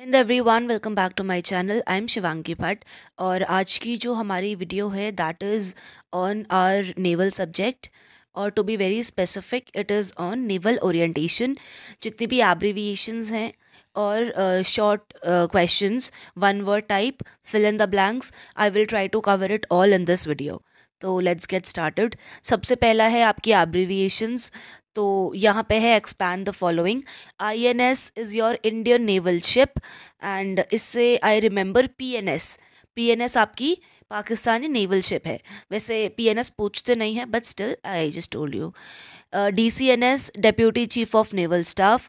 And every one welcome back to my channel I am Shivangi Bhatt और आज की जो हमारी वीडियो है that is on our naval subject और to be very specific it is on naval orientation जितनी भी एब्रीविएशंस हैं और short questions one word type fill in the blanks I will try to cover it all in this video तो let's get started सबसे पहला है आपकी abbreviations तो यहाँ पे है expand the following I N S is your Indian naval ship and इससे I remember P N S P N S आपकी पाकिस्तानी नेवल शिप है वैसे पी एन एस पूछते नहीं हैं but still I just told you D C N S deputy chief of naval staff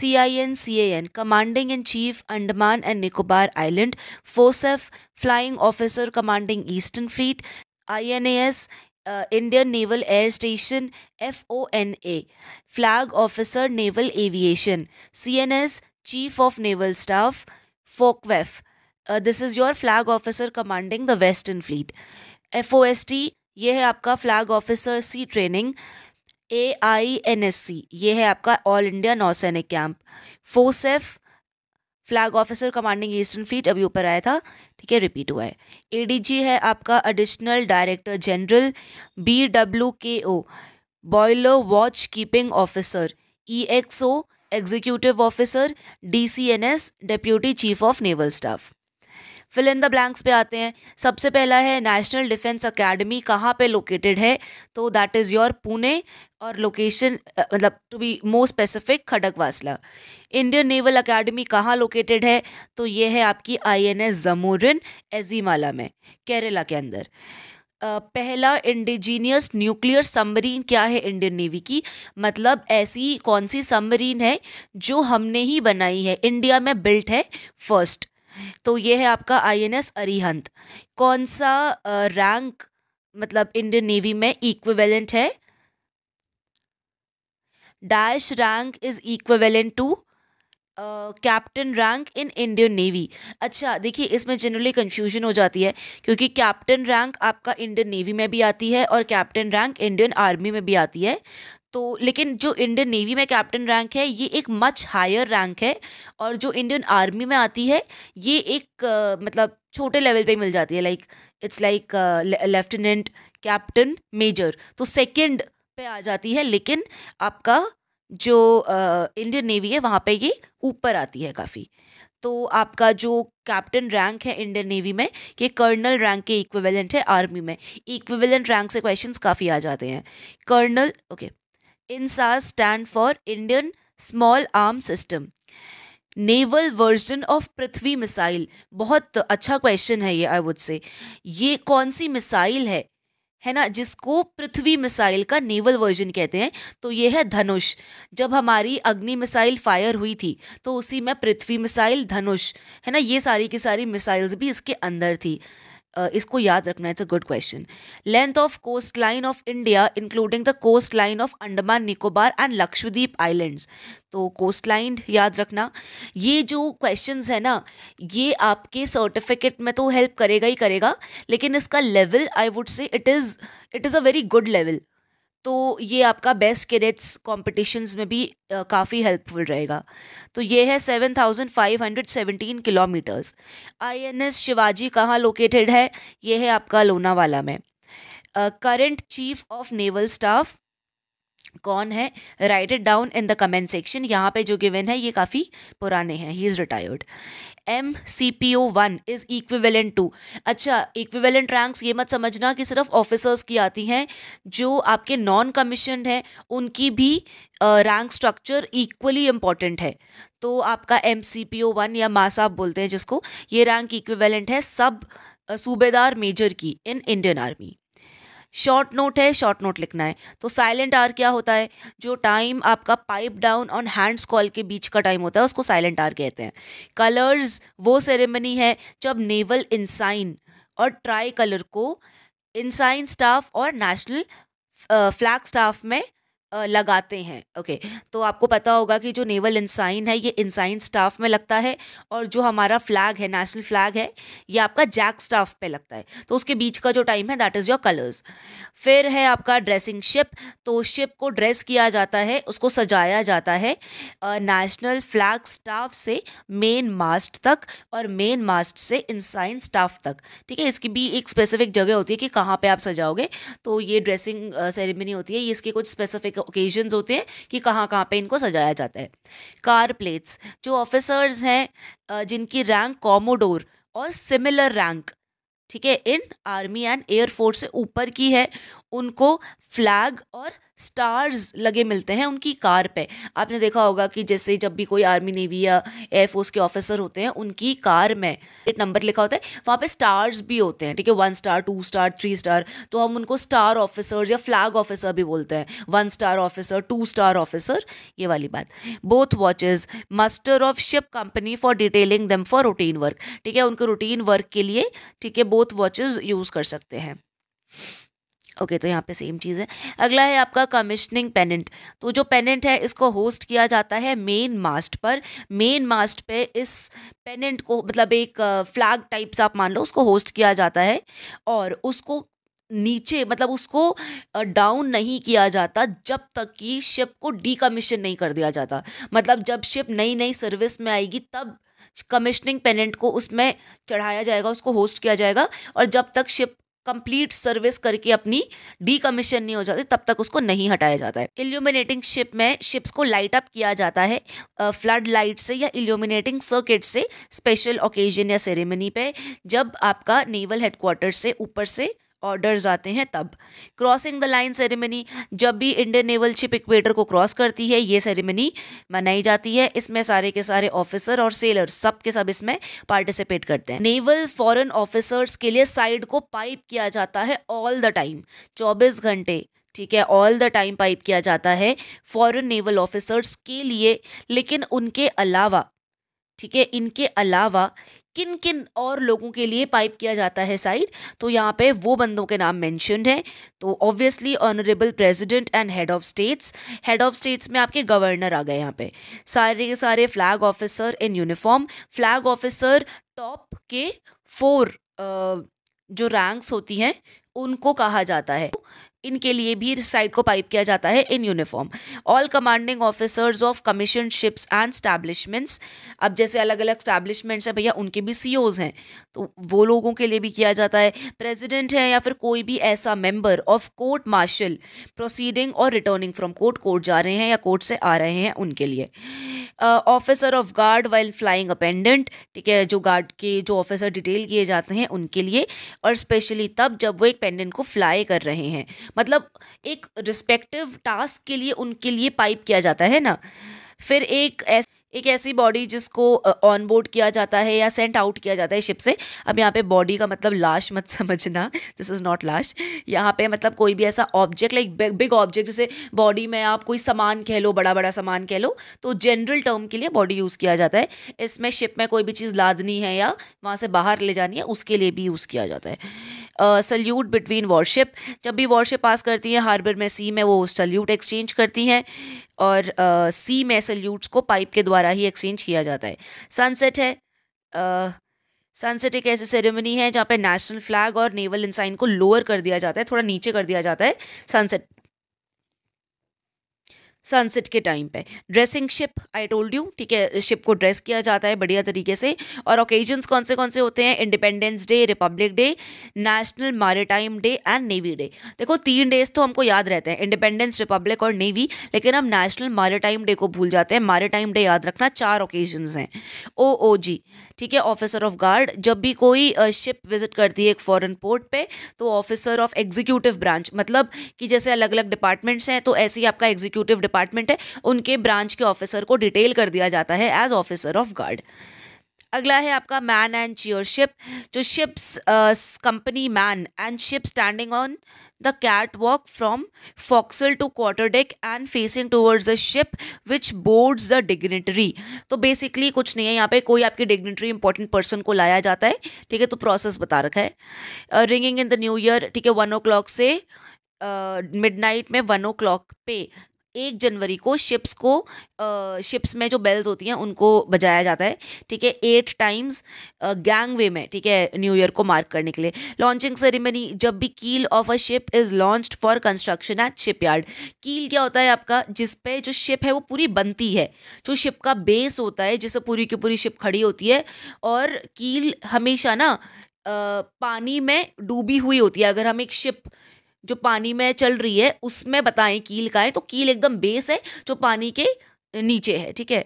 C I N C A N commanding in chief Andaman and Nicobar island FOCEF flying officer commanding eastern fleet I N A S Indian naval air station F O N A flag officer naval aviation C N S chief of naval staff फोकवेफ this is your flag officer commanding the western fleet F O S T ये है आपका flag officer sea training A I N S C ये है आपका all India नौसैनिक camp FOCEF flag officer commanding eastern fleet अभी ऊपर आया था ठीक है रिपीट हुआ है एडीजी है आपका additional director general B W K O boiler watch keeping officer E X O executive officer D C N S deputy chief of naval staff fill in the blanks पे आते हैं सबसे पहला है नेशनल डिफेंस अकेडमी कहाँ पे located है तो दैट इज़ योर पुणे और लोकेशन मतलब to be more specific Khadakwasla Indian naval academy कहाँ लोकेटेड है तो ये है आपकी I N S Zamorin Ezhimala में केरला के अंदर Uh, पहला इंडिजीनियस न्यूक्लियर सबमरीन क्या है इंडियन नेवी की मतलब ऐसी कौन सी सबमरीन है जो हमने ही बनाई है इंडिया में बिल्ट है फर्स्ट तो ये है आपका आई एन एस अरिहंत कौन सा रैंक मतलब इंडियन नेवी में इक्विवेलेंट है dash rank is equivalent to captain rank in Indian navy अच्छा देखिए इसमें जनरली कन्फ्यूजन हो जाती है क्योंकि कैप्टन रैंक आपका इंडियन नेवी में भी आती है और कैप्टन रैंक इंडियन आर्मी में भी आती है तो लेकिन जो इंडियन नेवी में कैप्टन रैंक है ये एक मच हायर रैंक है और जो इंडियन आर्मी में आती है ये एक uh, मतलब छोटे लेवल पे मिल जाती है like it's like lieutenant captain major तो सेकंड पे आ जाती है लेकिन आपका जो इंडियन नेवी है वहाँ पे ये ऊपर आती है काफ़ी तो आपका जो कैप्टन रैंक है इंडियन नेवी में ये कर्नल रैंक के इक्विवेलेंट है आर्मी में इक्विवेलेंट रैंक से क्वेश्चंस काफ़ी आ जाते हैं colonel okay okay, INSAS stand for Indian Small Arm System. Naval version of Prithvi missile बहुत अच्छा क्वेश्चन है ये आई वुड से ये कौन सी मिसाइल है है ना जिसको पृथ्वी मिसाइल का नेवल वर्जन कहते हैं तो ये है धनुष जब हमारी अग्नि मिसाइल फायर हुई थी तो उसी में पृथ्वी मिसाइल धनुष है ना ये सारी की सारी मिसाइल्स भी इसके अंदर थी इसको याद रखना it's a good question length of coast line of India including the coast line of Andaman Nicobar and Lakshadweep islands तो कोस्ट लाइन याद रखना ये जो क्वेश्चन है ना ये आपके सर्टिफिकेट में तो हेल्प करेगा ही करेगा लेकिन इसका level I would say it is it is a very good level तो ये आपका बेस्ट कैडेट्स कॉम्पिटिशन्स में भी काफ़ी हेल्पफुल रहेगा तो ये है seven thousand five hundred seventeen kilometres INS Shivaji कहाँ लोकेटेड है ये है आपका लोनावाला में current chief of naval staff कौन है write it down in the comment section यहाँ पे जो गिवन है ये काफ़ी पुराने हैं he is retired M C P O one is equivalent to अच्छा इक्विवेलेंट रैंक्स ये मत समझना कि सिर्फ ऑफिसर्स की आती हैं जो आपके नॉन कमीशन हैं उनकी भी रैंक स्ट्रक्चर इक्वली इम्पॉर्टेंट है तो आपका M C P O one या मासाब बोलते हैं जिसको ये रैंक इक्विवेलेंट है सब सूबेदार मेजर की in Indian army short note है शॉर्ट नोट लिखना है तो साइलेंट आर क्या होता है जो टाइम आपका पाइप डाउन और हैंड्स कॉल के बीच का टाइम होता है उसको साइलेंट आर कहते हैं कलर्स वो सेरेमनी है जब नेवल इंसाइन और ट्राई कलर को इंसाइन स्टाफ और नेशनल फ्लैग स्टाफ में लगाते हैं ओके तो आपको पता होगा कि जो नेवल इंसाइन है ये इंसाइन स्टाफ में लगता है और जो हमारा फ्लैग है नेशनल फ्लैग है ये आपका जैक स्टाफ पे लगता है तो उसके बीच का जो टाइम है दैट इज़ योर कलर्स फिर है आपका ड्रेसिंग शिप तो शिप को ड्रेस किया जाता है उसको सजाया जाता है नेशनल फ्लैग स्टाफ से मेन मास्ट तक और मेन मास्ट से इंसाइन स्टाफ तक ठीक है इसकी भी एक स्पेसिफिक जगह होती है कि कहाँ पर आप सजाओगे तो ये ड्रेसिंग सेरेमनी होती है ये इसके कुछ स्पेसिफिक ओकेजन होते हैं कि कहाँ कहाँ पे इनको सजाया जाता है कार प्लेट्स जो ऑफिसर्स हैं जिनकी रैंक कॉमोडोर और सिमिलर रैंक ठीक है इन आर्मी एंड एयरफोर्स से ऊपर की है उनको फ्लैग और स्टार्स लगे मिलते हैं उनकी कार पे आपने देखा होगा कि जैसे जब भी कोई आर्मी नेवी या एयरफोर्स के ऑफिसर होते हैं उनकी कार में एक नंबर लिखा होता है वहाँ पे स्टार्स भी होते हैं ठीक है one star two star three star तो हम उनको स्टार ऑफिसर्स या फ्लैग ऑफिसर भी बोलते हैं one star officer two star officer ये वाली बात both watches master of ship company for detailing दम फॉर रूटीन वर्क ठीक है उनके रूटीन वर्क के लिए ठीक है बोथ वॉचेज यूज़ कर सकते हैं ओके तो यहाँ पे सेम चीज़ है अगला है आपका कमिश्निंग पेनेंट तो जो पेनेंट है इसको होस्ट किया जाता है मेन मास्ट पर मेन मास्ट पे इस पेनेंट को मतलब एक फ्लैग टाइप से आप मान लो उसको होस्ट किया जाता है और उसको नीचे मतलब उसको डाउन नहीं किया जाता जब तक कि शिप को डीकमीशन नहीं कर दिया जाता मतलब जब शिप नई नई सर्विस में आएगी तब कमिश्निंग पेनेंट को उसमें चढ़ाया जाएगा उसको होस्ट किया जाएगा और जब तक शिप कंप्लीट सर्विस करके अपनी डी कमीशन नहीं हो जाती तब तक उसको नहीं हटाया जाता है इल्यूमिनेटिंग शिप में शिप्स को लाइट अप किया जाता है फ्लड लाइट से या इल्यूमिनेटिंग सर्किट से स्पेशल ओकेजन या सेरेमनी पे जब आपका नेवल हेडक्वार्टर से ऊपर से ऑर्डर्स आते हैं तब क्रॉसिंग द लाइन सेरेमनी जब भी इंडियन नेवल शिप इक्वेटर को क्रॉस करती है ये सेरेमनी मनाई जाती है इसमें सारे के सारे ऑफिसर और सेलर सब के सब इसमें पार्टिसिपेट करते हैं नेवल फॉरेन ऑफिसर्स के लिए साइड को पाइप किया जाता है ऑल द टाइम चौबीस घंटे ठीक है ऑल द टाइम पाइप किया जाता है फॉरन नेवल ऑफिसर्स के लिए लेकिन उनके अलावा ठीक है इनके अलावा किन किन और लोगों के लिए पाइप किया जाता है साइड तो यहाँ पे वो बंदों के नाम मैंशन हैं तो obviously honourable president and head of states head of states में आपके गवर्नर आ गए यहाँ पे सारे के सारे flag officer in uniform flag officer top के फोर जो रैंक्स होती हैं उनको कहा जाता है इनके लिए भी साइट को पाइप किया जाता है in uniform all commanding officers of commission ships and establishments अब जैसे अलग अलग स्टैब्लिशमेंट्स हैं भैया उनके भी सी e हैं तो वो लोगों के लिए भी किया जाता है प्रेसिडेंट हैं या फिर कोई भी ऐसा member of court martial proceeding और रिटर्निंग फ्रॉम कोर्ट कोर्ट जा रहे हैं या कोर्ट से आ रहे हैं उनके लिए officer of guard while flying appendant ठीक है जो गार्ड के जो ऑफिसर डिटेल किए जाते हैं उनके लिए और स्पेशली तब जब वो एक पेंडेंट को फ्लाई कर रहे हैं मतलब एक रिस्पेक्टिव टास्क के लिए उनके लिए पाइप किया जाता है ना फिर एक ऐसा एक ऐसी बॉडी जिसको ऑन बोर्ड किया जाता है या सेंट आउट किया जाता है शिप से अब यहाँ पे बॉडी का मतलब लाश मत समझना दिस इज़ नॉट लाश यहाँ पे मतलब कोई भी ऐसा ऑब्जेक्ट लाइक बिग ऑब्जेक्ट जैसे बॉडी में आप कोई सामान कह लो बड़ा बड़ा सामान कह लो तो जनरल टर्म के लिए बॉडी यूज़ किया जाता है इसमें शिप में कोई भी चीज़ लादनी है या वहाँ से बाहर ले जानी है उसके लिए भी यूज़ किया जाता है सल्यूट बिटवीन वॉरशिप जब भी वॉरशिप पास करती हैं हार्बर में सी में वो सल्यूट एक्सचेंज करती हैं और सी uh, में सल्यूट्स को पाइप के द्वारा द्वारा ही एक्सचेंज किया जाता है सनसेट है सनसेट एक ऐसी सेरेमनी है जहाँ पे नेशनल फ्लैग और नेवल इंसाइन को लोअर कर दिया जाता है थोड़ा नीचे कर दिया जाता है सनसेट सनसेट के टाइम पे dressing ship I told you ठीक है शिप को ड्रेस किया जाता है बढ़िया तरीके से और ओकेजन्स कौन से कौन से होते हैं independence day republic day national maritime day and navy day देखो तीन डेज तो हमको याद रहते हैं इंडिपेंडेंस रिपब्लिक और नेवी लेकिन हम नेशनल मारीटाइम डे को भूल जाते हैं मैरिटाइम डे याद रखना चार ओकेजन्स हैं ओ ओ जी ठीक है ऑफिसर ऑफ गार्ड जब भी कोई शिप विजिट करती है एक फॉरेन पोर्ट पे तो ऑफिसर ऑफ एग्जीक्यूटिव ब्रांच मतलब कि जैसे अलग अलग डिपार्टमेंट्स हैं तो ऐसे ही आपका एग्जीक्यूटिव डिपार्टमेंट है उनके ब्रांच के ऑफिसर को डिटेल कर दिया जाता है एज ऑफिसर ऑफ गार्ड अगला है आपका मैन एंड चियर शिप जो ships company man and ship standing on the cat walk from forecastle to quarter deck and facing towards the ship which boards the dignitary तो basically कुछ नहीं है यहाँ पे कोई आपकी डिग्नेटरी इंपॉर्टेंट पर्सन को लाया जाता है ठीक है तो प्रोसेस बता रखा है ringing in the new year ठीक है वन ओ क्लॉक से मिड uh, नाइट में वन ओ क्लॉक पे एक जनवरी को शिप्स को आ, शिप्स में जो बेल्स होती हैं उनको बजाया जाता है ठीक है एट टाइम्स गैंग वे में ठीक है न्यू ईयर को मार्क करने के लिए लॉन्चिंग सेरेमनी जब भी keel of a ship is launched for construction at shipyard keel क्या होता है आपका जिस पे जो शिप है वो पूरी बनती है जो शिप का बेस होता है जिससे पूरी की पूरी शिप खड़ी होती है और कील हमेशा ना पानी में डूबी हुई होती है अगर हम एक शिप जो पानी में चल रही है उसमें बताएं कील का है तो कील एकदम बेस है जो पानी के नीचे है ठीक है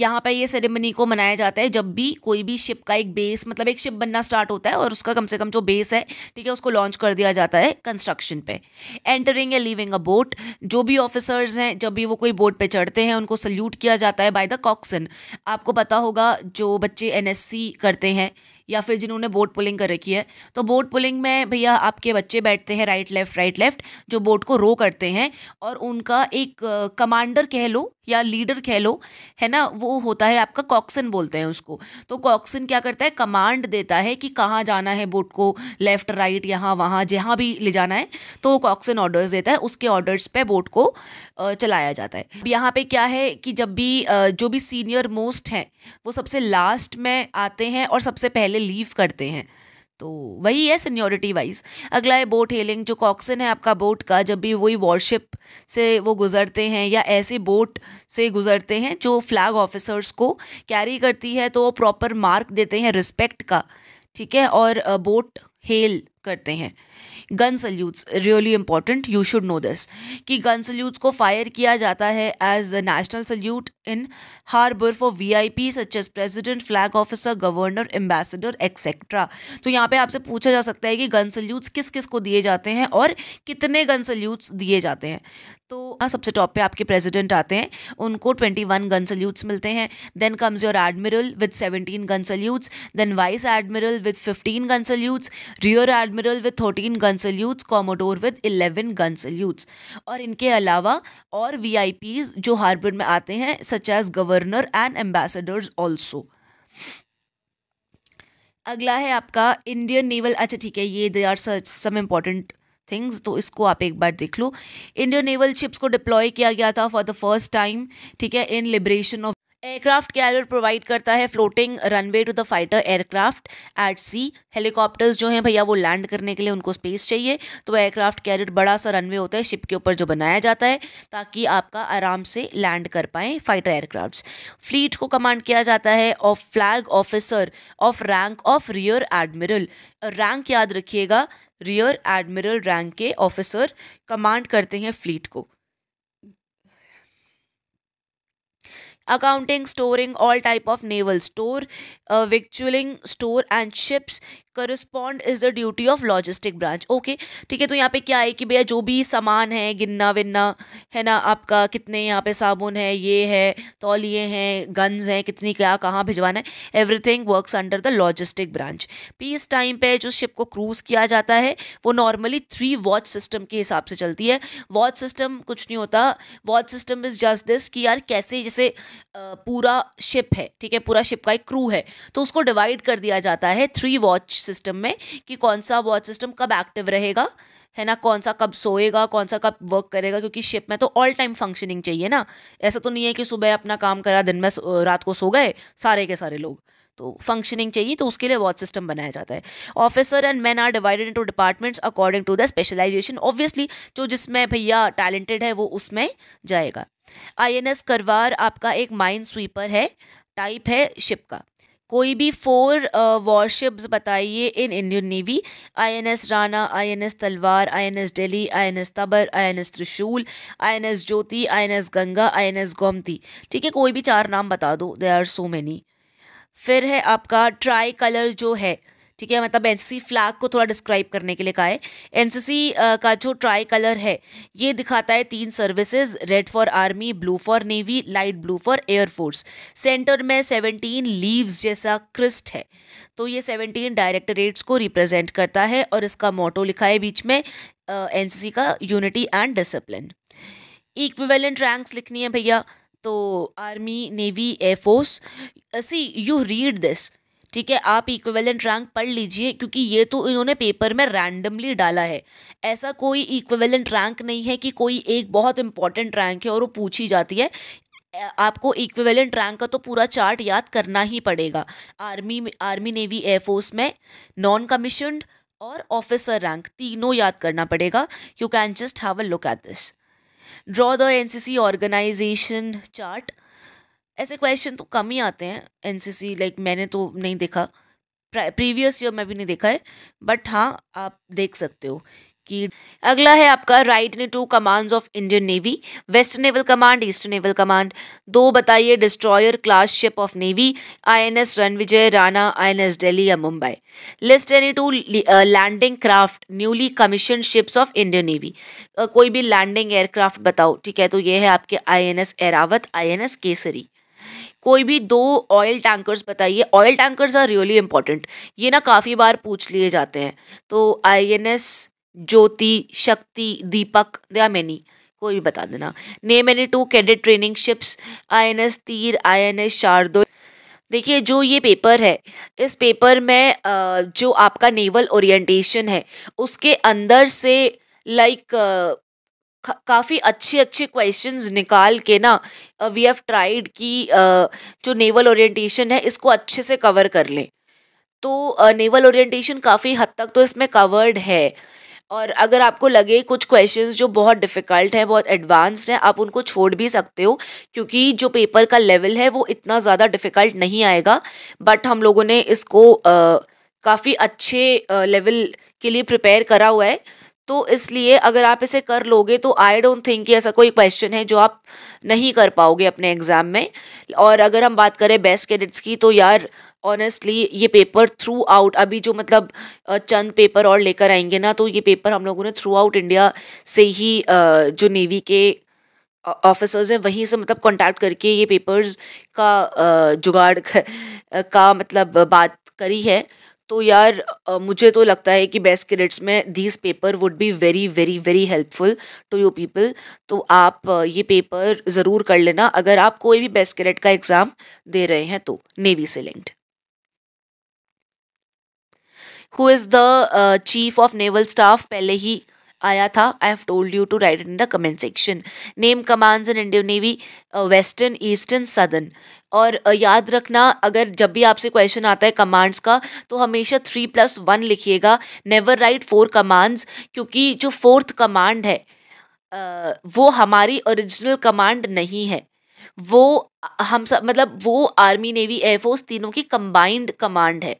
यहाँ पे ये सेरेमनी को मनाया जाता है जब भी कोई भी शिप का एक बेस मतलब एक शिप बनना स्टार्ट होता है और उसका कम से कम जो बेस है ठीक है उसको लॉन्च कर दिया जाता है कंस्ट्रक्शन पे एंटरिंग या लीविंग अ बोट जो भी ऑफिसर्स हैं जब भी वो कोई बोट पे चढ़ते हैं उनको सल्यूट किया जाता है बाय द कॉक्सन आपको पता होगा जो बच्चे एन करते हैं या फिर जिन्होंने बोट पुलिंग कर रखी है तो बोट पुलिंग में भैया आपके बच्चे बैठते हैं राइट लेफ्ट राइट लेफ्ट जो बोट को रो करते हैं और उनका एक कमांडर कह लो या लीडर कह लो है ना वो होता है आपका कॉक्सन बोलते हैं उसको तो कॉक्सन क्या करता है कमांड देता है कि कहाँ जाना है बोट को लेफ्ट राइट यहाँ वहाँ जहाँ भी ले जाना है तो वो कॉक्सन ऑर्डर्स देता है उसके ऑर्डर्स पर बोट को चलाया जाता है यहाँ पे क्या है कि जब भी जो भी सीनियर मोस्ट हैं वो सबसे लास्ट में आते हैं और सबसे पहले लीव करते हैं तो वही है सीनियोरिटी वाइज अगला है बोट हेलिंग जो कॉक्सन है आपका बोट का जब भी वही वॉरशिप से वो गुजरते हैं या ऐसे बोट से गुजरते हैं जो फ्लैग ऑफिसर्स को कैरी करती है तो वो प्रॉपर मार्क देते हैं रिस्पेक्ट का ठीक है और बोट हेल करते हैं gun salutes really important you should know this कि गन सल्यूट्स को फायर किया जाता है as a national salute in harbour for V I P such as president flag officer governor ambassador etcetera तो यहाँ पे आपसे पूछा जा सकता है कि गन सल्यूट्स किस किस को दिए जाते हैं और कितने गन सल्यूट्स दिए जाते हैं तो हाँ सबसे टॉप पे आपके प्रेसिडेंट आते हैं उनको ट्वेंटी वन गन सल्यूट्स मिलते हैं then comes your admiral with seventeen gun salutes then vice admiral with fifteen gun salutes rear admiral with thirteen gun salutes commodore with eleven gun salutes और इनके अलावा और we जो harbour में आते हैं such as governor and ambassadors also अगला है आपका इंडियन नेवल अच्छा ठीक है ये they are such some important things तो इसको आप एक बार देख लो इंडियन नेवल शिप्स को डिप्लॉय किया गया था फॉर द फर्स्ट टाइम ठीक है in liberation of aircraft carrier provide करता है floating runway to the fighter aircraft at sea helicopters जो हैं भैया वो लैंड करने के लिए उनको स्पेस चाहिए तो एयरक्राफ्ट कैरियर बड़ा सा रनवे होता है शिप के ऊपर जो बनाया जाता है ताकि आपका आराम से लैंड कर पाए फाइटर एयरक्राफ्ट्स फ्लीट को कमांड किया जाता है of flag officer of rank of rear admiral rank याद रखिएगा रियर एडमिरल रैंक के ऑफिसर कमांड करते हैं फ्लीट को accounting storing all type of naval store victualling store and ships correspond is the duty of logistic branch okay ठीक है तो यहाँ पे क्या है कि भैया जो भी सामान है गिनना विनना है ना आपका कितने यहाँ पे साबुन है ये है तौलिए हैं गन्स हैं कितनी क्या कहाँ भिजवाना है everything works under the logistic branch peace time पे जो शिप को क्रूज़ किया जाता है वो नॉर्मली थ्री वॉच सिस्टम के हिसाब से चलती है वॉच सिस्टम कुछ नहीं होता watch system is just this कि यार कैसे जैसे पूरा शिप है ठीक है पूरा शिप का एक क्रू है तो उसको डिवाइड कर दिया जाता है थ्री वॉच सिस्टम में कि कौन सा वॉच सिस्टम कब एक्टिव रहेगा है ना कौन सा कब सोएगा कौन सा कब वर्क करेगा क्योंकि शिप में तो ऑल टाइम फंक्शनिंग चाहिए ना ऐसा तो नहीं है कि सुबह अपना काम करा दिन में रात को सो गए सारे के सारे लोग तो फंक्शनिंग चाहिए तो उसके लिए वॉच सिस्टम बनाया जाता है officer and man are divided into departments according to the specialisation obviously जो जिसमें भैया टैलेंटेड है वो उसमें जाएगा आई एन एस करवार आपका एक माइंड स्वीपर है टाइप है शिप का कोई भी फोर वॉरशिप्स बताइए in Indian Navy INS Rana INS Talwar INS Delhi INS Tabar INS Trishul INS Jyoti INS Ganga INS Gomati ठीक है कोई भी चार नाम बता दो दे आर सो मैनी फिर है आपका ट्राई कलर जो है ठीक है मतलब एन फ्लैग को थोड़ा डिस्क्राइब करने के लिए कहा है एन uh, का जो ट्राई कलर है ये दिखाता है तीन services red for army blue for navy light blue for air force centre में सेवनटीन लीव्स जैसा क्रिस्ट है तो ये सेवनटीन डायरेक्टरेट्स को रिप्रेजेंट करता है और इसका मोटो लिखा है बीच में एन uh, सी का unity and discipline equivalent ranks लिखनी है भैया तो army navy air force see you read this ठीक है आप इक्विवेलेंट रैंक पढ़ लीजिए क्योंकि ये तो इन्होंने पेपर में रैंडमली डाला है ऐसा कोई इक्विवेलेंट रैंक नहीं है कि कोई एक बहुत इंपॉर्टेंट रैंक है और वो पूछी जाती है आपको इक्विवेलेंट रैंक का तो पूरा चार्ट याद करना ही पड़ेगा आर्मी आर्मी नेवी एयरफोर्स में नॉन कमीशनड और ऑफिसर रैंक तीनों याद करना पड़ेगा you can just have a look at this draw the NCC organisation chart ऐसे क्वेश्चन तो कम ही आते हैं एन लाइक मैंने तो नहीं देखा प्रीवियस ईयर में भी नहीं देखा है बट हाँ आप देख सकते हो कि अगला है आपका राइट ने two commands of Indian Navy west naval command east naval command दो बताइए destroyer class ship of navy INS Ranvijay Rana INS Delhi या Mumbai list any two landing craft newly commission ships of Indian Navy कोई भी लैंडिंग एयरक्राफ्ट बताओ ठीक है तो ये है आपके एस एरावत आई केसरी कोई भी दो ऑयल टैंकर्स बताइए oil tankers are really important ये ना काफ़ी बार पूछ लिए जाते हैं तो आई एन एस ज्योति शक्ति दीपक दे आर मैनी कोई भी बता देना name any two cadet training ships I N S Tir I N S शारदो देखिए जो ये पेपर है इस पेपर में जो आपका नेवल ओरिएंटेशन है उसके अंदर से लाइक काफ़ी अच्छे अच्छे क्वेश्चंस निकाल के ना वी हैव ट्राइड कि जो नेवल ओरिएंटेशन है इसको अच्छे से कवर कर लें तो नेवल ओरिएंटेशन काफ़ी हद तक तो इसमें कवर्ड है और अगर आपको लगे कुछ क्वेश्चंस जो बहुत डिफ़िकल्ट हैं बहुत एडवांस्ड हैं आप उनको छोड़ भी सकते हो क्योंकि जो पेपर का लेवल है वो इतना ज़्यादा डिफ़िकल्ट नहीं आएगा बट हम लोगों ने इसको काफ़ी अच्छे लेवल के लिए प्रिपेयर करा हुआ है तो इसलिए अगर आप इसे कर लोगे तो आई डोंट थिंक कि ऐसा कोई क्वेश्चन है जो आप नहीं कर पाओगे अपने एग्ज़ाम में और अगर हम बात करें बेस्ट कैडेट्स की तो यार ऑनेस्टली ये पेपर थ्रू आउट अभी जो मतलब चंद पेपर और लेकर आएंगे ना तो ये पेपर हम लोगों ने थ्रू आउट इंडिया से ही जो नेवी के ऑफिसर्स हैं वहीं से मतलब कॉन्टैक्ट करके ये पेपर्स का जुगाड़ का मतलब बात करी है तो यार मुझे तो लगता है कि बेस्ट क्रेडिट्स में this paper would be very very very helpful to you people तो आप ये पेपर ज़रूर कर लेना अगर आप कोई भी बेस्ट क्रेडिट का एग्ज़ाम दे रहे हैं तो नेवी से linked who is the chief of naval staff पहले ही आया था I have told you to write in the comment section name commands in Indian Navy western eastern southern और याद रखना अगर जब भी आपसे क्वेश्चन आता है कमांड्स का तो हमेशा थ्री प्लस वन लिखिएगा नेवर राइट फोर कमांड्स क्योंकि जो फोर्थ कमांड है वो हमारी ओरिजिनल कमांड नहीं है वो हम सब मतलब वो आर्मी नेवी एयरफोर्स तीनों की कंबाइंड कमांड है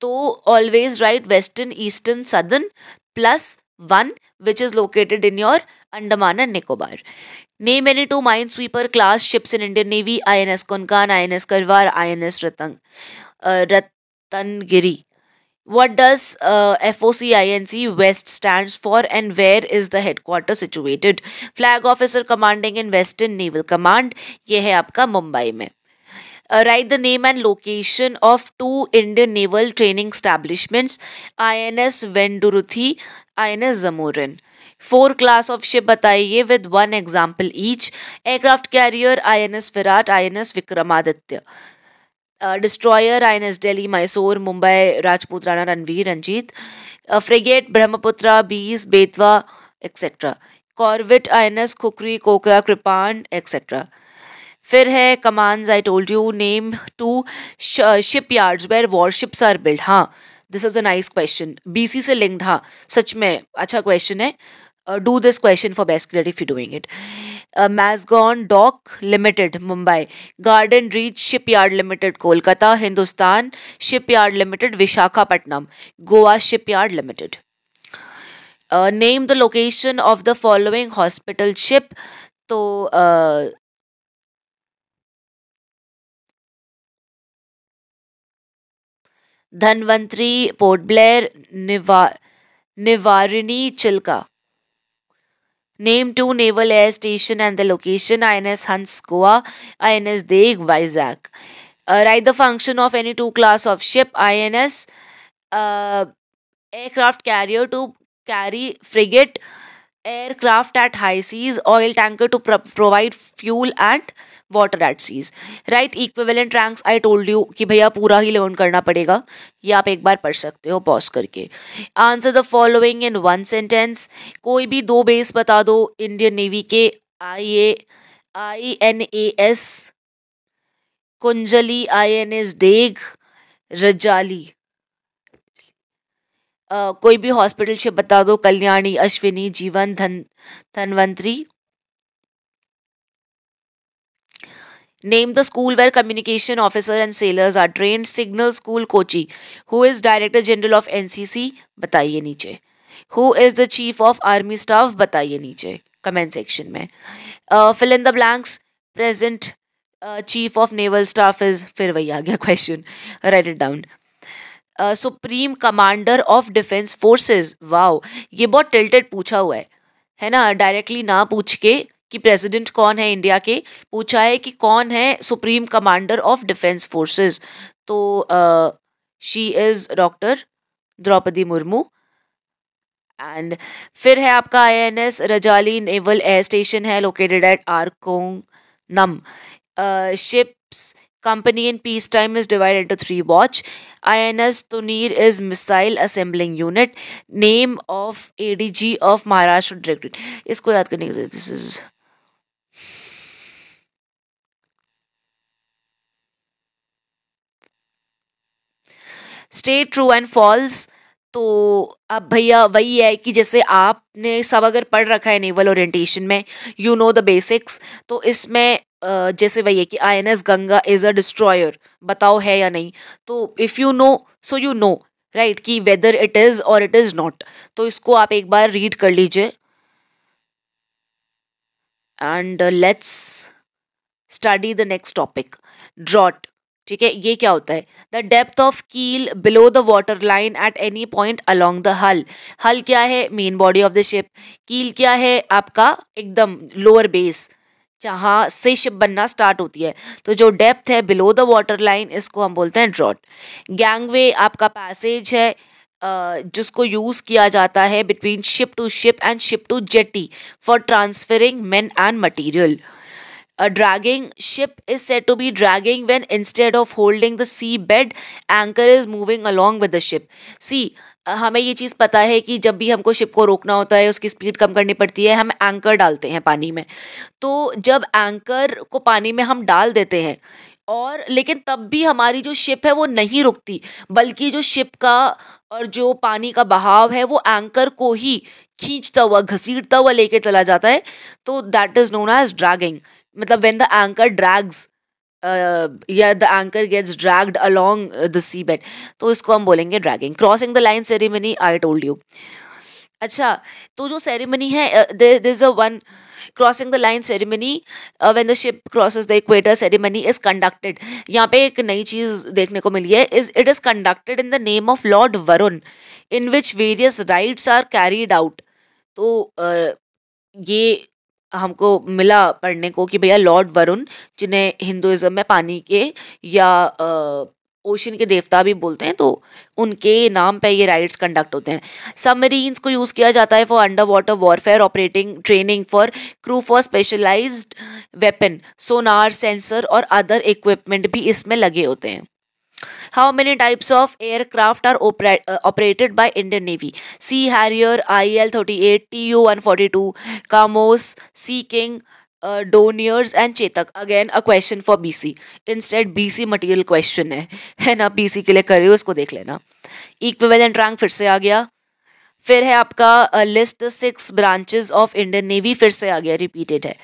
तो always write western eastern southern plus one which is located in your Andaman and Nicobar Name any two minesweeper class ships in Indian Navy INS Konkan, INS Karwar, INS Ratang, uh, Ratangiri. What does uh, FOC INC West stands for and where is the headquarters situated? Flag officer commanding in Western Naval Command, ये है आपका मुंबई में Uh, write the name and location of two Indian naval training establishments INS Venduruthi, INS Zamorin. Four class of ship बताइए with one example each aircraft carrier S Viraat S Vikramaditya destroyer I N S Delhi Mysore Mumbai Rajput Rana Ranvir Ranjit frigate Brahmaputra Beas Betwa etcetera corvette I N S Khukri कोका Kirpan etcetera फिर है commands I told you name two shipyard where warships are build हाँ this is a nice question BC से linked हाँ सच में अच्छा question है uh, do this question for best credit if you're doing it. Uh, Mazgon Dock Limited, Mumbai. Garden Reach Shipyard Limited, Kolkata. Hindustan Shipyard Limited, Vishakhapatnam. Goa Shipyard Limited. Uh, name the location of the following hospital ship. So, uh, Dhanvantari Port Blair निवा Nivarini Chilka Name two naval air station and the location INS Hans Goa, INS Deg Vizag. Uh, write the function of any two class of ship INS uh, aircraft carrier to carry frigate aircraft at high seas, oil tanker to pro provide fuel and water at seas right equivalent ranks I told you कि भैया पूरा ही learn करना पड़ेगा ये आप एक बार पढ़ सकते हो पॉज करके answer the following in one sentence कोई भी दो बेस बता दो इंडियन नेवी के I A I N A S Kunjali I N S Dega Rajali Uh, कोई भी हॉस्पिटल शिप बता दो कल्याणी अश्विनी जीवन धन Dhanvantari Name the school where communication officer and sailors are trained. Signal School Kochi. Who is Director General of NCC? बताइए नीचे. Who is the Chief of Army Staff? बताइए नीचे. Comment section में. Uh, fill in the blanks. Present uh, Chief of Naval Staff is फिर वही आ गया question. Write it down. Supreme commander of defence forces wow ये बहुत tilted पूछा हुआ है है ना डायरेक्टली ना पूछ के कि प्रेसिडेंट कौन है इंडिया के पूछा है कि कौन है supreme commander of defence forces तो she is doctor Droupadi Murmu and फिर है आपका INS Rajali naval air station है लोकेटेड एट आरकोंग नम ships company in peace time is divided into three watch INS Tunir is missile assembling unit name of ADG of Maharashtra director इसको याद करने की जरूरत this is state true and false तो अब भैया वही है कि जैसे आपने सब अगर पढ़ रखा है नेवल ओरिएंटेशन में यू नो द बेसिक्स तो इसमें जैसे वही है कि I N S Ganga is a destroyer बताओ है या नहीं तो if you know so you know right कि वेदर इट इज़ और इट इज़ नॉट तो इसको आप एक बार रीड कर लीजिए and let's study the next topic draught ठीक है ये क्या होता है the depth of keel below the water line at any point along the hull hull क्या है main body of the ship keel क्या है आपका एकदम लोअर बेस जहाँ से शिप बनना स्टार्ट होती है तो जो डेप्थ है बिलो द वाटर लाइन इसको हम बोलते हैं ड्रॉट गैंगवे आपका पैसेज है जिसको यूज़ किया जाता है between ship to ship and ship to jetty for transferring men and material A dragging ship is said to be dragging when instead of holding the bed, anchor is moving along with the ship. See, हमें ये चीज़ पता है कि जब भी हमको ship को रोकना होता है उसकी स्पीड कम करनी पड़ती है हम एंकर डालते हैं पानी में तो जब एंकर को पानी में हम डाल देते हैं और लेकिन तब भी हमारी जो शिप है वो नहीं रुकती बल्कि जो शिप का और जो पानी का बहाव है वो एंकर को ही खींचता हुआ घसीटता हुआ लेके चला जाता है तो that is known as dragging मतलब वेन द एंकर ड्रैग्स या the anchor gets dragged along the sea bed तो इसको हम बोलेंगे dragging crossing the line ceremony I told you अच्छा तो जो सेरेमनी है this a one crossing the line ceremony when the ship crosses the equator ceremony is conducted यहाँ पे एक नई चीज़ देखने को मिली है is it is conducted in the name of lord Varun in which various rites are carried out तो uh, ये हमको मिला पढ़ने को कि भैया लॉर्ड वरुण जिन्हें हिंदुज़म में पानी के या ओशन के देवता भी बोलते हैं तो उनके नाम पे ये राइड्स कंडक्ट होते हैं सबमरीन्स को यूज़ किया जाता है for under water warfare operating training for crew for specialised weapon sonar sensor और अदर इक्विपमेंट भी इसमें लगे होते हैं how many types of aircraft are operated by Indian navy sea harrier I L thirty eight T U one forty two Kamovs sea king Dorniers and Chetak again a question for B C instead B C material question है है ना B C के लिए करे उसको देख लेना equivalent rank फिर से आ गया फिर है आपका list the six branches of Indian Navy फिर से आ गया रिपीटेड है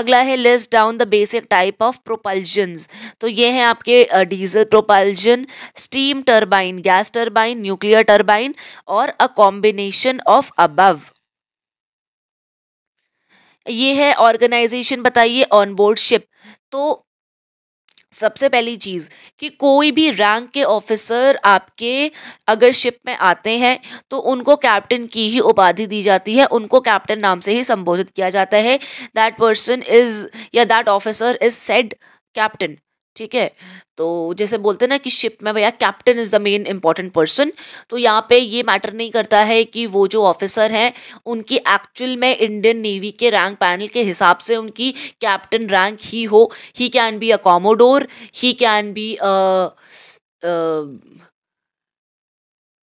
अगला है list down the basic type of propulsion तो ये हैं आपके diesel propulsion steam turbine gas turbine nuclear turbine और अ कॉम्बिनेशन ऑफ अबव ये है ऑर्गेनाइजेशन बताइए ऑन बोर्ड शिप तो सबसे पहली चीज़ कि कोई भी रैंक के ऑफिसर आपके अगर शिप में आते हैं तो उनको कैप्टन की ही उपाधि दी जाती है उनको कैप्टन नाम से ही संबोधित किया जाता है दैट पर्सन इज़ या that officer is said captain ठीक है तो जैसे बोलते हैं ना कि शिप में भैया captain is the main important person तो यहाँ पे ये मैटर नहीं करता है कि वो जो ऑफिसर हैं उनकी एक्चुअल में इंडियन नेवी के रैंक पैनल के हिसाब से उनकी कैप्टन रैंक ही हो ही कैन बी अ कॉमोडोर ही कैन बी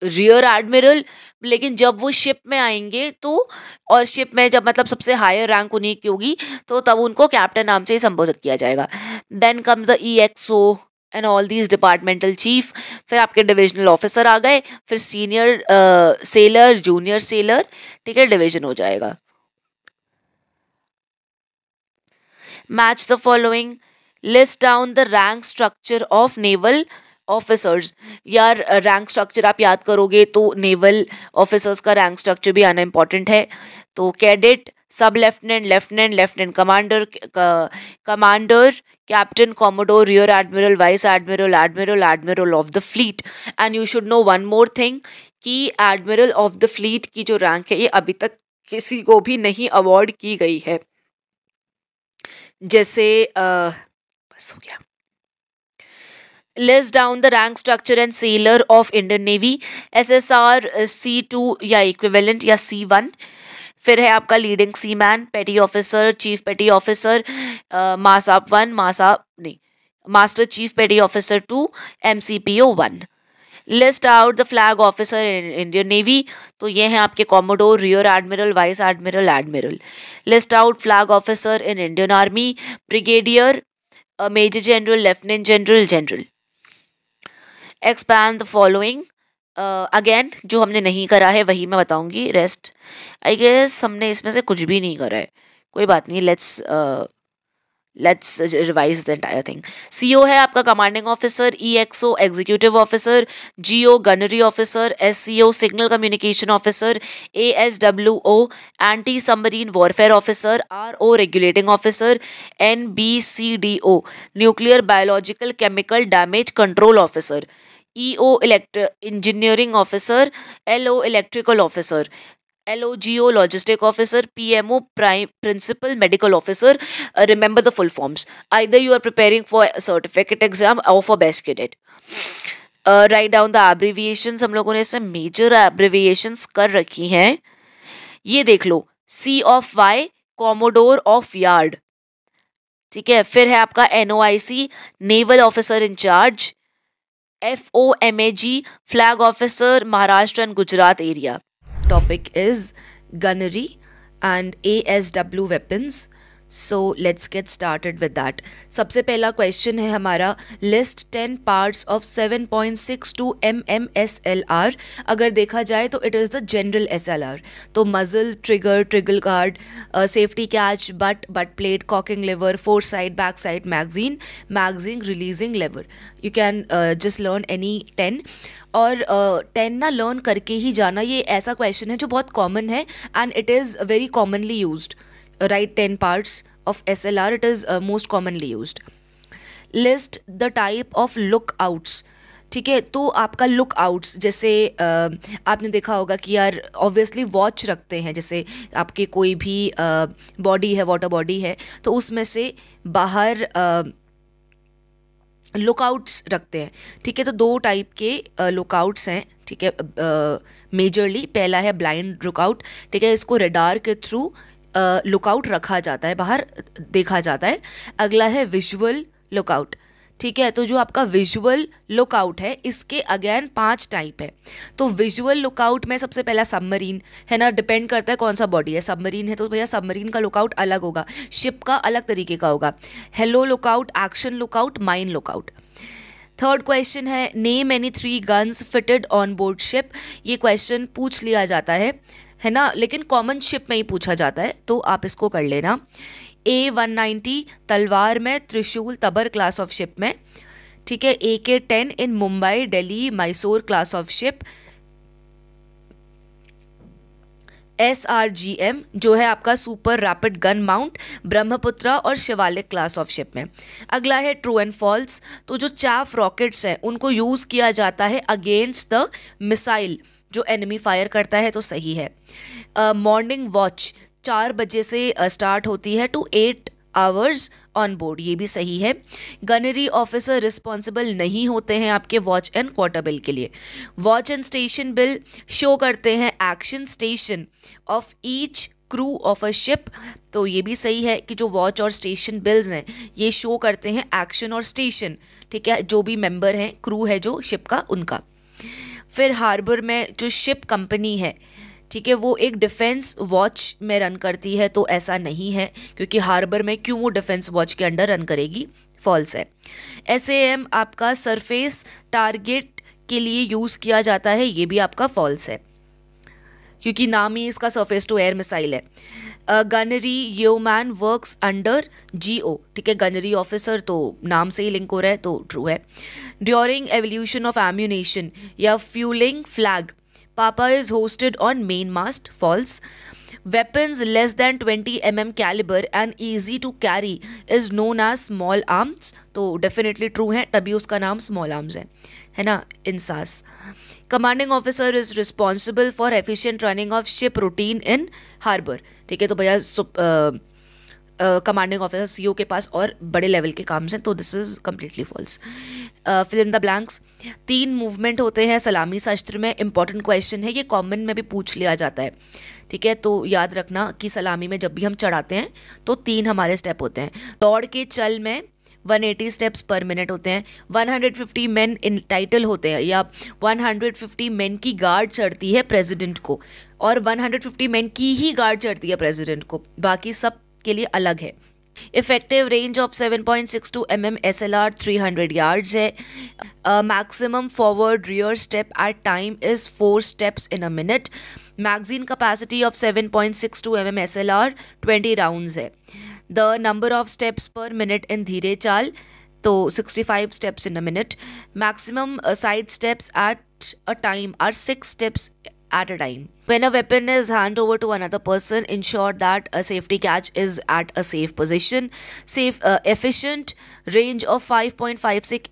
रियर एडमिरल लेकिन जब वो शिप में आएंगे तो और शिप में जब मतलब सबसे हायर रैंक उन्हीं की होगी तो तब उनको कैप्टन नाम से ही संबोधित किया जाएगा then come the E X O and all these departmental chief फिर आपके डिविजनल ऑफिसर आ गए फिर सीनियर सेलर जूनियर सेलर ठीक है डिविजन हो जाएगा match the following list down the rank structure of naval officers यार रैंक स्ट्रक्चर आप याद करोगे तो नेवल ऑफिसर्स का रैंक स्ट्रक्चर भी आना इम्पॉर्टेंट है तो cadet sub lieutenant lieutenant lieutenant commander commander captain commodore rear admiral vice admiral admiral admiral of the fleet and you should know one more thing कि एडमिरल ऑफ द फ्लीट की जो rank है ये अभी तक किसी को भी नहीं अवॉर्ड की गई है जैसे आ, बस हो गया rank down the rank structure and sailor of Indian Navy SSR two uh, या इक्विवेलेंट या वन फिर है आपका leading seaman petty officer chief petty officer मासाप वन मासाप नहीं master chief petty officer two M C P O one list out the flag officer in Indian navy तो ये हैं आपके commodore rear admiral vice admiral admiral list out flag officer in Indian Army brigadier major general lieutenant general general expand the following again जो हमने नहीं करा है वही मैं बताऊंगी रेस्ट आई गेस हमने इसमें से कुछ भी नहीं करा है कोई बात नहीं let's let's revise the entire thing C O है आपका commanding officer E X O executive officer G O gunnery officer S C O signal communication officer A S W O anti submarine warfare officer R O regulating officer N B C D O nuclear biological chemical damage control officer E O electro engineering officer L O electrical officer L O G O logistic officer P M O prime principal medical officer remember the full forms either you are preparing for certificate exam और for best cadet write down the abbreviations हम लोगों ने इसमें major abbreviations कर रखी हैं ये देख लो C of Y commodore of yard ठीक है फिर है आपका C naval officer in charge FOMAG Flag Officer Maharashtra and Gujarat area. Topic is gunnery and ASW weapons so let's get started with that सबसे पहला क्वेश्चन है हमारा list ten parts of seven point six two M M S L R अगर देखा जाए तो it is the general S L R तो muzzle trigger trigger guard safety catch butt butt plate cocking lever fore side back side magazine magazine releasing lever you can just learn any ten और ten uh, ना learn करके ही जाना ये ऐसा question है जो बहुत कॉमन है and it is very commonly used write 10 parts of SLR, it is uh, most commonly used. List the type of lookouts. ठीक है तो आपका लुक आउट्स जैसे आपने देखा होगा कि यार ऑब्वियसली वॉच रखते हैं जैसे आपके कोई भी बॉडी है वाटर बॉडी है तो उसमें से बाहर लुकआउट्स रखते हैं ठीक है तो दो टाइप के लुकआउट्स हैं ठीक है मेजरली पहला है ब्लाइंड लुकआउट ठीक है इसको रेडार के थ्रू लुकआउट रखा जाता है बाहर देखा जाता है अगला है विजुअल लुकआउट ठीक है तो जो आपका विजुअल लुकआउट है इसके अगेन पांच टाइप है तो विजुअल लुकआउट में सबसे पहला सबमरीन है ना डिपेंड करता है कौन सा बॉडी है सबमरीन है तो भैया सबमरीन का लुकआउट अलग होगा शिप का अलग तरीके का होगा hello lookout action lookout mine lookout third question है name any three guns fitted on board ship ये क्वेश्चन पूछ लिया जाता है है ना लेकिन कॉमन शिप में ही पूछा जाता है तो आप इसको कर लेना ए वन नाइन्टी तलवार में त्रिशूल तबर क्लास ऑफ शिप में ठीक है A K ten in Mumbai Delhi Mysore class of ship S R G M जो है आपका super rapid gun mount Brahmaputra और शिवालिक क्लास ऑफ शिप में अगला है ट्रू एंड फॉल्स तो जो चाफ रॉकेट्स हैं उनको यूज़ किया जाता है अगेंस्ट द मिसाइल जो एनिमी फायर करता है तो सही है मॉर्निंग वॉच चार बजे से स्टार्ट होती है two eight hours on board ये भी सही है गनरी ऑफिसर रिस्पॉन्सिबल नहीं होते हैं आपके वॉच एंड क्वार्टर बिल के लिए watch and station bill show करते हैं action station of each crew of a ship तो ये भी सही है कि जो वॉच और स्टेशन बिल्स हैं ये शो करते हैं एक्शन और स्टेशन ठीक है जो भी मेंबर हैं क्रू है जो शिप का उनका फिर हार्बर में जो शिप कंपनी है ठीक है वो एक डिफेंस वॉच में रन करती है तो ऐसा नहीं है क्योंकि हार्बर में क्यों वो डिफेंस वॉच के अंडर रन करेगी फॉल्स है एस आपका सरफेस टारगेट के लिए यूज़ किया जाता है ये भी आपका फॉल्स है क्योंकि नाम ही इसका सरफेस टू एयर मिसाइल है gunnery yeoman work under G O ठीक है गनरी ऑफिसर तो नाम से ही लिंक हो रहा है तो ट्रू है ड्यूरिंग एवोल्यूशन ऑफ एम्यूनेशन या fuelling flag papa is hoisted on main mast false weapons less than twenty M M calibre and easy to carry is known as small arms तो definitely true है तभी उसका नाम small arms है है ना INSAS commanding officer is responsible for efficient running of ship routine in harbour ठीक है तो भैया कमांडिंग ऑफिसर सी के पास और बड़े लेवल के काम हैं तो this is completely false fill in the blanks तीन मूवमेंट होते हैं सलामी शास्त्र में इंपॉर्टेंट क्वेश्चन है ये कॉमन में भी पूछ लिया जाता है ठीक है तो याद रखना कि सलामी में जब भी हम चढ़ाते हैं तो तीन हमारे स्टेप होते हैं दौड़ के चल में 180 स्टेप्स पर मिनट होते हैं 150 मेन इन टाइटल होते हैं या 150 मेन की गार्ड चढ़ती है प्रेसिडेंट को और 150 मैन की ही गार्ड चढ़ती है प्रेसिडेंट को बाकी सब के लिए अलग है effective range of 7.62 point six two M M S L R three hundred yards है maximum forward rear step at time is four steps in a minute magazine capacity of 7.62 point six two M M S L R twenty round है the number of steps per minute in धीरे चाल तो sixty five steps in a minute maximum side steps at a time are six steps at a time. When a weapon is handed over to another person, ensure that a safety catch is at a safe position. Safe, uh, efficient range of 5.56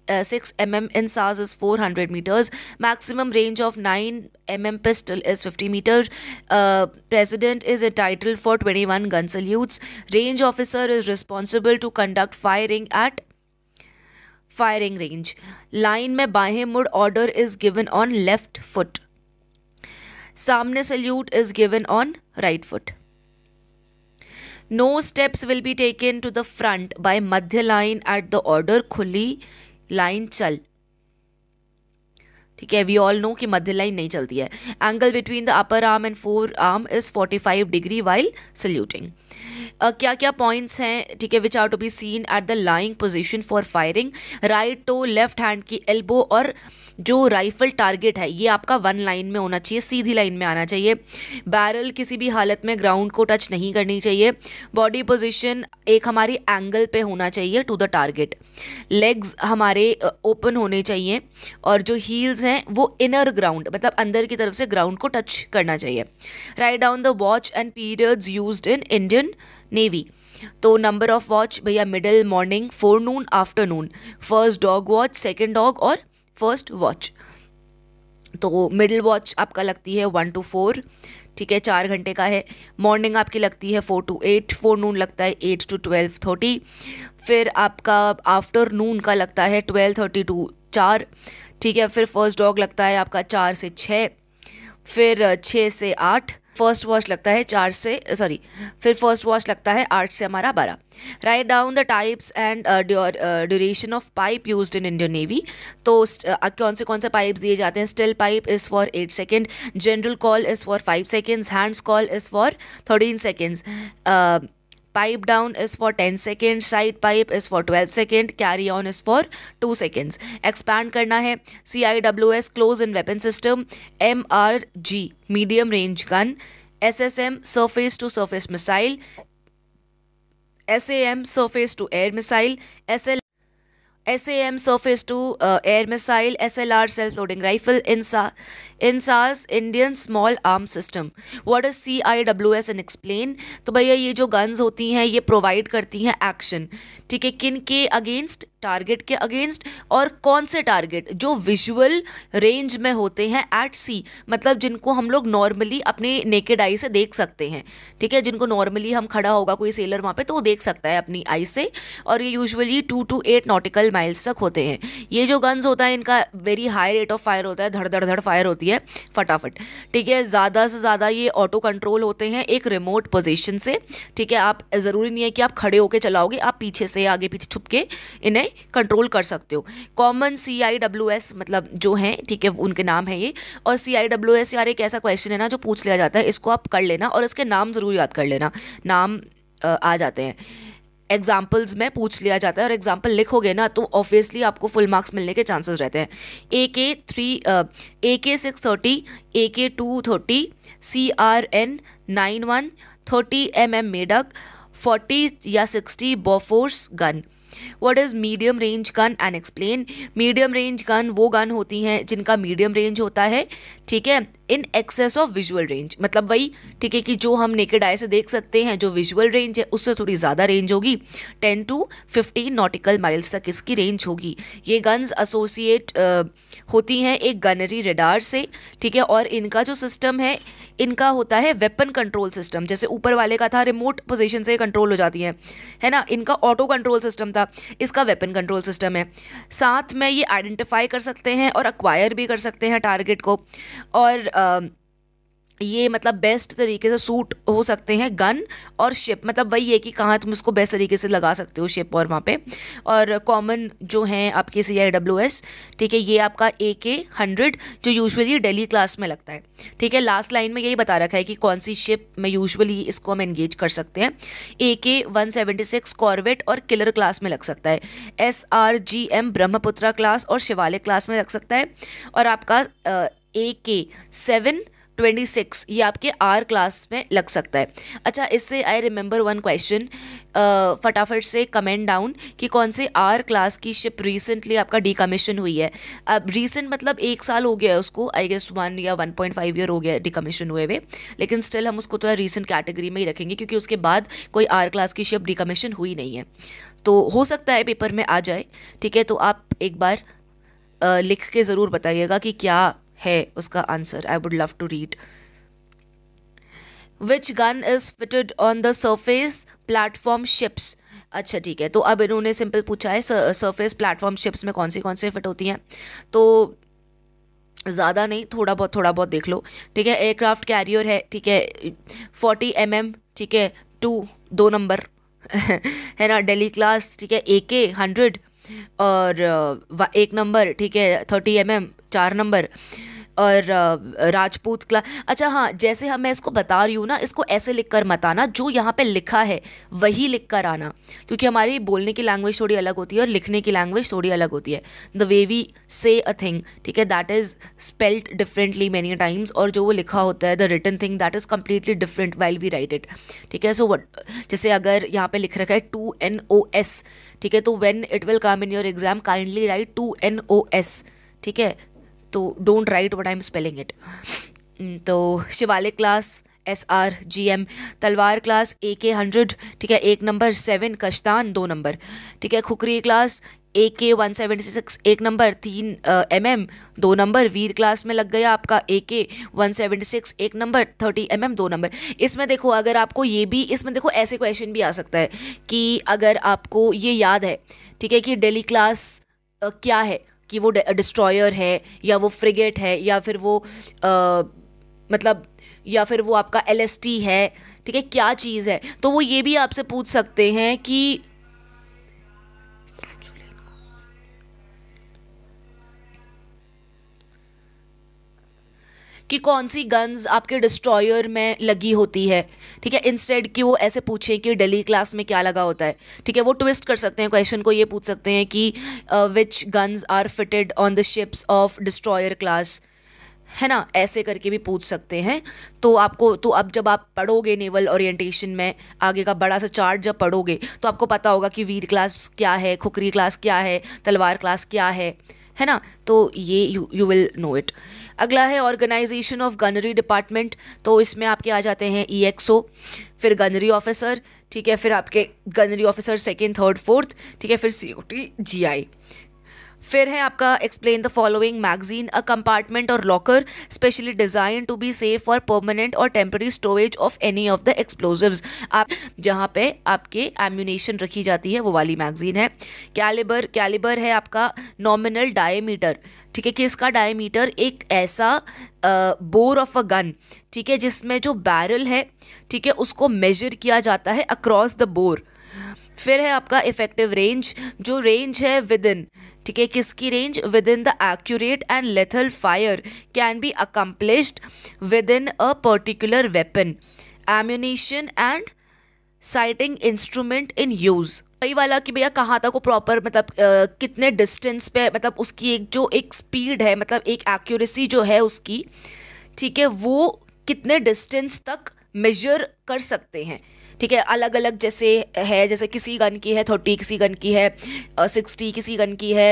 uh, mm in SARS is 400 meters. Maximum range of 9 mm pistol is 50 meters. Uh, President is entitled for 21 gun salutes. Range officer is responsible to conduct firing at firing range. Line में बाहें मुड़ order is given on left foot. सामने salute is given on right foot no steps will be taken to the front by मध्य line at the order खुली line चल ठीक है we all know कि मध्य लाइन नहीं चलती है angle between the upper arm and fore arm is forty five degree while saluting क्या क्या पॉइंट्स हैं ठीक है which are to be seen at the lying position for firing right toe left hand की elbow और uh, जो rifle target है ये आपका वन लाइन में होना चाहिए सीधी लाइन में आना चाहिए बैरल किसी भी हालत में ग्राउंड को टच नहीं करनी चाहिए बॉडी पोजिशन एक हमारी एंगल पर होना चाहिए टू द टारगेट लेग्स हमारे ओपन होने चाहिए और जो हील्स हैं वो इनर ग्राउंड मतलब अंदर की तरफ से ग्राउंड को टच करना चाहिए write down the watch and periods use in Indian navy तो नंबर ऑफ वॉच भैया middle morning forenoon afternoon first dog watch second dog और फर्स्ट वॉच तो मिडिल वॉच आपका लगती है वन टू फोर ठीक है चार घंटे का है मॉर्निंग आपकी लगती है four to eight forenoon लगता है एट टू ट्वेल्व थर्टी फिर आपका आफ्टरनून का लगता है ट्वेल्व थर्टी टू चार ठीक है फिर फर्स्ट डॉग लगता है आपका चार से छः फिर छः से आठ फर्स्ट वॉच लगता है चार से सॉरी फिर फर्स्ट वॉच लगता है आठ से हमारा बारह write down the types and duration of pipe use in Indian navy तो uh, कौन से कौन से पाइप दिए जाते हैं still pipe is for eight second general call is for five seconds hands call is for thirteen seconds pipe down is for ten second side pipe is for twelve second carry on is for two seconds expand करना है C I W S close in weapon system M R G medium range gun S S M surface to surface missile S A M surface to air missile S L S M surface to air missile S L R self loading rifle INSAS INSAS Indian small arm system what is C I W S and explain तो भैया ये जो guns होती हैं ये provide करती हैं action ठीक है किन के अगेंस्ट टारगेट के अगेंस्ट और कौन से टारगेट जो विजुअल रेंज में होते हैं एट सी मतलब जिनको हम लोग नॉर्मली अपने नेकेड आई से देख सकते हैं ठीक है जिनको नॉर्मली हम खड़ा होगा कोई सेलर वहाँ पे तो वो देख सकता है अपनी आई से और ये usually two two eight nautical miles तक होते हैं ये जो गन्स होता है इनका very high rate of fire होता है धड़ धड़ धड़ फायर होती है फटाफट ठीक है ज़्यादा से ज़्यादा ये ऑटो कंट्रोल होते हैं एक रिमोट पोजिशन से ठीक है आप ज़रूरी नहीं है कि आप खड़े होकर चलाओगे आप पीछे से आगे पीछे छुप के इन्हें में कंट्रोल कर सकते हो common C I W S मतलब जो हैं ठीक है उनके नाम है ये और सी आई डब्ल्यू एस यार एक ऐसा क्वेश्चन है ना जो पूछ लिया जाता है इसको आप कर लेना और इसके नाम ज़रूर याद कर लेना नाम आ जाते हैं एग्जाम्पल्स में पूछ लिया जाता है और एग्जाम्पल लिखोगे ना तो ऑब्वियसली आपको फुल मार्क्स मिलने के चांसेस रहते हैं ए के थ्री ए के six thirty A K two thirty C R N nine one thirty M M Medak forty या sixty Bofors gun what is medium range gun and explain medium range gun वो gun होती हैं जिनका medium range होता है ठीक है in excess of visual range मतलब वही ठीक है कि जो हम नेकेड आई से देख सकते हैं जो विजुअल रेंज है उससे थोड़ी ज़्यादा रेंज होगी ten to fifteen nautical miles तक इसकी रेंज होगी ये गन्स एसोसिएट होती हैं एक गनरी रेडार से ठीक है और इनका जो सिस्टम है इनका होता है वेपन कंट्रोल सिस्टम जैसे ऊपर वाले का था रिमोट पोजिशन से कंट्रोल हो जाती है है ना इनका ऑटो कंट्रोल सिस्टम था इसका वेपन कंट्रोल सिस्टम है साथ में ये आइडेंटिफाई कर सकते हैं और अक्वायर भी कर सकते हैं टारगेट को और ये मतलब बेस्ट तरीके से सूट हो सकते हैं गन और शिप मतलब वही है कि कहाँ तुम इसको बेस्ट तरीके से लगा सकते हो शिप और वहाँ पे और कॉमन जो हैं आपके सी आई डब्ल्यू एस ठीक है ये आपका ए के हंड्रेड जो यूजुअली डेली क्लास में लगता है ठीक है लास्ट लाइन में यही बता रखा है कि कौन सी शिप में यूजुअली इसको हम एंगेज कर सकते हैं A K one seventy six corvette और किलर क्लास में लग सकता है S R G M Brahmaputra class और शिवालय क्लास में लग सकता है और आपका A K seven twenty six ये आपके आर क्लास में लग सकता है अच्छा इससे आई रिमेंबर वन क्वेश्चन फटाफट से कमेंट डाउन कि कौन से आर क्लास की शिप रिसेंटली आपका डिकमीशन हुई है अब रिसेंट मतलब एक साल हो गया है उसको आई गेस वन या वन पॉइंट फाइव ईयर हो गया है डिकमीशन हुए हुए लेकिन स्टिल हम उसको थोड़ा रिसेंट कैटेगरी में ही रखेंगे क्योंकि उसके बाद कोई आर क्लास की शिप डिकमीशन हुई नहीं है तो हो सकता है पेपर में आ जाए ठीक है तो आप एक बार लिख के ज़रूर बताइएगा कि क्या है उसका answer I would love to read which gun is fitted on the surface platform ships अच्छा ठीक है तो अब इन्होंने सिंपल पूछा है सरफेस प्लेटफॉर्म शिप्स में कौन सी कौन सी फिट होती हैं तो ज़्यादा नहीं थोड़ा बहुत थोड़ा बहुत देख लो ठीक है एयरक्राफ्ट कैरियर है ठीक है फोर्टी एम एम ठीक है टू दो नंबर है ना डेली क्लास ठीक है ए के हंड्रेड और uh, एक नंबर ठीक है थर्टी एम एम चार नंबर और राजपूत क्ला अच्छा हाँ जैसे हम मैं इसको बता रही हूँ ना इसको ऐसे लिख कर मत आना जो यहाँ पे लिखा है वही लिख कर आना क्योंकि हमारी बोलने की लैंग्वेज थोड़ी अलग होती है और लिखने की लैंग्वेज थोड़ी अलग होती है द वे वी से अ थिंग ठीक है that is spelled differently many times और जो वो लिखा होता है the return thing that is completely different while we write it ठीक है सो वट जैसे अगर यहाँ पर लिख रखा है टू एन ओ एस ठीक है तो when it will come in your exam kindly write to N O S ठीक है तो don't write what I am spelling it तो Shivalik class S R G M Talwar class A K hundred ठीक है एक नंबर सेवन कश्तान दो number ठीक है khukri class A K one seventy six एक नंबर तीन एम uh, एम दो नंबर वीर क्लास में लग गया आपका A K one seventy six एक नंबर थर्टी एम एम दो नंबर इसमें देखो अगर आपको ये भी इसमें देखो ऐसे क्वेश्चन भी आ सकता है कि अगर आपको ये याद है ठीक है कि डेली क्लास uh, क्या है कि वो डिस्ट्रॉयर है या वो फ्रिगेट है या फिर वो आ, मतलब या फिर वो आपका एल है ठीक है क्या चीज़ है तो वो ये भी आपसे पूछ सकते हैं कि कि कौन सी गन्स आपके डिस्ट्रॉयर में लगी होती है ठीक है इंस्टेड कि वो ऐसे पूछें कि डेली क्लास में क्या लगा होता है ठीक है वो ट्विस्ट कर सकते हैं क्वेश्चन को ये पूछ सकते हैं कि which guns are fitted on the ships of destroyer class है ना ऐसे करके भी पूछ सकते हैं तो आपको तो अब जब आप पढ़ोगे नेवल ओरिएंटेशन में आगे का बड़ा सा चार्ट जब पढ़ोगे तो आपको पता होगा कि वीर क्लास क्या है खुकरी क्लास क्या है तलवार क्लास क्या है है ना तो ये you you will know it अगला है ऑर्गेनाइजेशन ऑफ गनरी डिपार्टमेंट तो इसमें आपके आ जाते हैं ई e फिर गनरी ऑफिसर ठीक है फिर आपके gunnery officer second third fourth ठीक है फिर सी ओ टी जी आई फिर है आपका explain the following magazine a compartment और locker specially design to be safe for permanent और temporary storage of any of the explosive आप जहाँ पे आपके एम्यूनेशन रखी जाती है वो वाली मैगजीन है कैलिबर कैलिबर है आपका नॉमिनल डायमीटर ठीक है कि इसका डायमीटर एक ऐसा बोर ऑफ अ गन ठीक है जिसमें जो बैरल है ठीक है उसको मेजर किया जाता है अक्रॉस द बोर फिर है आपका इफेक्टिव रेंज जो रेंज है विद इन ठीक है किसकी range within the accurate and lethal fire can be accomplished within a particular weapon ammunition and sighting instrument in use कई वाला कि भैया कहाँ तक वो प्रॉपर मतलब आ, कितने डिस्टेंस पे मतलब उसकी एक जो एक स्पीड है मतलब एक एक्यूरेसी जो है उसकी ठीक है वो कितने डिस्टेंस तक मेजर कर सकते हैं ठीक है अलग अलग जैसे है जैसे किसी गन की है थर्टी किसी गन की है सिक्सटी किसी गन की है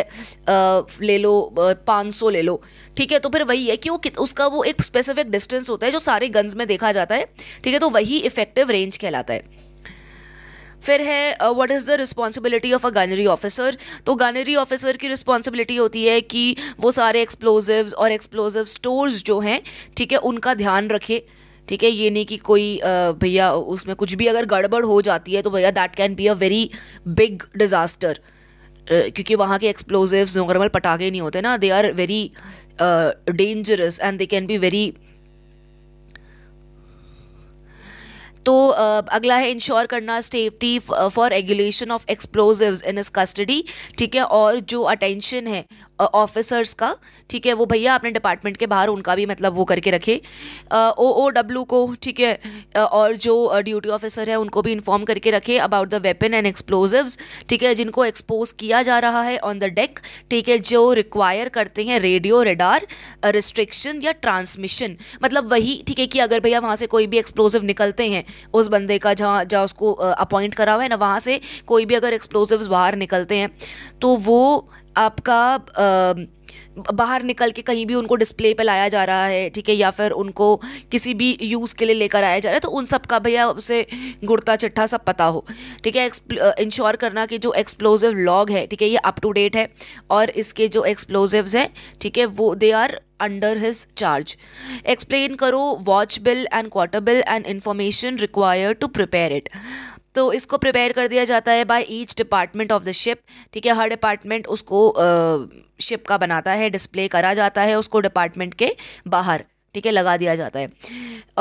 आ, ले लो पाँच सौ ले लो ठीक है तो फिर वही है कि वो उसका वो एक स्पेसिफिक डिस्टेंस होता है जो सारे गन्स में देखा जाता है ठीक है तो वही इफेक्टिव रेंज कहलाता है फिर है what is the responsibility of a gunnery officer तो गनरी ऑफिसर की रिस्पॉन्सिबिलिटी होती है कि वो सारे एक्सप्लोजिवस और एक्सप्लोजिव स्टोर्स जो हैं ठीक है उनका ध्यान रखे ठीक है ये नहीं कि कोई भैया उसमें कुछ भी अगर गड़बड़ हो जाती है तो भैया that can be a very big disaster क्योंकि वहाँ के एक्सप्लोजिव नॉर्मल पटाखे नहीं होते ना they are very dangerous and they can be very तो अगला है इंश्योर करना safety for regulation of explosive in his custody ठीक है और जो अटेंशन है ऑफिसर्स का ठीक है वो भैया अपने डिपार्टमेंट के बाहर उनका भी मतलब वो करके रखे ओ ओ डब्ल्यू को ठीक है और जो ड्यूटी ऑफिसर है उनको भी इन्फॉर्म करके रखे about the weapon and explosive ठीक है जिनको एक्सपोज किया जा रहा है ऑन द डेक ठीक है जो रिक्वायर करते हैं रेडियो रेडार रिस्ट्रिक्शन या ट्रांसमिशन मतलब वही ठीक है कि अगर भैया वहाँ से कोई भी एक्सप्लोजिव निकलते हैं उस बंदे का जहाँ जहाँ उसको अपॉइंट करा हुआ है ना वहाँ से कोई भी अगर एक्सप्लोजिव बाहर निकलते हैं तो वो आपका बाहर निकल के कहीं भी उनको डिस्प्ले पे लाया जा रहा है ठीक है या फिर उनको किसी भी यूज़ के लिए लेकर आया जा रहा है तो उन सब का भैया उसे गुड़ता चिट्ठा सब पता हो ठीक है इंश्योर करना कि जो एक्सप्लोजिव लॉग है ठीक है ये अप टू डेट है और इसके जो एक्सप्लोजिवस हैं ठीक है वो they are under his charge explain करो watch bill and quarter bill and information require to prepare it तो इसको प्रिपेयर कर दिया जाता है by each department of the ship ठीक है हर डिपार्टमेंट उसको शिप का बनाता है डिस्प्ले करा जाता है उसको डिपार्टमेंट के बाहर ठीक है लगा दिया जाता है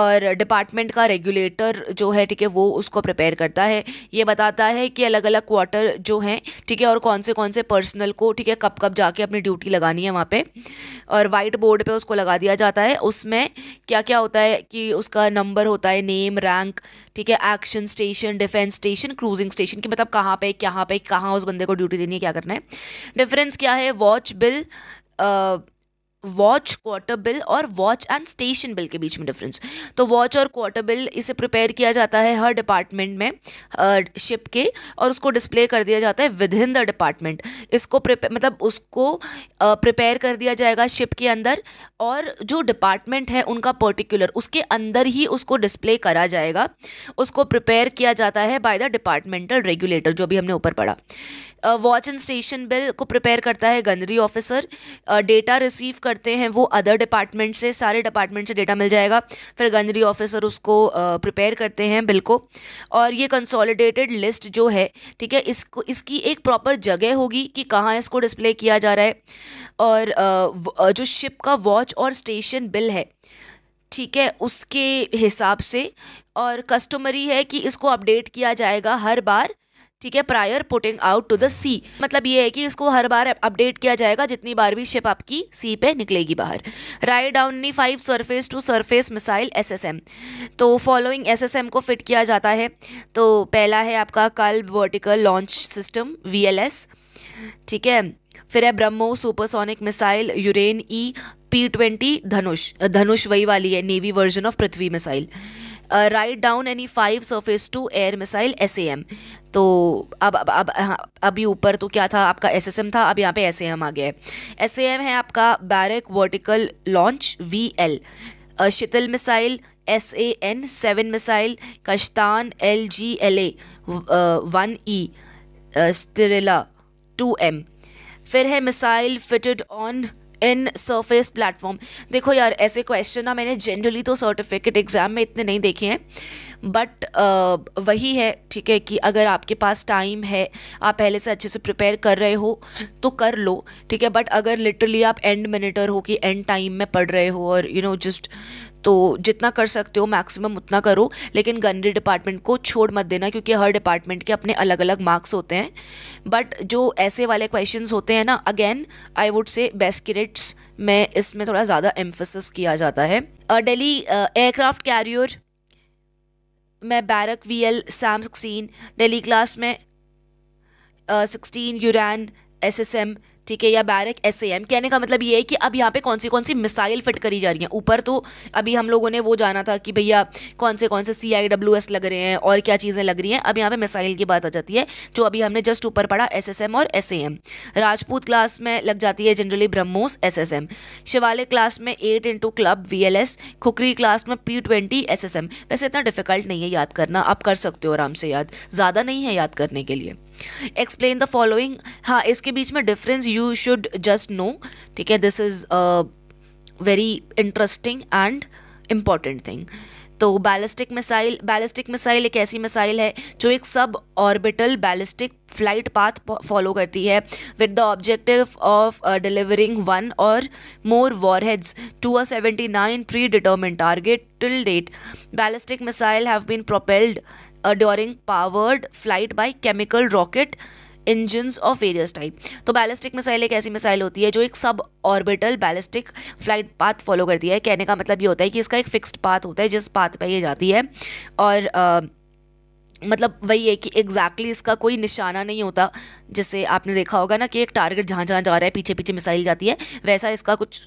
और डिपार्टमेंट का रेगुलेटर जो है ठीक है वो उसको प्रिपेयर करता है ये बताता है कि अलग अलग क्वार्टर जो हैं ठीक है और कौन से कौन से पर्सनल को ठीक है कब कब जाके अपनी ड्यूटी लगानी है वहाँ पे और वाइट बोर्ड पे उसको लगा दिया जाता है उसमें क्या क्या होता है कि उसका नंबर होता है नेम रैंक ठीक है action station defence station cruising station कि मतलब कहाँ पर कहाँ पर कहाँ उस बंदे को ड्यूटी देनी है क्या करना है डिफरेंस क्या है watch bill watch quarter bill और वॉच एंड स्टेशन बिल के बीच में डिफरेंस तो वॉच और क्वार्टर बिल इसे प्रिपेयर किया जाता है हर डिपार्टमेंट में शिप के और उसको डिस्प्ले कर दिया जाता है विद इन द डिपार्टमेंट इसको मतलब उसको प्रिपेयर कर दिया जाएगा शिप के अंदर और जो डिपार्टमेंट है उनका पर्टिकुलर उसके अंदर ही उसको डिस्प्ले करा जाएगा उसको प्रिपेयर किया जाता है बाय द डिपार्टमेंटल रेगुलेटर जो भी हमने ऊपर पढ़ा वॉच एंड स्टेशन बिल को प्रिपेयर करता है गनरी ऑफिसर डेटा रिसीव करते हैं वो अदर डिपार्टमेंट से सारे डिपार्टमेंट से डेटा मिल जाएगा फिर गनरी ऑफिसर उसको प्रिपेयर करते हैं बिल को और ये कंसोलिडेटेड लिस्ट जो है ठीक है इसको इसकी एक प्रॉपर जगह होगी कि कहाँ इसको डिस्प्ले किया जा रहा है और जो शिप का वॉच और स्टेशन बिल है ठीक है उसके हिसाब से और कस्टमरी है कि इसको अपडेट किया जाएगा हर बार ठीक है prior putting out to the sea मतलब ये है कि इसको हर बार अपडेट किया जाएगा जितनी बार भी शिप आपकी सी पे निकलेगी बाहर write down any five surface to surface missile SSM तो फॉलोइंग एसएसएम को फिट किया जाता है तो पहला है आपका कल वर्टिकल लॉन्च सिस्टम वीएलएस ठीक है फिर है BrahMos supersonic missile Uran E P twenty Dhanush Dhanush वही वाली है navy version of Prithvi missile write down any five surface to air missile missiles तो अब अब अब हाँ, अभी ऊपर तो क्या था आपका एस था अब यहाँ पे एस आ गया है एस है आपका Barak vertical launch V L Shtil missile S A N seven missile Kashtan L G L A one E Strela two M फिर है missile fitted on in surface platform देखो यार ऐसे क्वेश्चन ना मैंने जनरली तो सर्टिफिकेट एग्ज़ाम में इतने नहीं देखे हैं बट uh, वही है ठीक है कि अगर आपके पास टाइम है आप पहले से अच्छे से प्रिपेयर कर रहे हो तो कर लो ठीक है बट अगर लिटरली आप एंड मिनिटर हो कि एंड टाइम में पढ़ रहे हो और यू नो जस्ट तो जितना कर सकते हो मैक्सिमम उतना करो लेकिन गनरी डिपार्टमेंट को छोड़ मत देना क्योंकि हर डिपार्टमेंट के अपने अलग अलग मार्क्स होते हैं बट जो ऐसे वाले क्वेश्चंस होते हैं ना again I would say best किरेट्स में इसमें थोड़ा ज़्यादा एम्फोसिस किया जाता है डेली एयरक्राफ्ट कैरियर में Barak V L SAM sixteen Delhi class में sixteen Uran S S M ठीक है या बैरक एस कहने का मतलब ये है कि अब यहाँ पे कौन सी कौन सी मिसाइल फिट करी जा रही हैं ऊपर तो अभी हम लोगों ने वो जाना था कि भैया कौन से कौन से सी आई डब्ल्यू एस लग रहे हैं और क्या चीज़ें लग रही हैं अब यहाँ पे मिसाइल की बात आ जाती है जो अभी हमने जस्ट ऊपर पढ़ा एस एस एम और S A M Rajput class में लग जाती है generally BrahMos S S M Shivalik class में eight into Klub V L S Khukri class में P twenty S S M वैसे इतना डिफिकल्ट नहीं है याद करना आप कर सकते हो आराम से याद ज़्यादा नहीं है याद करने के लिए एक्सप्लेन द फॉलोइंग हाँ इसके बीच में difference you should just know ठीक है this is very interesting and important thing तो बैलिस्टिक मिसाइल बैलिस्टिक मिसाइल एक ऐसी मिसाइल है जो एक sub orbital ballistic flight path follow करती है with the objective of delivering one or more warheads to a seventy nine predetermined target till date ballistic missile have been propelled during powered flight by chemical rocket engine of various type तो ballistic missile एक ऐसी missile होती है जो एक sub orbital ballistic flight path follow करती है कहने का मतलब ये होता है कि इसका एक फिक्स्ड पाथ होता है जिस पाथ पर ये जाती है और आ, मतलब वही है कि एग्जैक्टली exactly इसका कोई निशाना नहीं होता जैसे आपने देखा होगा ना कि एक टारगेट जहाँ जहाँ जा रहा है पीछे पीछे मिसाइल जाती है वैसा इसका कुछ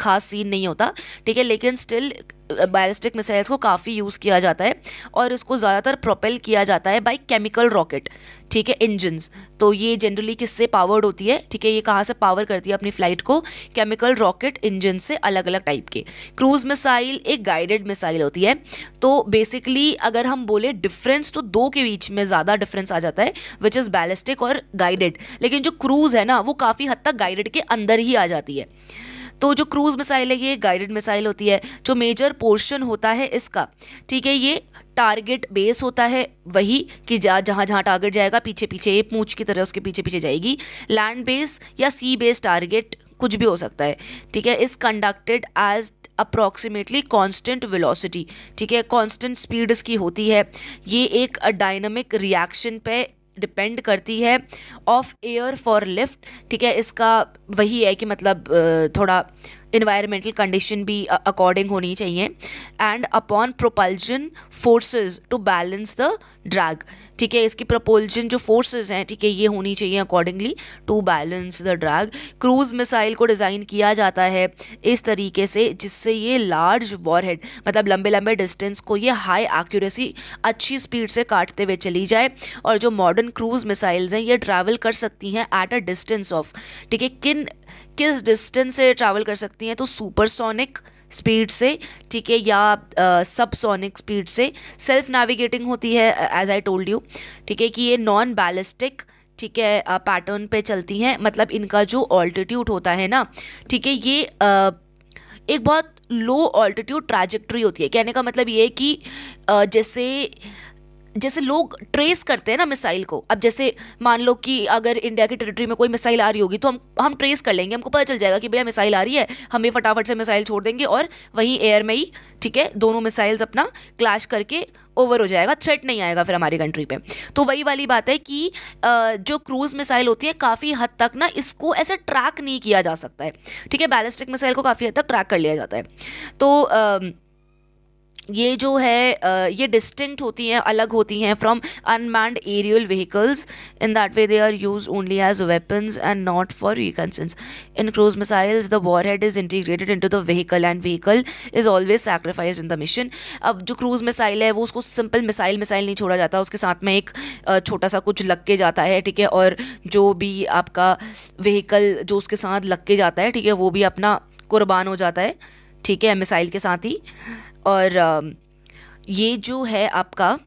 खास सीन नहीं होता ठीक है लेकिन स्टिल बैलिस्टिक मिसाइल्स को काफ़ी यूज़ किया जाता है और इसको ज़्यादातर प्रोपेल किया जाता है बाई केमिकल रॉकेट ठीक है इंजन्स तो ये जनरली किससे पावर्ड होती है ठीक है ये कहाँ से पावर करती है अपनी फ्लाइट को केमिकल रॉकेट इंजन से अलग अलग टाइप के क्रूज मिसाइल एक गाइडेड मिसाइल होती है तो बेसिकली अगर हम बोले डिफरेंस तो दो के बीच में ज़्यादा डिफरेंस आ जाता है विच इज़ बैलिस्टिक और गाइडेड लेकिन जो क्रूज़ है ना वो काफ़ी हद तक गाइडेड के अंदर ही आ जाती है तो जो क्रूज़ मिसाइल है ये गाइडेड मिसाइल होती है जो मेजर पोर्शन होता है इसका ठीक है ये टारगेट बेस होता है वही कि जहाँ जहाँ जहाँ टारगेट जाएगा पीछे पीछे एक पूछ की तरह उसके पीछे पीछे जाएगी लैंड बेस या सी बेस टारगेट कुछ भी हो सकता है ठीक है is conducted as approximately constant velocity ठीक है कॉन्स्टेंट स्पीड इसकी होती है ये एक डायनमिक रिएक्शन पे डिपेंड करती है ऑफ एयर फॉर लिफ्ट ठीक है इसका वही है कि मतलब थोड़ा इन्वायरमेंटल कंडीशन भी अकॉर्डिंग uh, होनी चाहिए and upon propulsion forces to balance the drag ठीक है इसकी प्रपोल्जन जो फोर्सेस हैं ठीक है ये होनी चाहिए accordingly to balance the drag cruise missile को डिज़ाइन किया जाता है इस तरीके से जिससे ये लार्ज वॉरहेड मतलब लंबे लंबे डिस्टेंस को ये हाई एक्यूरेसी अच्छी स्पीड से काटते हुए चली जाए और जो मॉडर्न क्रूज मिसाइल्स हैं ये ट्रैवल कर सकती हैं एट अ डिस्टेंस ऑफ ठीक है किन किस डिस्टेंस से ट्रैवल कर सकती हैं तो सुपरसोनिक स्पीड से ठीक है या सब सोनिक स्पीड से सेल्फ नेविगेटिंग होती है एज आई टोल्ड यू ठीक है कि ये नॉन बैलिस्टिक ठीक है पैटर्न पे चलती हैं मतलब इनका जो ऑल्टीट्यूड होता है ना ठीक है ये आ, एक बहुत लो ऑल्टीट्यूड ट्रैजेक्ट्री होती है कहने का मतलब ये है कि आ, जैसे जैसे लोग ट्रेस करते हैं ना मिसाइल को अब जैसे मान लो कि अगर इंडिया की टेरिटरी में कोई मिसाइल आ रही होगी तो हम हम ट्रेस कर लेंगे हमको पता चल जाएगा कि भैया मिसाइल आ रही है हम ये फटाफट से मिसाइल छोड़ देंगे और वहीं एयर में ही ठीक है दोनों मिसाइल्स अपना क्लैश करके ओवर हो जाएगा थ्रेट नहीं आएगा फिर हमारी कंट्री पे तो वही वाली बात है कि जो क्रूज मिसाइल होती है काफ़ी हद तक ना इसको ऐसे ट्रैक नहीं किया जा सकता है ठीक है बैलिस्टिक मिसाइल को काफ़ी हद तक ट्रैक कर लिया जाता है तो ये जो है ये डिस्टिंक्ट होती हैं अलग होती हैं from unmanned aerial vehicles in that way they are use only as weapons and not for reconnaissance in cruise missiles the warhead is integrated into the vehicle and vehicle is always sacrifice in the mission अब जो cruise missile है वो उसको simple missile missile नहीं छोड़ा जाता उसके साथ में एक छोटा सा कुछ लग के जाता है ठीक है और जो भी आपका व्हीकल जो उसके साथ लग के जाता है ठीक है वो भी अपना कुर्बान हो जाता है ठीक है मिसाइल के साथ ही और ये जो है आपका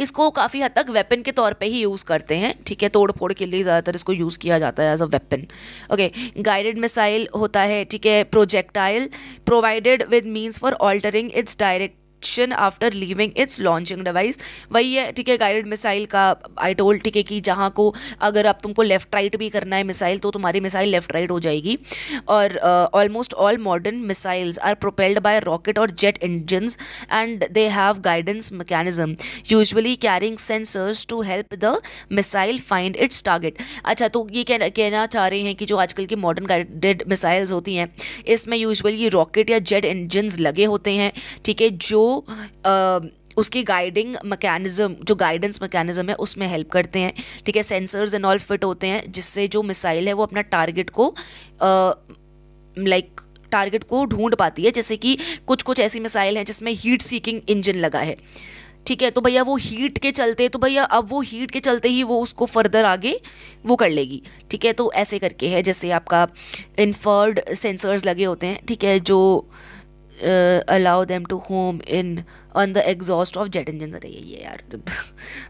इसको काफ़ी हद तक वेपन के तौर पे ही यूज़ करते हैं ठीक है तोड़ फोड़ के लिए ज़्यादातर इसको यूज़ किया जाता है as a weapon okay guided missile होता है ठीक है projectile provided with means for altering its direct action after leaving its launching device वही है ठीक है गाइडेड मिसाइल का आई टोल ठीक है कि जहाँ को अगर आप तुमको लेफ्ट राइट भी करना है मिसाइल तो तुम्हारी मिसाइल लेफ्ट राइट हो जाएगी और almost all modern missiles are propelled by rocket or jet engines and they have guidance mechanism usually carrying sensors to help the missile find its target अच्छा तो ये कहना कहना चाह रहे हैं कि जो आजकल की मॉडर्न गाइडेड मिसाइल्स होती हैं इसमें यूजली रॉकेट या जेट इंजन्स लगे होते हैं ठीक है जो आ, उसकी गाइडिंग मैकेनिज़्म जो गाइडेंस मैकेनिज़्म है उसमें हेल्प करते हैं ठीक है सेंसर्स एंड ऑल फिट होते हैं जिससे जो मिसाइल है वो अपना टारगेट को लाइक टारगेट को ढूंढ पाती है जैसे कि कुछ कुछ ऐसी मिसाइल हैं जिसमें हीट सीकिंग इंजन लगा है ठीक है तो भैया वो हीट के चलते तो भैया अब वो हीट के चलते ही वो उसको फर्दर आगे वो कर लेगी ठीक है तो ऐसे करके है जैसे आपका इन्फर्ड सेंसर्स लगे होते हैं ठीक है जो allow them to home in on the exhaust of jet engine अरे ये यार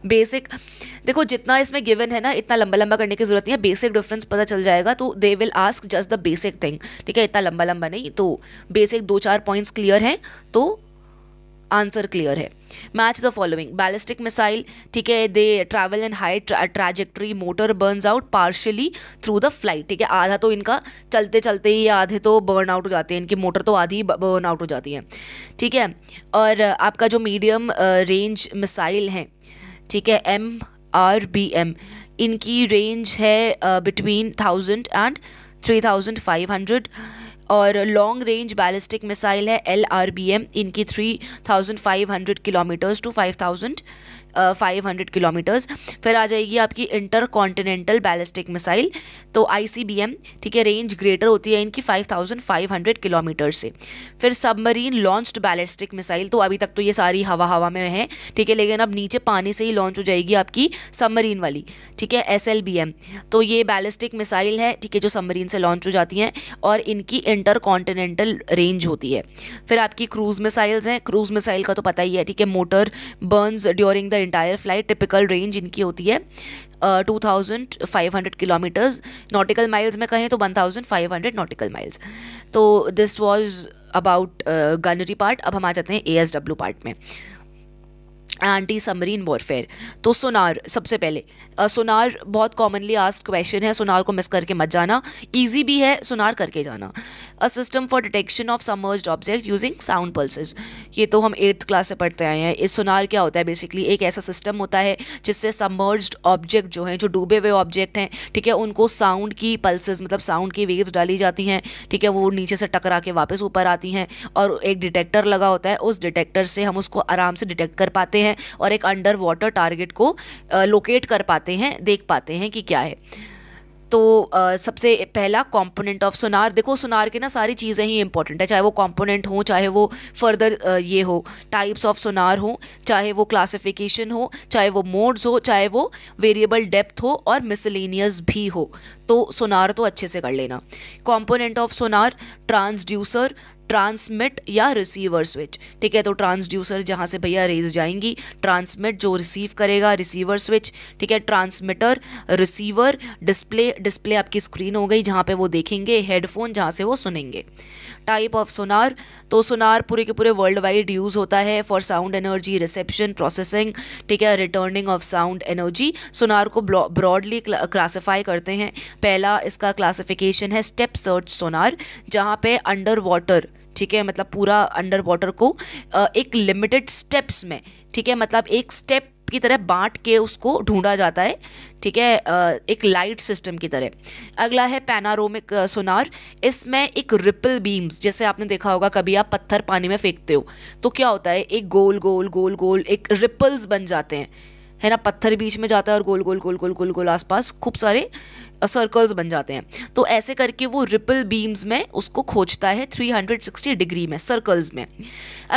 बेसिक तो देखो जितना इसमें गिवन है ना इतना लंबा लंबा करने की जरूरत नहीं है बेसिक डिफरेंस पता चल जाएगा तो they will ask just the basic thing ठीक है इतना लंबा लंबा नहीं तो बेसिक दो चार पॉइंट्स क्लियर हैं तो आंसर क्लियर है match the following ballistic missile ठीक है they travel in high trajectory motor burns out partially through the flight ठीक है आधा तो इनका चलते चलते ही आधे तो बर्न आउट हो जाते हैं इनकी मोटर तो आधी बर्न आउट हो जाती है ठीक है और आपका जो मीडियम रेंज मिसाइल हैं ठीक है एम आर बी एम इनकी रेंज है between thousand and three thousand five hundred और लॉन्ग रेंज बैलिस्टिक मिसाइल है एल आर बी एम इनकी three thousand five hundred kilometres to five thousand five hundred kilometres फिर आ जाएगी आपकी inter continental ballistic missile तो आई C B M ठीक है रेंज ग्रेटर होती है इनकी five thousand five hundred kilometre से फिर सबमरीन लॉन्च्ड बैलिस्टिक मिसाइल तो अभी तक तो ये सारी हवा हवा में है ठीक है लेकिन अब नीचे पानी से ही लॉन्च हो जाएगी आपकी सबमरीन वाली ठीक है एस तो ये बैलिस्टिक मिसाइल है ठीक है जो सबमरीन से लॉन्च हो जाती हैं और इनकी इंटर कॉन्टिनेंटल रेंज होती है फिर आपकी क्रूज़ मिसाइल्स हैं क्रूज़ मिसाइल का तो पता ही है ठीक है motor burns during the entire flight typical range इनकी होती है two thousand five hundred kilometres nautical miles में कहें तो one thousand five hundred nautical miles तो this was about gunnery part अब हम आ जाते हैं ए एस डब्ल्यू पार्ट में एंटी समरीन वॉरफेयर तो सोनार सबसे पहले सोनार बहुत कॉमनली आस्क क्वेश्चन है सोनार को मिस करके मत जाना इजी भी है सोनार करके जाना a system for detection of submerged object using sound pulses ये तो हम एट्थ क्लास से पढ़ते आए हैं इस सोनार क्या होता है बेसिकली एक ऐसा सिस्टम होता है जिससे समर्ज ऑब्जेक्ट जो हैं जो डूबे हुए ऑब्जेक्ट हैं ठीक है उनको साउंड की पल्सेज मतलब साउंड की वेव्स डाली जाती हैं ठीक है वो नीचे से टकरा के वापस ऊपर आती हैं और एक डिटेक्टर लगा होता है उस डिटेक्टर से हम उसको आराम से डिटेक्ट कर पाते हैं हैं और एक अंडर वाटर टारगेट को लोकेट कर पाते हैं देख पाते हैं कि क्या है तो आ, सबसे पहला कंपोनेंट ऑफ सोनार देखो सुनार के ना सारी चीज़ें ही इंपॉर्टेंट है चाहे वो कंपोनेंट हो चाहे वो फर्दर ये हो टाइप्स ऑफ सोनार हो चाहे वो क्लासिफिकेशन हो चाहे वो मोड्स हो चाहे वो वेरिएबल डेप्थ हो और मिसलिनियस भी हो तो सोनार तो अच्छे से कर लेना component of sonar transducer transmit या रिसीवर स्विच ठीक है तो ट्रांसड्यूसर जहाँ से भैया रेज जाएंगी ट्रांसमिट जो रिसीव करेगा रिसीवर स्विच ठीक है ट्रांसमिटर रिसीवर डिस्प्ले डिस्प्ले आपकी स्क्रीन हो गई जहाँ पे वो देखेंगे हेडफोन जहाँ से वो सुनेंगे टाइप ऑफ सोनार तो सोनार पूरे के पूरे वर्ल्ड वाइड यूज़ होता है for sound energy reception processing ठीक है returning of sound energy sonar को ब्रॉडली क्लासीफाई करते हैं पहला इसका क्लासिफिकेशन है स्टेप सर्च सोनार जहाँ पे अंडर वाटर ठीक है मतलब पूरा अंडर वाटर को एक लिमिटेड स्टेप्स में ठीक है मतलब एक स्टेप की तरह बांट के उसको ढूंढा जाता है ठीक है एक लाइट सिस्टम की तरह अगला है पैनारोमिक सोनार इसमें एक रिपल बीम्स जैसे आपने देखा होगा कभी आप पत्थर पानी में फेंकते हो तो क्या होता है एक गोल गोल गोल गोल एक रिपल्स बन जाते हैं है ना पत्थर बीच में जाता है और गोल गोल गोल गोल गोल गोल आसपास खूब सारे सर्कल्स बन जाते हैं तो ऐसे करके वो रिपल बीम्स में उसको खोजता है 360 डिग्री में सर्कल्स में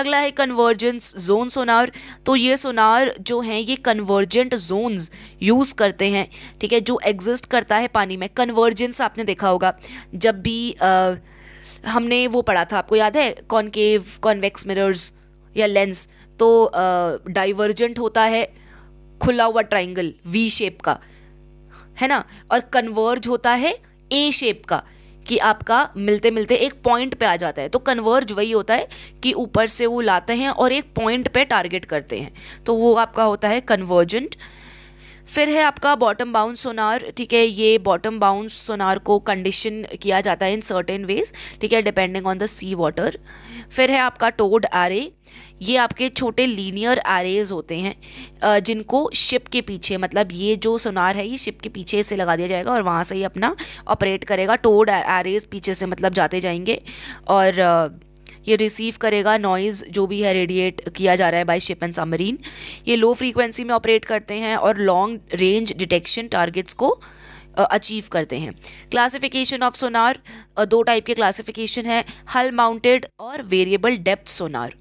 अगला है कन्वर्जेंस जोन सोनार तो ये सोनार जो हैं ये कन्वर्जेंट जोन्स यूज़ करते हैं ठीक है जो एग्जिस्ट करता है पानी में कन्वर्जेंस आपने देखा होगा जब भी आ, हमने वो पढ़ा था आपको याद है कॉनकेव कॉन्वेक्स मिरर्स या लेंस तो डाइवर्जेंट होता है खुला हुआ ट्राइंगल वी शेप का है ना और कन्वर्ज होता है ए शेप का कि आपका मिलते मिलते एक पॉइंट पे आ जाता है तो कन्वर्ज वही होता है कि ऊपर से वो लाते हैं और एक पॉइंट पे टारगेट करते हैं तो वो आपका होता है कन्वर्जेंट फिर है आपका बॉटम बाउंस सोनार ठीक है ये बॉटम बाउंस सोनार को कंडीशन किया जाता है इन सर्टेन वेज ठीक है depending on the sea water फिर है आपका टोड आरे ये आपके छोटे लीनियर आरेज होते हैं जिनको शिप के पीछे मतलब ये जो सोनार है ये शिप के पीछे से लगा दिया जाएगा और वहाँ से ही अपना ऑपरेट करेगा टोड आरेज पीछे से मतलब जाते जाएंगे और ये रिसीव करेगा नॉइज़ जो भी है रेडिएट किया जा रहा है बाय शिप एंड सबमरीन ये लो फ्रीक्वेंसी में ऑपरेट करते हैं और लॉन्ग रेंज डिटेक्शन टारगेट्स को अचीव करते हैं क्लासिफिकेशन ऑफ सोनार दो टाइप के क्लासिफिकेशन है हल माउंटेड और वेरिएबल डेप्थ सोनार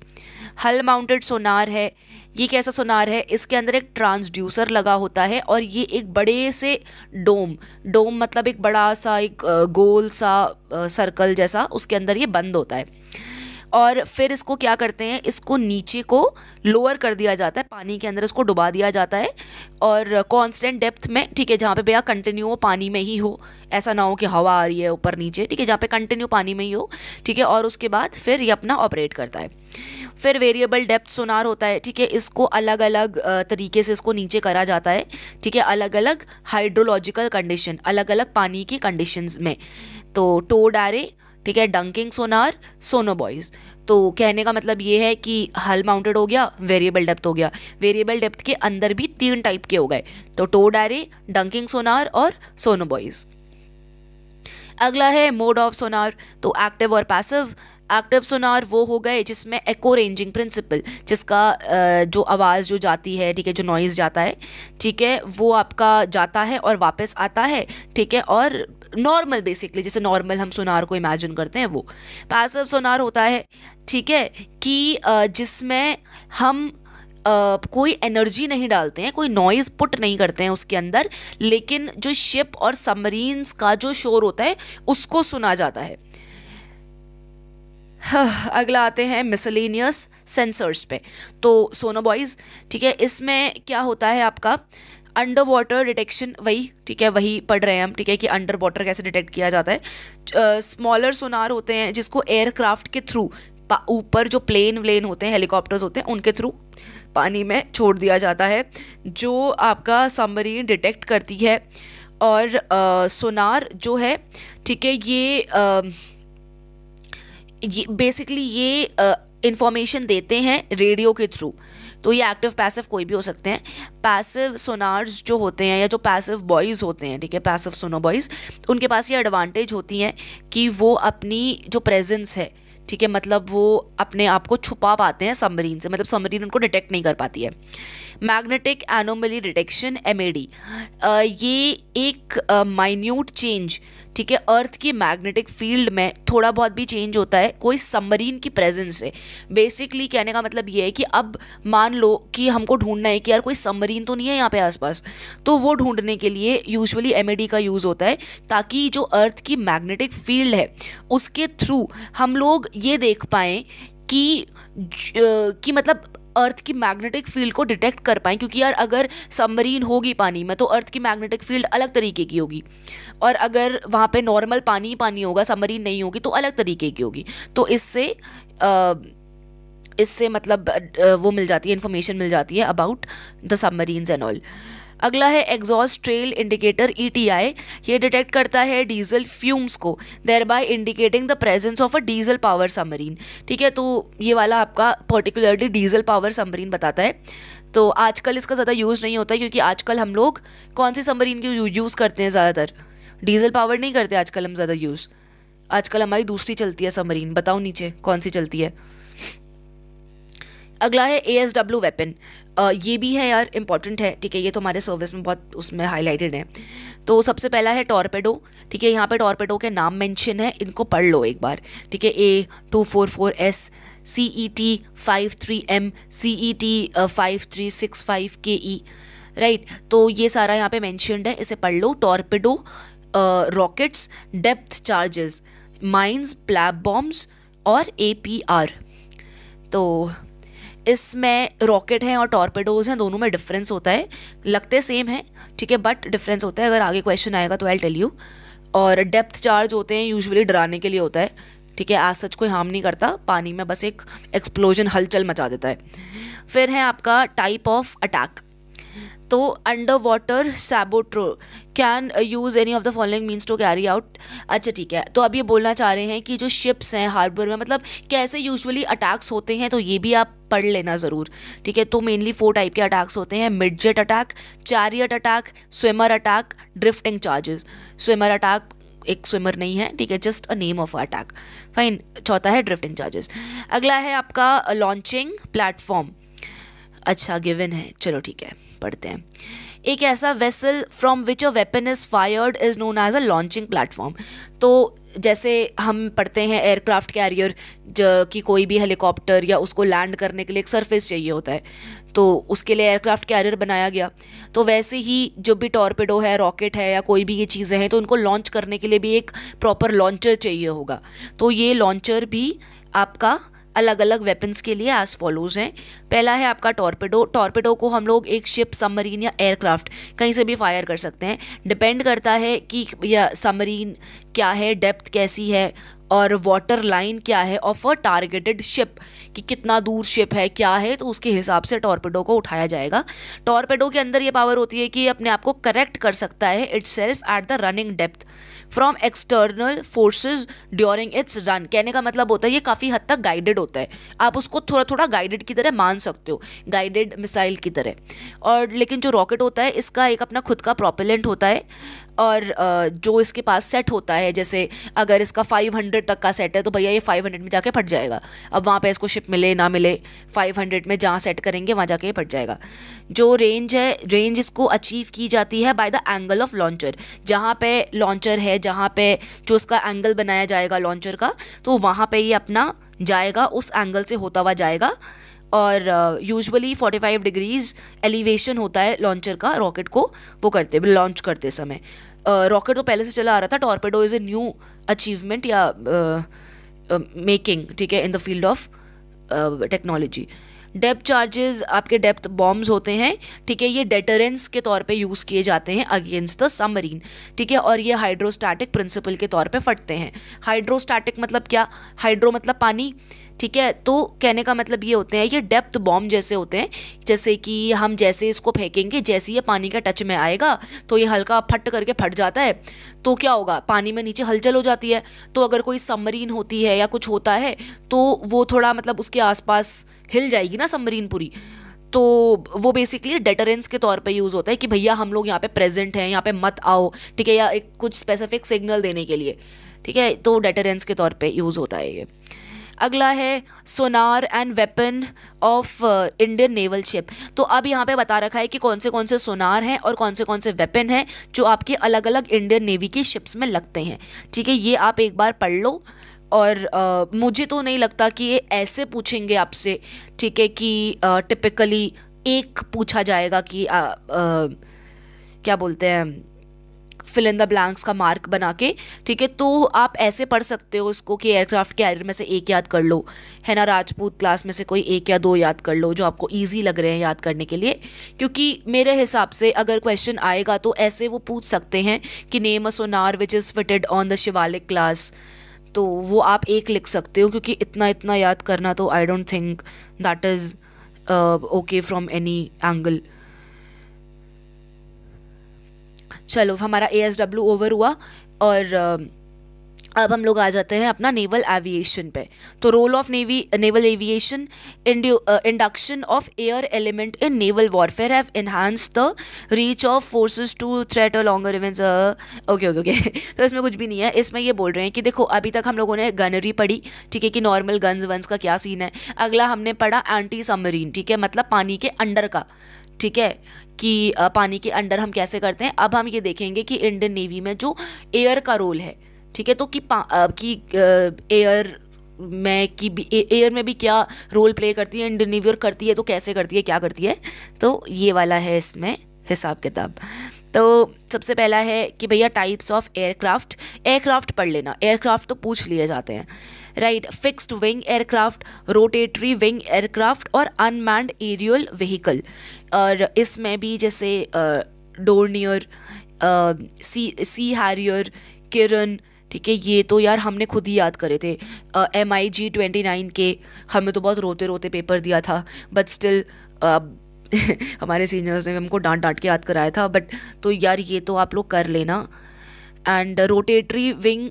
हल माउंटेड सोनार है ये कैसा सोनार है इसके अंदर एक ट्रांसड्यूसर लगा होता है और ये एक बड़े से डोम डोम मतलब एक बड़ा सा एक गोल सा सर्कल जैसा उसके अंदर ये बंद होता है और फिर इसको क्या करते हैं इसको नीचे को लोअर कर दिया जाता है पानी के अंदर इसको डुबा दिया जाता है और कांस्टेंट डेप्थ में ठीक है जहाँ पे भैया कंटिन्यू पानी में ही हो ऐसा ना हो कि हवा आ रही है ऊपर नीचे ठीक है जहाँ पे कंटिन्यू पानी में ही हो ठीक है और उसके बाद फिर ये अपना ऑपरेट करता है फिर वेरिएबल डेप्थ सोनार होता है ठीक है इसको अलग अलग तरीके से इसको नीचे करा जाता है ठीक है अलग अलग हाइड्रोलॉजिकल कंडीशन अलग अलग पानी की कंडीशन में तो टोड आरे ठीक है डंकिंग सोनार सोनो बॉयज तो कहने का मतलब ये है कि हल माउंटेड हो गया वेरिएबल डेप्थ हो गया वेरिएबल डेप्थ के अंदर भी तीन टाइप के हो गए तो टो डायरे डंकिंग सोनार और सोनो बॉयज़ अगला है मोड ऑफ सोनार तो एक्टिव और पैसिव एक्टिव सोनार वो हो गए जिसमें एको रेंजिंग प्रिंसिपल जिसका जो आवाज़ जो जाती है ठीक है जो नॉइज़ जाता है ठीक है वो आपका जाता है और वापस आता है ठीक है और नॉर्मल बेसिकली जैसे नॉर्मल हम सोनार को इमेजिन करते हैं वो पैसिव सोनार होता है ठीक है कि जिसमें हम Uh, कोई एनर्जी नहीं डालते हैं कोई नॉइज़ पुट नहीं करते हैं उसके अंदर लेकिन जो शिप और सबमरीन्स का जो शोर होता है उसको सुना जाता है अगला आते हैं मिसलिनियस सेंसर्स पे तो सोनो बॉयज़ ठीक है इसमें क्या होता है आपका अंडर वाटर डिटेक्शन वही ठीक है वही पढ़ रहे हैं हम ठीक है कि अंडर वाटर कैसे डिटेक्ट किया जाता है स्मॉलर सोनार होते हैं जिसको एयरक्राफ्ट के थ्रू ऊपर जो प्लेन व्लेन होते हैं हेलीकॉप्टर्स होते हैं उनके थ्रू पानी में छोड़ दिया जाता है जो आपका सबमरीन डिटेक्ट करती है और आ, सोनार जो है ठीक है ये आ, बेसिकली ये इंफॉर्मेशन uh, देते हैं रेडियो के थ्रू तो ये एक्टिव पैसिव कोई भी हो सकते हैं पैसिव सोनार्स जो होते हैं या जो पैसिव बॉयज़ होते हैं ठीक है पैसिव सोनो बॉयज़ उनके पास ये एडवांटेज होती हैं कि वो अपनी जो प्रेजेंस है ठीक है मतलब वो अपने आप को छुपा पाते हैं सबमरीन से मतलब सबमरीन उनको डिटेक्ट नहीं कर पाती है मैग्नेटिक एनोमली डिटेक्शन एम ये एक माइन्यूट uh, चेंज ठीक है अर्थ की मैग्नेटिक फील्ड में थोड़ा बहुत भी चेंज होता है कोई सबमरीन की प्रेजेंस से बेसिकली कहने का मतलब ये है कि अब मान लो कि हमको ढूंढना है कि यार कोई सबमरीन तो नहीं है यहाँ पे आसपास तो वो ढूंढने के लिए यूजुअली एम का यूज़ होता है ताकि जो अर्थ की मैग्नेटिक फील्ड है उसके थ्रू हम लोग ये देख पाएँ कि कि मतलब अर्थ की मैग्नेटिक फील्ड को डिटेक्ट कर पाएँ क्योंकि यार अगर सबमरीन होगी पानी में तो अर्थ की मैग्नेटिक फील्ड अलग तरीके की होगी और अगर वहाँ पे नॉर्मल पानी ही पानी होगा सबमरीन नहीं होगी तो अलग तरीके की होगी तो इससे इससे मतलब वो मिल जाती है इन्फॉर्मेशन मिल जाती है about the submarines and all अगला है एग्जॉस्ट ट्रेल इंडिकेटर ईटीआई ये डिटेक्ट करता है डीजल फ्यूम्स को thereby indicating the presence of a diesel power submarine ठीक है तो ये वाला आपका पर्टिकुलरली डीजल पावर सबमरीन बताता है तो आजकल इसका ज़्यादा यूज़ नहीं होता क्योंकि आजकल हम लोग कौन से सबमरीन की यूज़ करते हैं ज़्यादातर डीजल पावर नहीं करते आजकल हम ज़्यादा यूज़ आजकल हमारी दूसरी चलती है सबमरीन बताओ नीचे कौन सी चलती है अगला है ए एस डब्ल्यू वेपन ये भी है यार इंपॉर्टेंट है ठीक है ये तो हमारे सर्विस में बहुत उसमें हाईलाइटेड है तो सबसे पहला है टॉर्पेडो ठीक है यहाँ पे टॉर्पेडो के नाम मेंशन है इनको पढ़ लो एक बार ठीक है A two four four S C E T five three M C E T five three six five K E right तो ये सारा यहाँ पे मैंशनड है इसे पढ़ लो torpedo rockets depth charges mines प्लैब बॉम्ब्स और ए पी आर तो इसमें रॉकेट हैं और टॉर्पेडोज हैं दोनों में डिफरेंस होता है लगते सेम है ठीक है बट डिफरेंस होता है अगर आगे क्वेश्चन आएगा तो आई टेल यू और डेप्थ चार्ज होते हैं यूजुअली डराने के लिए होता है ठीक है आज सच कोई हार्म नहीं करता पानी में बस एक एक्सप्लोजन हलचल मचा देता है फिर है आपका टाइप ऑफ अटैक तो underwater saboteur can use any of the following means to carry out अच्छा ठीक है तो अब ये बोलना चाह रहे हैं कि जो शिप्स हैं हार्बर में मतलब कैसे यूजुअली अटैक्स होते हैं तो ये भी आप पढ़ लेना ज़रूर ठीक है तो मेनली फोर टाइप के अटैक्स होते हैं midget attack chariot attack swimmer attack drifting charges swimmer attack एक स्विमर नहीं है ठीक है just a name of attack fine चौथा है ड्रिफ्टिंग चार्जेस अगला है आपका लॉन्चिंग प्लेटफॉर्म अच्छा गिवन है चलो ठीक है पढ़ते हैं एक ऐसा vessel from which a weapon is fired is known as a launching platform तो जैसे हम पढ़ते हैं एयरक्राफ्ट कैरियर कि कोई भी हेलीकॉप्टर या उसको लैंड करने के लिए एक सरफेस चाहिए होता है तो उसके लिए एयरक्राफ्ट कैरियर बनाया गया तो वैसे ही जो भी टॉर्पेडो है रॉकेट है या कोई भी ये चीज़ें हैं तो उनको लॉन्च करने के लिए भी एक प्रॉपर लॉन्चर चाहिए होगा तो ये लॉन्चर भी आपका अलग अलग वेपन्स के लिए एज फॉलोज हैं पहला है आपका टॉर्पेडो टॉर्पेडो को हम लोग एक शिप सबमरीन या एयरक्राफ्ट कहीं से भी फायर कर सकते हैं डिपेंड करता है कि यह सबमरीन क्या है डेप्थ कैसी है और वाटर लाइन क्या है ऑफ अ टारगेटेड शिप कि कितना दूर शिप है क्या है तो उसके हिसाब से टॉर्पेडो को उठाया जाएगा टॉर्पेडो के अंदर ये पावर होती है कि अपने आप को करेक्ट कर सकता है itself at the running depth from external forces during its run कहने का मतलब होता है ये काफ़ी हद तक गाइडेड होता है आप उसको थोड़ा थोड़ा गाइडेड की तरह मान सकते हो गाइडेड मिसाइल की तरह और लेकिन जो रॉकेट होता है इसका एक अपना खुद का प्रोपेलेंट होता है और जो इसके पास सेट होता है जैसे अगर इसका 500 तक का सेट है तो भैया ये 500 में जाके फट जाएगा अब वहाँ पे इसको शिप मिले ना मिले 500 में जहाँ सेट करेंगे वहाँ जाके ये फट जाएगा जो रेंज है रेंज इसको अचीव की जाती है by the angle of launcher जहाँ पे लॉन्चर है जहाँ पे जो इसका एंगल बनाया जाएगा लॉन्चर का तो वहाँ पर ये अपना जाएगा उस एंगल से होता हुआ जाएगा और usually forty five degrees elevation होता है लॉन्चर का रॉकेट को वो करते लॉन्च करते समय रॉकेट तो पहले से चला आ रहा था torpedo is a new achievement या मेकिंग ठीक है in the field of technology depth charges आपके डेप्थ बॉम्ब्स होते हैं ठीक है ये डेटरेंस के तौर पे यूज़ किए जाते हैं अगेंस्ट द सबमरीन ठीक है और ये हाइड्रोस्टैटिक प्रिंसिपल के तौर पे फटते हैं हाइड्रोस्टैटिक मतलब क्या हाइड्रो मतलब पानी ठीक है तो कहने का मतलब ये होते हैं ये डेप्थ बॉम्ब जैसे होते हैं जैसे कि हम जैसे इसको फेंकेंगे जैसे ये पानी का टच में आएगा तो ये हल्का फट करके फट जाता है तो क्या होगा पानी में नीचे हलचल हो जाती है तो अगर कोई सबमरीन होती है या कुछ होता है तो वो थोड़ा मतलब उसके आसपास हिल जाएगी ना सबमरीन पूरी तो वो बेसिकली डेटरेंस के तौर पे यूज़ होता है कि भैया हम लोग यहाँ पे प्रेजेंट हैं यहाँ पे मत आओ ठीक है या एक कुछ स्पेसिफिक सिग्नल देने के लिए ठीक है तो डेटरेंस के तौर पे यूज़ होता है ये अगला है sonar and weapon of Indian naval ship तो अब यहाँ पे बता रखा है कि कौन से कौन से सोनार हैं और कौन से कौन से वेपन हैं जो आपके अलग अलग इंडियन नेवी की शिप्स में लगते हैं ठीक है ये आप एक बार पढ़ लो और आ, uh, मुझे तो नहीं लगता कि ये ऐसे पूछेंगे आपसे ठीक है कि टिपिकली uh, एक पूछा जाएगा कि आ, uh, आ, क्या बोलते हैं फिल इन द ब्लैंक्स का मार्क बना के ठीक है तो आप ऐसे पढ़ सकते हो उसको कि एयरक्राफ्ट कैरियर में से एक याद कर लो है ना राजपूत क्लास में से कोई एक या दो याद कर लो जो आपको ईजी लग रहे हैं याद करने के लिए क्योंकि मेरे हिसाब से अगर क्वेश्चन आएगा तो ऐसे वो पूछ सकते हैं कि name a sonar which is fitted on the Shivalik class तो वो आप एक लिख सकते हो क्योंकि इतना इतना याद करना तो I don't think that is okay from any angle चलो हमारा ए एस डब्ल्यू ओवर हुआ और अब हम लोग आ जाते हैं अपना नेवल एविएशन पे तो role of navy naval aviation induction of air element in naval warfare have enhance the reach of forces to threat a longer events okay okay okay तो इसमें कुछ भी नहीं है इसमें ये बोल रहे हैं कि देखो अभी तक हम लोगों ने गनरी पढ़ी ठीक है कि नॉर्मल गन्स वंस का क्या सीन है अगला हमने पढ़ा एंटी सबमरीन ठीक है मतलब पानी के अंडर का ठीक है कि पानी के अंडर हम कैसे करते हैं अब हम ये देखेंगे कि इंडियन नेवी में जो एयर का रोल है ठीक है तो कि कि एयर में कि एयर में भी क्या रोल प्ले करती है इंडियन नेवी और करती है तो कैसे करती है क्या करती है तो ये वाला है इसमें हिसाब किताब तो सबसे पहला है कि भैया टाइप्स ऑफ एयरक्राफ्ट एयरक्राफ्ट पढ़ लेना एयरक्राफ्ट तो पूछ लिए जाते हैं right fixed wing aircraft rotatory wing aircraft और अनमैंड एरियल व्हीकल और इसमें भी जैसे डोर्नियर सी सी हैरियर किरण ठीक है ये तो यार हमने खुद ही याद करे थे M I G twenty nine के हमें तो बहुत रोते रोते पेपर दिया था बट स्टिल हमारे सीनियर्स ने हमको डांट डांट के याद कराया था बट तो यार ये तो आप लोग कर लेना एंड रोटेटरी विंग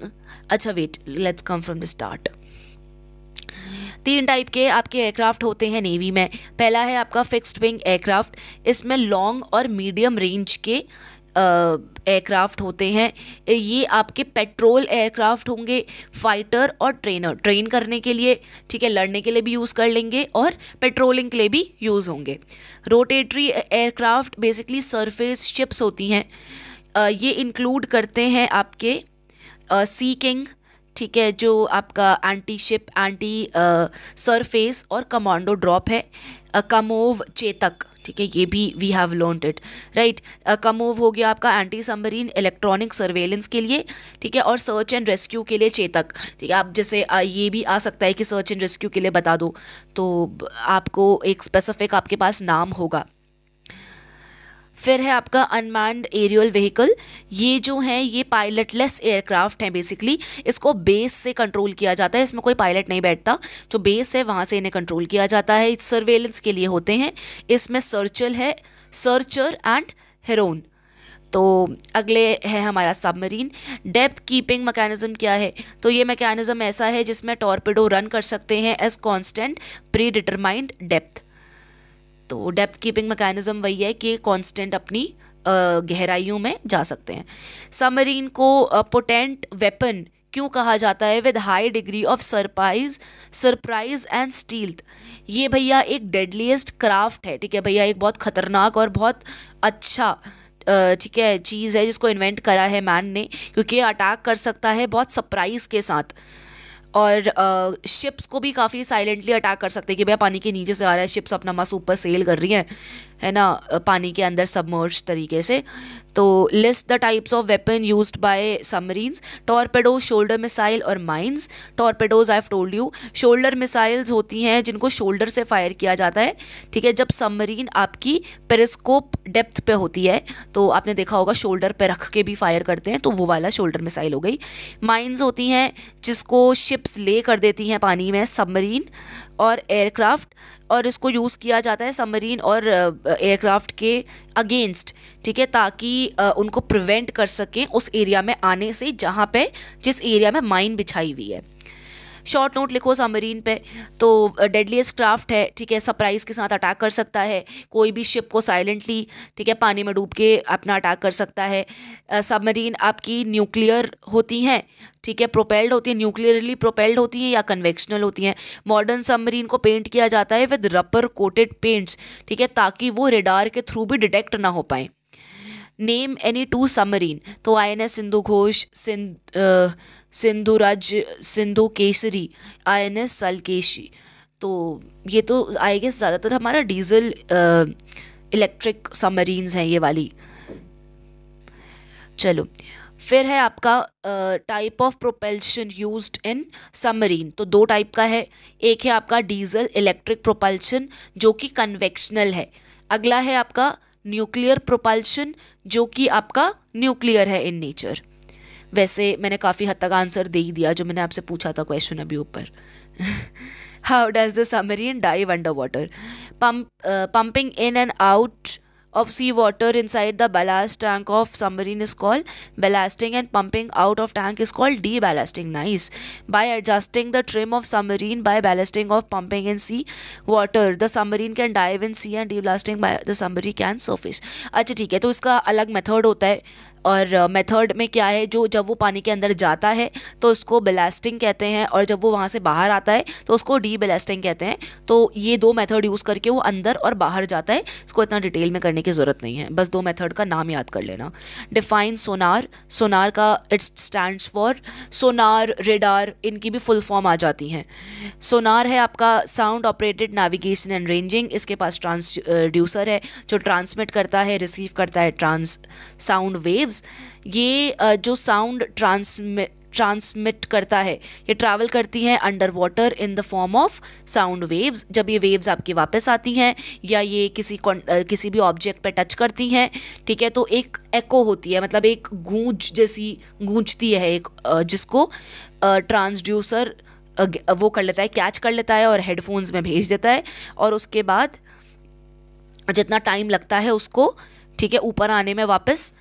अच्छा wait let's come from the start तीन टाइप के आपके एयरक्राफ्ट होते हैं नेवी में पहला है आपका फिक्स्ड विंग एयरक्राफ्ट इसमें लॉन्ग और मीडियम रेंज के एयरक्राफ्ट होते हैं ये आपके पेट्रोल एयरक्राफ्ट होंगे फाइटर और ट्रेनर ट्रेन करने के लिए ठीक है लड़ने के लिए भी यूज़ कर लेंगे और पेट्रोलिंग के लिए भी यूज़ होंगे rotatory aircraft basically surface ships होती हैं ये इंक्लूड करते हैं आपके सी किंग ठीक है जो आपका एंटी शिप एंटी सरफेस और कमांडो ड्रॉप है कमोव चेतक ठीक है ये भी we have launched it right Kamov हो गया आपका एंटी सबमरीन इलेक्ट्रॉनिक सर्वेलेंस के लिए ठीक है और सर्च एंड रेस्क्यू के लिए चेतक ठीक है आप जैसे आ, ये भी आ सकता है कि सर्च एंड रेस्क्यू के लिए बता दो तो आपको एक स्पेसिफिक आपके पास नाम होगा फिर है आपका अनमान्ड एरियल व्हीकल ये जो है ये पायलटलेस एयरक्राफ्ट हैं बेसिकली इसको बेस से कंट्रोल किया जाता है इसमें कोई पायलट नहीं बैठता जो बेस है वहाँ से इन्हें कंट्रोल किया जाता है सर्वेलेंस के लिए होते हैं इसमें सर्चल है सर्चर एंड हेरोन तो अगले है हमारा सबमरीन डेप्थ कीपिंग मैकेनिज़्म क्या है तो ये मैकेनिज़्म ऐसा है जिसमें टॉर्पेडो रन कर सकते हैं as constant predetermined depth तो डेप्थ कीपिंग मैकेनिज्म वही है कि कांस्टेंट अपनी गहराइयों में जा सकते हैं सबमरीन को पोटेंट वेपन क्यों कहा जाता है with high degree of surprise surprise and stealth ये भैया एक डेडलीस्ट क्राफ्ट है ठीक है भैया एक बहुत ख़तरनाक और बहुत अच्छा ठीक है चीज़ है जिसको इन्वेंट करा है मैन ने क्योंकि अटैक कर सकता है बहुत सरप्राइज के साथ और शिप्स को भी काफ़ी साइलेंटली अटैक कर सकते हैं कि भैया पानी के नीचे से आ रहा है शिप्स अपना मस्त ऊपर सेल कर रही हैं है ना पानी के अंदर सबमर्ज तरीके से तो list the types of weapon use by submarines torpedo shoulder missile और mines torpedoes I told you shoulder missiles होती हैं जिनको शोल्डर से फायर किया जाता है ठीक है जब सबमरीन आपकी पेरिस्कोप डेप्थ पे होती है तो आपने देखा होगा शोल्डर पे रख के भी फायर करते हैं तो वो वाला शोल्डर मिसाइल हो गई माइंस होती हैं जिसको शिप्स ले कर देती हैं पानी में सबमरीन और एयरक्राफ्ट और इसको यूज़ किया जाता है सबमरीन और एयरक्राफ्ट के अगेंस्ट ठीक है ताकि उनको प्रिवेंट कर सकें उस एरिया में आने से जहाँ पे जिस एरिया में माइन बिछाई हुई है शॉर्ट नोट लिखो सबमरीन पे तो डेडलीस्ट क्राफ्ट है ठीक है सरप्राइज़ के साथ अटैक कर सकता है कोई भी शिप को साइलेंटली ठीक है पानी में डूब के अपना अटैक कर सकता है सबमरीन आपकी न्यूक्लियर होती हैं ठीक है प्रोपेल्ड होती है न्यूक्लियरली प्रोपेल्ड होती है या कन्वेक्शनल होती हैं मॉडर्न सबमरीन को पेंट किया जाता है विद रबर कोटेड पेंट्स ठीक है ताकि वो रेडार के थ्रू भी डिटेक्ट ना हो पाएँ नेम एनी टू समरीन तो I N S Sindhughosh Sindhuraj Sindhukesari I N S Salkeshi तो ये तो आई गेस ज़्यादातर हमारा डीजल इलेक्ट्रिक समरीन्स हैं ये वाली चलो फिर है आपका type of propulsion used in submarine तो दो टाइप का है एक है आपका डीजल इलेक्ट्रिक प्रोपल्शन जो कि कन्वेक्शनल है अगला है आपका न्यूक्लियर प्रोपल्शन जो कि आपका न्यूक्लियर है इन नेचर वैसे मैंने काफ़ी हद तक आंसर दे ही दिया जो मैंने आपसे पूछा था क्वेश्चन अभी ऊपर how does the submarine dive under water pump pumping in and out of sea water inside the ballast tank of submarine is called ballasting and pumping out of tank is called deballasting nice by adjusting the trim of submarine by ballasting of pumping in sea water the submarine can dive in sea and deballasting by the submarine can surface acha theek hai to iska alag method hota hai और method में क्या है जो जब वो पानी के अंदर जाता है तो उसको बेलास्टिंग कहते हैं और जब वो वहाँ से बाहर आता है तो उसको डी बेलास्टिंग कहते हैं तो ये दो मेथड यूज़ करके वो अंदर और बाहर जाता है इसको इतना डिटेल में करने की ज़रूरत नहीं है बस दो मेथड का नाम याद कर लेना डिफाइन सोनार सोनार का it's stand for sonar radar इनकी भी फुल फॉर्म आ जाती हैं सोनार है आपका sound operated navigation and ranging इसके पास ट्रांसड्यूसर है जो ट्रांसमिट करता है रिसीव करता है ट्रांस साउंड वेव वेव्स ये जो साउंड ट्रांसमिट ट्रांसमिट करता है ये ट्रैवल करती हैं under water in the form of sound waves जब ये वेव्स आपकी वापस आती हैं या ये किसी किसी भी ऑब्जेक्ट पे टच करती हैं ठीक है तो एक एको होती है मतलब एक गूंज जैसी गूंजती है एक जिसको ट्रांसड्यूसर वो कर लेता है कैच कर लेता है और हेडफोन्स में भेज देता है और उसके बाद जितना टाइम लगता है उसको ठीक है ऊपर आने में वापस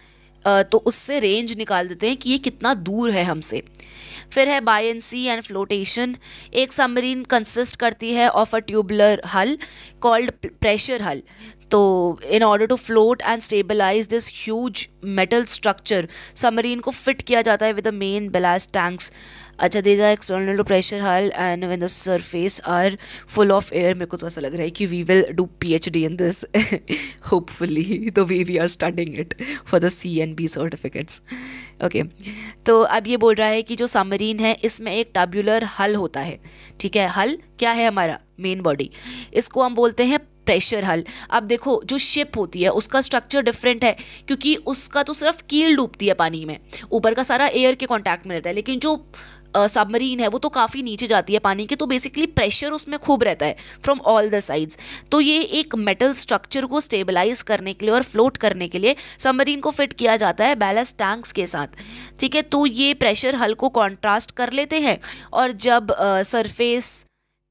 तो उससे रेंज निकाल देते हैं कि ये कितना दूर है हमसे फिर है बायसी एंड फ्लोटेशन एक सबमरीन कंसिस्ट करती है of a tubular hull called pressure hull तो in order to float and stabilize this huge metal structure submarine को फिट किया जाता है with the main ballast tanks अच्छा दे जाए external to pressure hull and when the surface are full of air मेरे को तो ऐसा लग रहा है कि we will do P H D in this hopefully तो we we are studying it for the C N B certificates okay तो अब ये बोल रहा है कि जो सबमरीन है इसमें एक टबुलर हल होता है ठीक है हल क्या है हमारा मेन बॉडी इसको हम बोलते हैं प्रेशर हल अब देखो जो शिप होती है उसका स्ट्रक्चर डिफरेंट है क्योंकि उसका तो सिर्फ कील डूबती है पानी में ऊपर का सारा एयर के कॉन्टैक्ट में रहता है लेकिन जो सबमरीन uh, है वो तो काफ़ी नीचे जाती है पानी के तो बेसिकली प्रेशर उसमें खूब रहता है फ्रॉम ऑल द साइड्स तो ये एक मेटल स्ट्रक्चर को स्टेबलाइज करने के लिए और फ्लोट करने के लिए सबमरीन को फिट किया जाता है बैलेंस टैंक्स के साथ ठीक है तो ये प्रेशर हल को कॉन्ट्रास्ट कर लेते हैं और जब सरफेस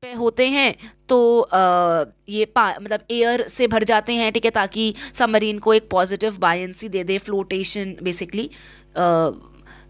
पे होते हैं तो आ, ये पा मतलब एयर से भर जाते हैं ठीक है ताकि सबमरीन को एक पॉजिटिव बायंसी दे दे फ्लोटेशन बेसिकली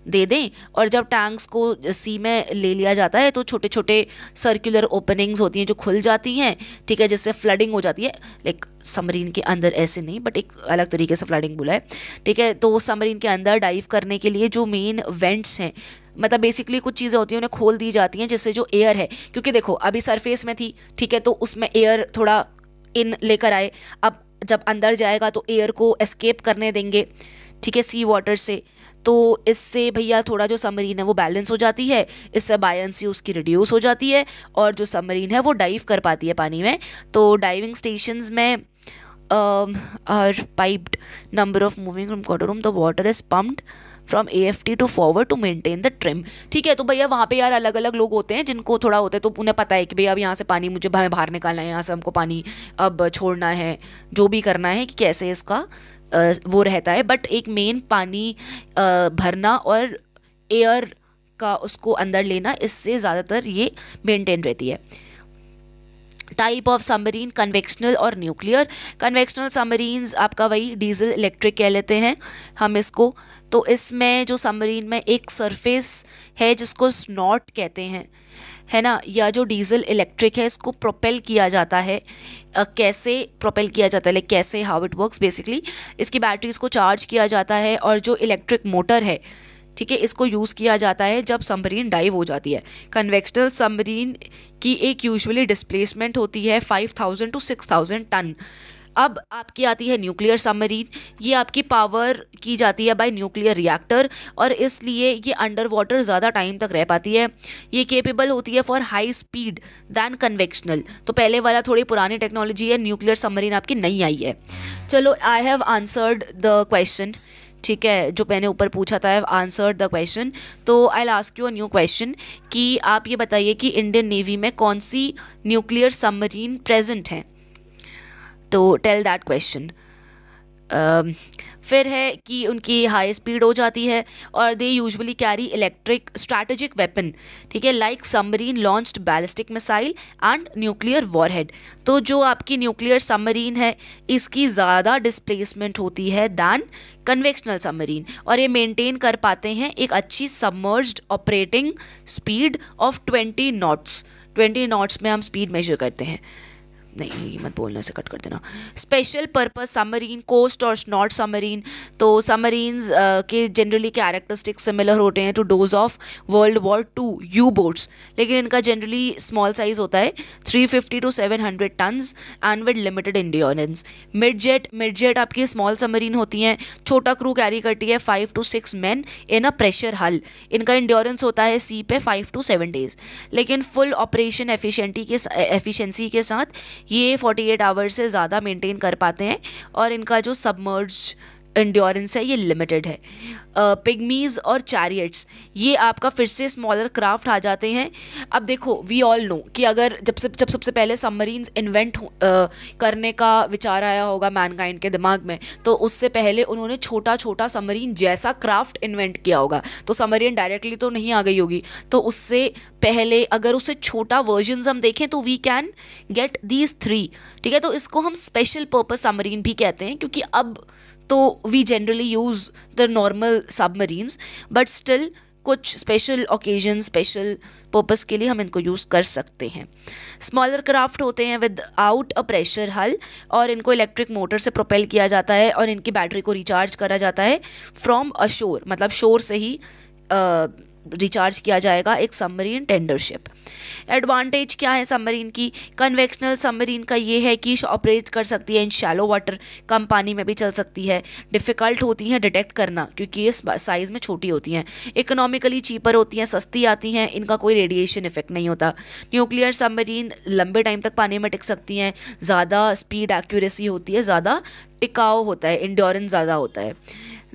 दे दें और जब टैंक्स को सी में ले लिया जाता है तो छोटे छोटे सर्कुलर ओपनिंग्स होती हैं जो खुल जाती हैं ठीक है जिससे फ्लडिंग हो जाती है लाइक समरीन के अंदर ऐसे नहीं बट एक अलग तरीके से फ्लडिंग बुलाए ठीक है तो समरीन के अंदर डाइव करने के लिए जो मेन वेंट्स हैं मतलब बेसिकली कुछ चीज़ें होती हैं उन्हें खोल दी जाती हैं जिससे जो एयर है क्योंकि देखो अभी सरफेस में थी ठीक है तो उसमें एयर थोड़ा इन लेकर आए अब जब अंदर जाएगा तो एयर को एस्केप करने देंगे ठीक है सी वाटर से तो इससे भैया थोड़ा जो सबमरीन है वो बैलेंस हो जाती है इससे बायंसी उसकी रिड्यूस हो जाती है और जो सबमरीन है वो डाइव कर पाती है पानी में तो डाइविंग स्टेशन में are piped number of moving from quarter room the water is pumped from A F T to forward to maintain the trim ठीक है तो भैया वहाँ पे यार अलग अलग लोग होते हैं जिनको थोड़ा होता है तो उन्हें पता है कि भैया अब यहाँ से पानी मुझे बाहर निकालना है यहाँ से हमको पानी अब छोड़ना है जो भी करना है कि कैसे इसका वो रहता है बट एक मेन पानी भरना और एयर का उसको अंदर लेना इससे ज़्यादातर ये मेनटेन रहती है टाइप ऑफ सबमरीन कन्वेक्शनल और न्यूक्लियर कन्वेक्शनल सबमरीन आपका वही डीजल इलेक्ट्रिक कह लेते हैं हम इसको तो इसमें जो सबमरीन में एक सरफेस है जिसको स्नॉट कहते हैं है ना या जो डीजल इलेक्ट्रिक है इसको प्रोपेल किया जाता है uh, कैसे प्रोपेल किया जाता है लाइक कैसे हाउ इट वर्क्स बेसिकली इसकी बैटरीज को चार्ज किया जाता है और जो इलेक्ट्रिक मोटर है ठीक है इसको यूज़ किया जाता है जब सबमरीन डाइव हो जाती है कन्वेक्शनल सबमरीन की एक यूजुअली डिस्प्लेसमेंट होती है five thousand to six thousand ton अब आपकी आती है न्यूक्लियर सबमरीन ये आपकी पावर की जाती है बाय न्यूक्लियर रिएक्टर और इसलिए ये अंडर वाटर ज़्यादा टाइम तक रह पाती है ये केपेबल होती है for high speed than conventional तो पहले वाला थोड़ी पुरानी टेक्नोलॉजी है न्यूक्लियर सबमरीन आपकी नहीं आई है चलो I have answered the question ठीक है जो मैंने ऊपर पूछा था आंसर द क्वेश्चन तो I ask you a new question कि आप ये बताइए कि इंडियन नेवी में कौन सी न्यूक्लियर सबमरीन प्रेजेंट हैं तो टेल दैट क्वेश्चन फिर है कि उनकी हाई स्पीड हो जाती है और they usually carry electric strategic weapon ठीक है like submarine launched ballistic missile and nuclear warhead तो जो आपकी न्यूक्लियर सबमरीन है इसकी ज़्यादा डिस्प्लेसमेंट होती है दैन कन्वेक्शनल सबमरीन और ये मेंटेन कर पाते हैं एक अच्छी submerged operating speed of twenty knots twenty knots में हम स्पीड मेजर करते हैं नहीं ये मत बोलने से कट कर देना स्पेशल पर्पस समरीन कोस्ट और नॉट समरीन तो सबमरीन्स के जनरली कैरेक्टरिस्टिक्स सिमिलर होते हैं to those of world war two U boats लेकिन इनका जनरली स्मॉल साइज़ होता है 350 to 700 tons and with limited endurance midget midget आपकी स्मॉल समरीन होती हैं छोटा क्रू कैरी करती है five to six man in a pressure hull इनका इंड्योरेंस होता है सी पे फाइव टू सेवन डेज लेकिन फुल ऑपरेशन एफिशेंटी के एफिशेंसी के साथ ये 48 आवर्स से ज़्यादा मेंटेन कर पाते हैं और इनका जो सबमर्ज इंड्योरेंस है ये लिमिटेड है पिगमीज़ और चैरियट्स ये आपका फिर से स्मॉलर क्राफ्ट आ जाते हैं अब देखो वी ऑल नो कि अगर जब से जब सबसे पहले सबमरीन्स इन्वेंट करने का विचार आया होगा मैनकाइंड के दिमाग में तो उससे पहले उन्होंने छोटा छोटा सबमरीन जैसा क्राफ्ट इन्वेंट किया होगा तो सबमरीन डायरेक्टली तो नहीं आ गई होगी तो उससे पहले अगर उससे छोटा वर्जन हम देखें तो we can get these three ठीक है तो इसको हम स्पेशल पर्पज सबमरीन भी कहते हैं क्योंकि अब तो we generally use the normal submarines but still कुछ स्पेशल ओकेजन स्पेशल पर्पस के लिए हम इनको यूज़ कर सकते हैं स्मॉलर क्राफ्ट होते हैं विद आउट अ प्रेशर हल और इनको इलेक्ट्रिक मोटर से प्रोपेल किया जाता है और इनकी बैटरी को रिचार्ज करा जाता है फ्रॉम अ शोर मतलब शोर से ही uh, रिचार्ज किया जाएगा एक सबमरीन टेंडरशिप एडवांटेज क्या है सबमरीन की कन्वेक्शनल सबमरीन का ये है कि ऑपरेट कर सकती है इन शैलो वाटर कम पानी में भी चल सकती है डिफ़िकल्ट होती हैं डिटेक्ट करना क्योंकि ये साइज़ में छोटी होती हैं इकोनॉमिकली चीपर होती हैं सस्ती आती हैं इनका कोई रेडिएशन इफेक्ट नहीं होता न्यूक्लियर सबमरीन लंबे टाइम तक पानी में टिक सकती हैं ज़्यादा स्पीड एक्यूरेसी होती है ज़्यादा टिकाऊ होता है इंडोरेंस ज़्यादा होता है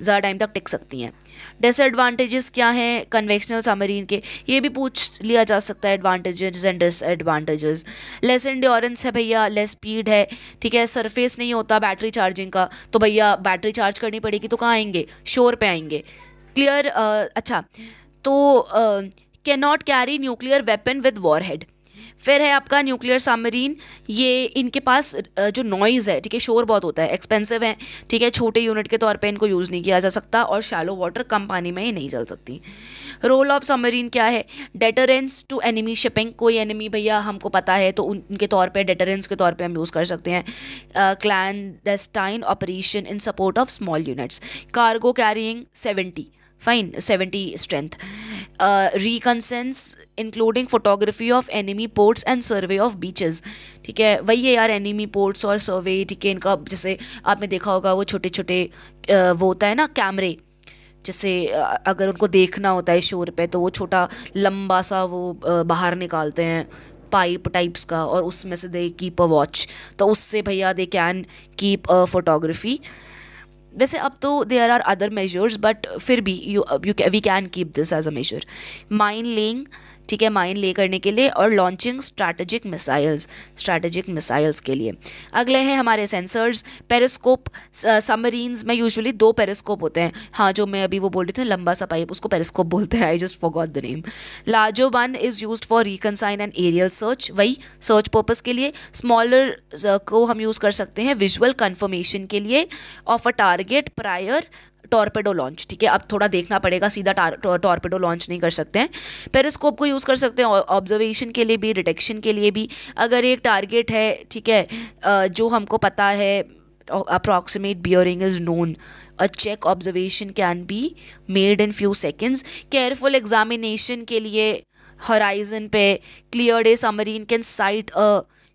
ज़्यादा टाइम तक टिक सकती हैं डिसएडवांटेजेस क्या हैं कन्वेक्शनल सबमरीन के ये भी पूछ लिया जा सकता है advantages and disadvantages less endurance है भैया लेस स्पीड है ठीक है सरफेस नहीं होता बैटरी चार्जिंग का तो भैया बैटरी चार्ज करनी पड़ेगी तो कहाँ आएंगे शोर पे आएंगे क्लियर uh, अच्छा तो can not carry nuclear weapon with warhead फिर है आपका न्यूक्लियर सामरीन ये इनके पास जो नॉइज़ है ठीक है शोर बहुत होता है एक्सपेंसिव है ठीक है छोटे यूनिट के तौर पर इनको यूज़ नहीं किया जा सकता और शैलो वाटर कम पानी में ये नहीं जल सकती रोल ऑफ सामरीन क्या है डेटरेंस टू एनिमी शिपिंग कोई एनिमी भैया हमको पता है तो उनके तौर पर डेटरेंस के तौर पर हम यूज़ कर सकते हैं clandestine operation in support of small units cargo carrying seventy fine seventy strength reconnaissance including photography of enemy ports and survey of beaches ठीक है वही है यार एनिमी पोर्ट्स और सर्वे ठीक है इनका जैसे आपने देखा होगा वो छोटे छोटे वो होता है ना कैमरे जैसे अगर उनको देखना होता है शोर पे तो वो छोटा लंबा सा वो बाहर निकालते हैं पाइप टाइप्स का और उसमें से दे कीप अ वॉच तो उससे भैया they can keep a photography वैसे अब तो there are other measures but फिर भी you we can keep this as a major mine laying ठीक है माइन ले करने के लिए और launching strategic missiles strategic missiles के लिए अगले हैं हमारे सेंसर्स पेरिस्कोप सबमरीन्स में यूजुअली दो पेरिस्कोप होते हैं हाँ जो मैं अभी वो बोल रही थी लंबा सा पाइप उसको पेरिस्कोप बोलते हैं I just forgot the name larger one is use for reconnaissance and aerial search वही सर्च पर्पज़ के लिए स्मॉलर uh, को हम यूज़ कर सकते हैं विजुअल कन्फर्मेशन के लिए of a target prior torpedo launch ठीक है अब थोड़ा देखना पड़ेगा सीधा टॉर्पेडो लॉन्च नहीं कर सकते हैं पेरिस्कोप को यूज़ कर सकते हैं ऑब्जर्वेशन के लिए भी डिटेक्शन के लिए भी अगर एक टारगेट है ठीक है जो हमको पता है approximate bearing is known a check observation can be made in few seconds careful examination के लिए हराइजन पे clear day submarine can sight a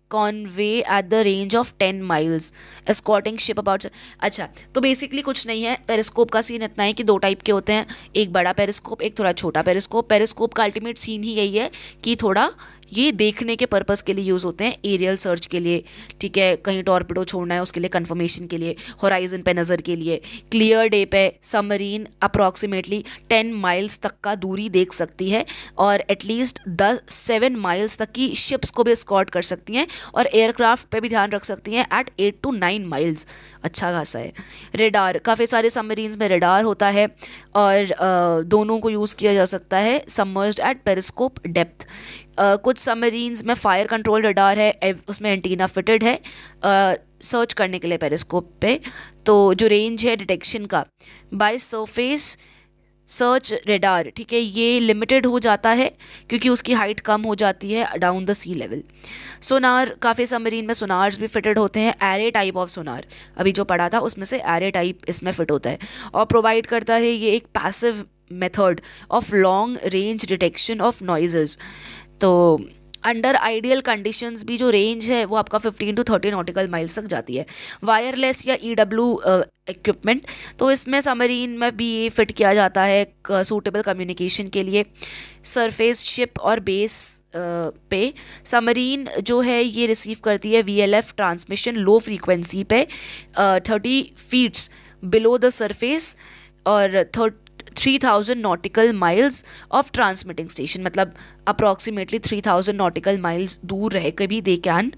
convoy at the range of ten miles scouting ship about अच्छा तो basically कुछ नहीं है periscope का scene इतना है कि दो टाइप के होते हैं एक बड़ा पेरिस्कोप एक थोड़ा छोटा पेरिस्कोप पेरिस्कोप का अल्टीमेट सीन ही यही है कि थोड़ा ये देखने के पर्पज़ के लिए यूज़ होते हैं एरियल सर्च के लिए ठीक है कहीं टॉर्पिडो छोड़ना है उसके लिए कन्फर्मेशन के लिए हॉराइजन पे नज़र के लिए क्लियर डे पे सबमरीन अप्रॉक्सीमेटली टेन माइल्स तक का दूरी देख सकती है और एटलीस्ट दस सेवन माइल्स तक की शिप्स को भी स्कॉट कर सकती हैं और एयरक्राफ्ट पे भी ध्यान रख सकती हैं at eight to nine miles अच्छा खासा है रेडार काफ़ी सारे सबमरीन्स में रेडार होता है और दोनों को यूज़ किया जा सकता है submerged at periscope depth uh, कुछ सबमरीन्स में फायर कंट्रोल रडार है उसमें एंटीना फिटेड है आ, सर्च करने के लिए पेरिस्कोप पे तो जो रेंज है डिटेक्शन का बाय सरफेस सर्च रेडार ठीक है ये लिमिटेड हो जाता है क्योंकि उसकी हाइट कम हो जाती है down the sea level sonar काफ़ी सबमरीन में सोनार्स भी फिटेड होते हैं एरे टाइप ऑफ सोनार अभी जो पढ़ा था उसमें से एरे टाइप इसमें फिट होता है और प्रोवाइड करता है ये एक passive method of long range detection of noises तो अंडर आइडियल कंडीशंस भी जो रेंज है वो आपका 15 टू 30 नॉटिकल माइल्स तक जाती है वायरलेस या ई e इक्विपमेंट तो इसमें समरीन में भी ये फिट किया जाता है सूटेबल कम्युनिकेशन के लिए सरफेस शिप और बेस पे समरीन जो है ये रिसीव करती है वीएलएफ ट्रांसमिशन लो फ्रीक्वेंसी पे thirty feet below the surface और थर्ट three thousand nautical miles of transmitting station मतलब approximately three thousand nautical miles दूर रह के भी दे कैन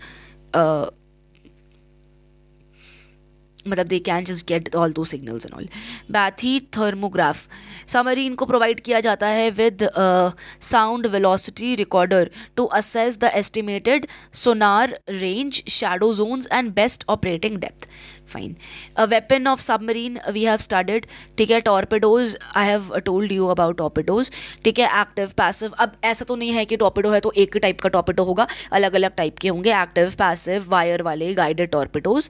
मतलब they can just get all दो signals and all bathythermograph summary इनको प्रोवाइड किया जाता है with sound velocity recorder to assess the estimated sonar range shadow zones and best operating depth fine a weapon of submarine we have started ठीक है torpedoes I have told you about torpedoes ठीक है active passive अब ऐसा तो नहीं है कि टॉर्पेडो है तो एक टाइप का टॉर्पेडो होगा अलग अलग टाइप के होंगे एक्टिव पैसिव वायर वाले गाइडेड टॉर्पेडोज़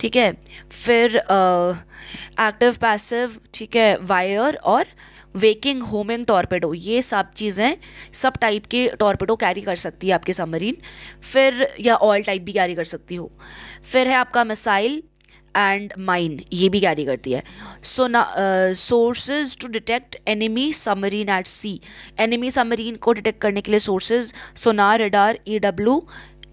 ठीक है फिर एक्टिव पैसिव ठीक है वायर और वेकिंग होमिंग टॉर्पेडो ये सब चीज़ें सब टाइप के टॉर्पेडो कैरी कर सकती है आपके सबमरीन फिर या ऑल टाइप भी कैरी कर सकती हो फिर है आपका मिसाइल एंड माइन ये भी कैरी करती है सो ना sources to detect enemy submarine at sea enemy submarine को डिटेक्ट करने के लिए sources sonar radar E W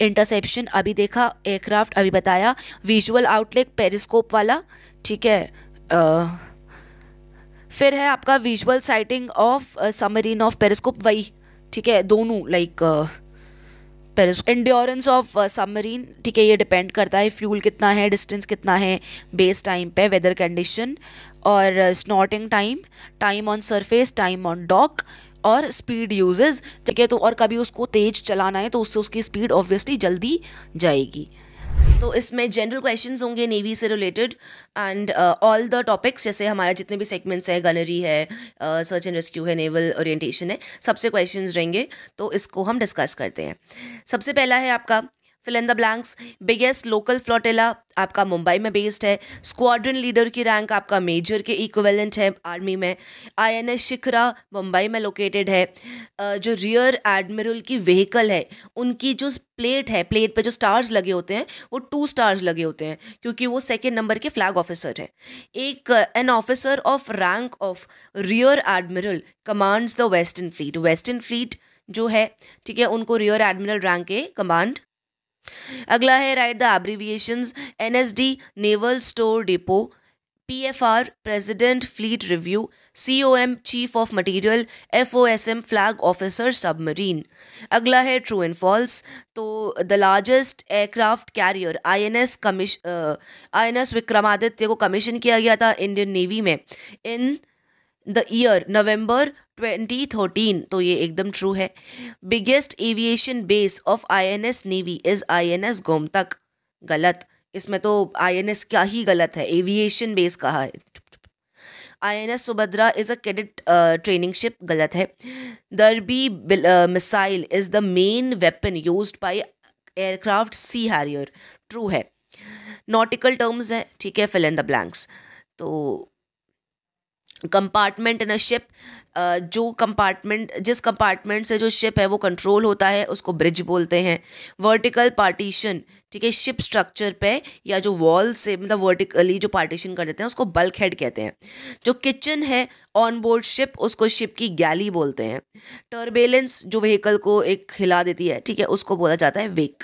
interception अभी देखा एयरक्राफ्ट अभी बताया विजुअल आउटलेट पेरिस्कोप वाला ठीक है आ, फिर है आपका visual sighting of submarine of periscope वही ठीक है दोनों like periscope endurance of submarine ठीक है ये डिपेंड करता है फ्यूल कितना है डिस्टेंस कितना है बेस टाइम पे वेदर कंडीशन और snorting time time on surface time on dock और स्पीड यूजेज ठीक है तो और कभी उसको तेज चलाना है तो उससे उसकी स्पीड ऑब्वियसली जल्दी जाएगी तो इसमें जनरल क्वेश्चंस होंगे नेवी से related and all the topics जैसे हमारा जितने भी सेगमेंट्स हैं गनरी है सर्च एंड रेस्क्यू है नेवल ओरिएंटेशन है सबसे क्वेश्चंस रहेंगे तो इसको हम डिस्कस करते हैं सबसे पहला है आपका fill in the blanks biggest local flotilla आपका मुंबई में बेस्ड है स्क्वाड्रन लीडर की रैंक आपका मेजर के इक्वेलेंट है आर्मी में I N S Shikhara Mumbai में लोकेटेड है जो रियर एडमिरल की व्हीकल है उनकी जो प्लेट है प्लेट पर जो स्टार्स लगे होते हैं वो टू स्टार्स लगे होते हैं क्योंकि वो सेकेंड नंबर के फ्लैग ऑफिसर है एक an officer of rank of rear admiral commands the western fleet western fleet जो है ठीक है उनको रियर एडमिरल रैंक के कमांड अगला है write the abbreviation N S D naval store depot P F R president fleet review C O M chief of material F O S M flag officer submarine अगला है true and false तो the largest aircraft carrier I N S कमिश I N S Vikramaditya को commission किया गया था Indian navy में in the year नवंबर 2013 तो ये एकदम ट्रू है biggest aviation base of INS navy is INS Gomantak गलत इसमें तो आईएनएस क्या ही गलत है एविएशन बेस कहा है I N S Subhadra is a cadet training ship गलत है Derby missile is the main weapon use by aircraft Sea Harrier true है नॉटिकल टर्म्स है ठीक है फिल इन द ब्लैंक्स तो कंपार्टमेंट इन अ शिप जो कंपार्टमेंट जिस compartment से जो शिप है वो कंट्रोल होता है उसको ब्रिज बोलते हैं वर्टिकल पार्टीशन ठीक है शिप स्ट्रक्चर पे या जो वॉल से मतलब वर्टिकली जो पार्टीशन कर देते हैं उसको बल्क हेड कहते हैं जो किचन है ऑन बोर्ड शिप उसको शिप की गैली बोलते हैं टर्बेलेंस जो व्हीकल को एक हिला देती है ठीक है उसको बोला जाता है वेक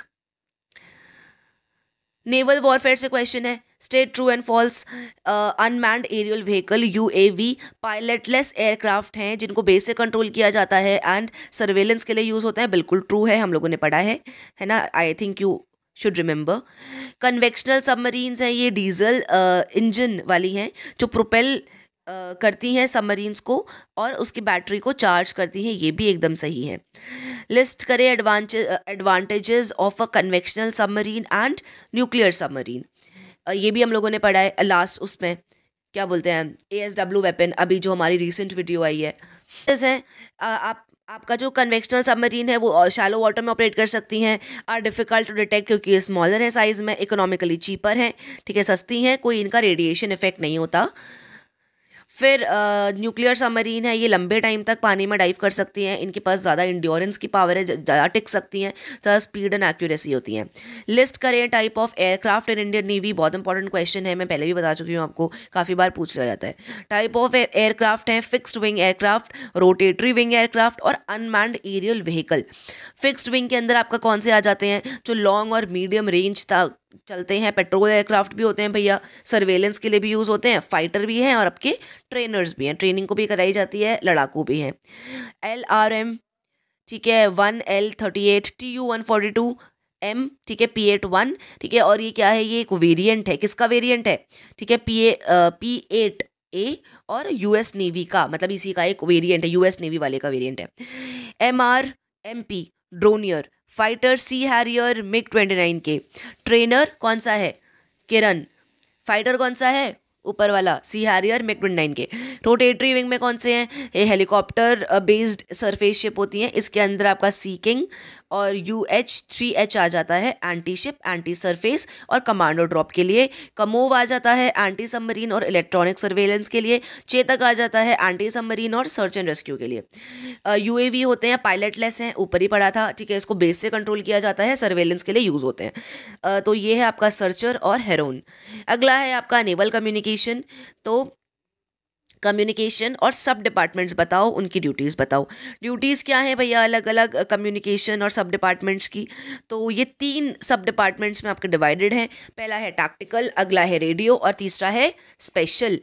नेवल वॉरफेयर से क्वेश्चन है state true and false unmanned aerial vehicle U A V pilotless aircraft हैं जिनको बेस से कंट्रोल किया जाता है एंड सर्वेलेंस के लिए यूज़ होता है बिल्कुल ट्रू है हम लोगों ने पढ़ा है है ना I think you should remember conventional submarines हैं ये डीजल इंजन uh, वाली हैं जो प्रोपेल करती हैं सबमरीन्स को और उसकी बैटरी को चार्ज करती हैं ये भी एकदम सही है लिस्ट करें एडवांच advantages of a conventional submarine and nuclear submarine ये भी हम लोगों ने पढ़ा है लास्ट उसमें क्या बोलते हैं ए एस डब्ल्यू वेपन अभी जो हमारी रिसेंट वीडियो आई है जैसे आप आपका जो कन्वेक्शनल सबमरीन है वो शैलो वाटर में ऑपरेट कर सकती हैं आर डिफ़िकल्ट टू डिटेक्ट क्योंकि ये स्मॉलर है साइज़ में इकोनॉमिकली चीपर हैं ठीक है सस्ती हैं कोई इनका रेडिएशन इफेक्ट नहीं होता फिर न्यूक्लियर सबमरीन है ये लंबे टाइम तक पानी में डाइव कर सकती हैं इनके पास ज़्यादा इंड्योरेंस की पावर है ज़्यादा टिक सकती हैं ज़्यादा स्पीड एंड एक्यूरेसी होती हैं लिस्ट करें type of aircraft in Indian navy बहुत इंपॉर्टेंट क्वेश्चन है मैं पहले भी बता चुकी हूँ आपको काफ़ी बार पूछ लिया जाता है टाइप ऑफ एयरक्राफ्ट हैं fixed wing aircraft rotatory wing aircraft और unmanned aerial vehicle fixed wing के अंदर आपका कौन से आ जाते हैं जो लॉन्ग और मीडियम रेंज तक चलते हैं पेट्रोल एयरक्राफ्ट भी होते हैं भैया सर्वेलेंस के लिए भी यूज़ होते हैं फाइटर भी हैं और आपके ट्रेनर्स भी हैं ट्रेनिंग को भी कराई जाती है लड़ाकू भी हैं एल आर एम ठीक है one L thirty eight T U one forty two M ठीक है पी एट वन ठीक है और ये क्या है ये एक वेरिएंट है किसका वेरिएंट है ठीक है P A P eight A और यू एस नेवी का मतलब इसी का एक वेरिएंट है यू एस नेवी वाले का वेरिएंट है M R M P Dornier fighter Sea Harrier MiG twenty nine K trainer कौन सा है किरण फाइटर कौन सा है ऊपर वाला Sea Harrier MiG twenty nine K rotatory wing में कौन से हैं ये हेलीकॉप्टर बेस्ड सरफेस शिप होती हैं इसके अंदर आपका सी किंग और यू एच थ्री एच आ जाता है एंटी शिप एंटी सरफेस और कमांडो ड्रॉप के लिए कमोव आ जाता है एंटी सबमरीन और इलेक्ट्रॉनिक सर्वेलेंस के लिए चेतक आ जाता है एंटी सबमरीन और सर्च एंड रेस्क्यू के लिए यू ए वी होते हैं पायलटलेस हैं ऊपर ही पड़ा था ठीक है इसको बेस से कंट्रोल किया जाता है सर्वेलेंस के लिए यूज़ होते हैं uh, तो ये है आपका सर्चर और हेरोन अगला है आपका नेवल कम्युनिकेशन तो कम्युनिकेशन और सब डिपार्टमेंट्स बताओ उनकी ड्यूटीज़ बताओ ड्यूटीज़ क्या हैं भैया अलग अलग कम्युनिकेशन और सब डिपार्टमेंट्स की तो ये तीन सब डिपार्टमेंट्स में आपके डिवाइडेड हैं पहला है टैक्टिकल अगला है रेडियो और तीसरा है स्पेशल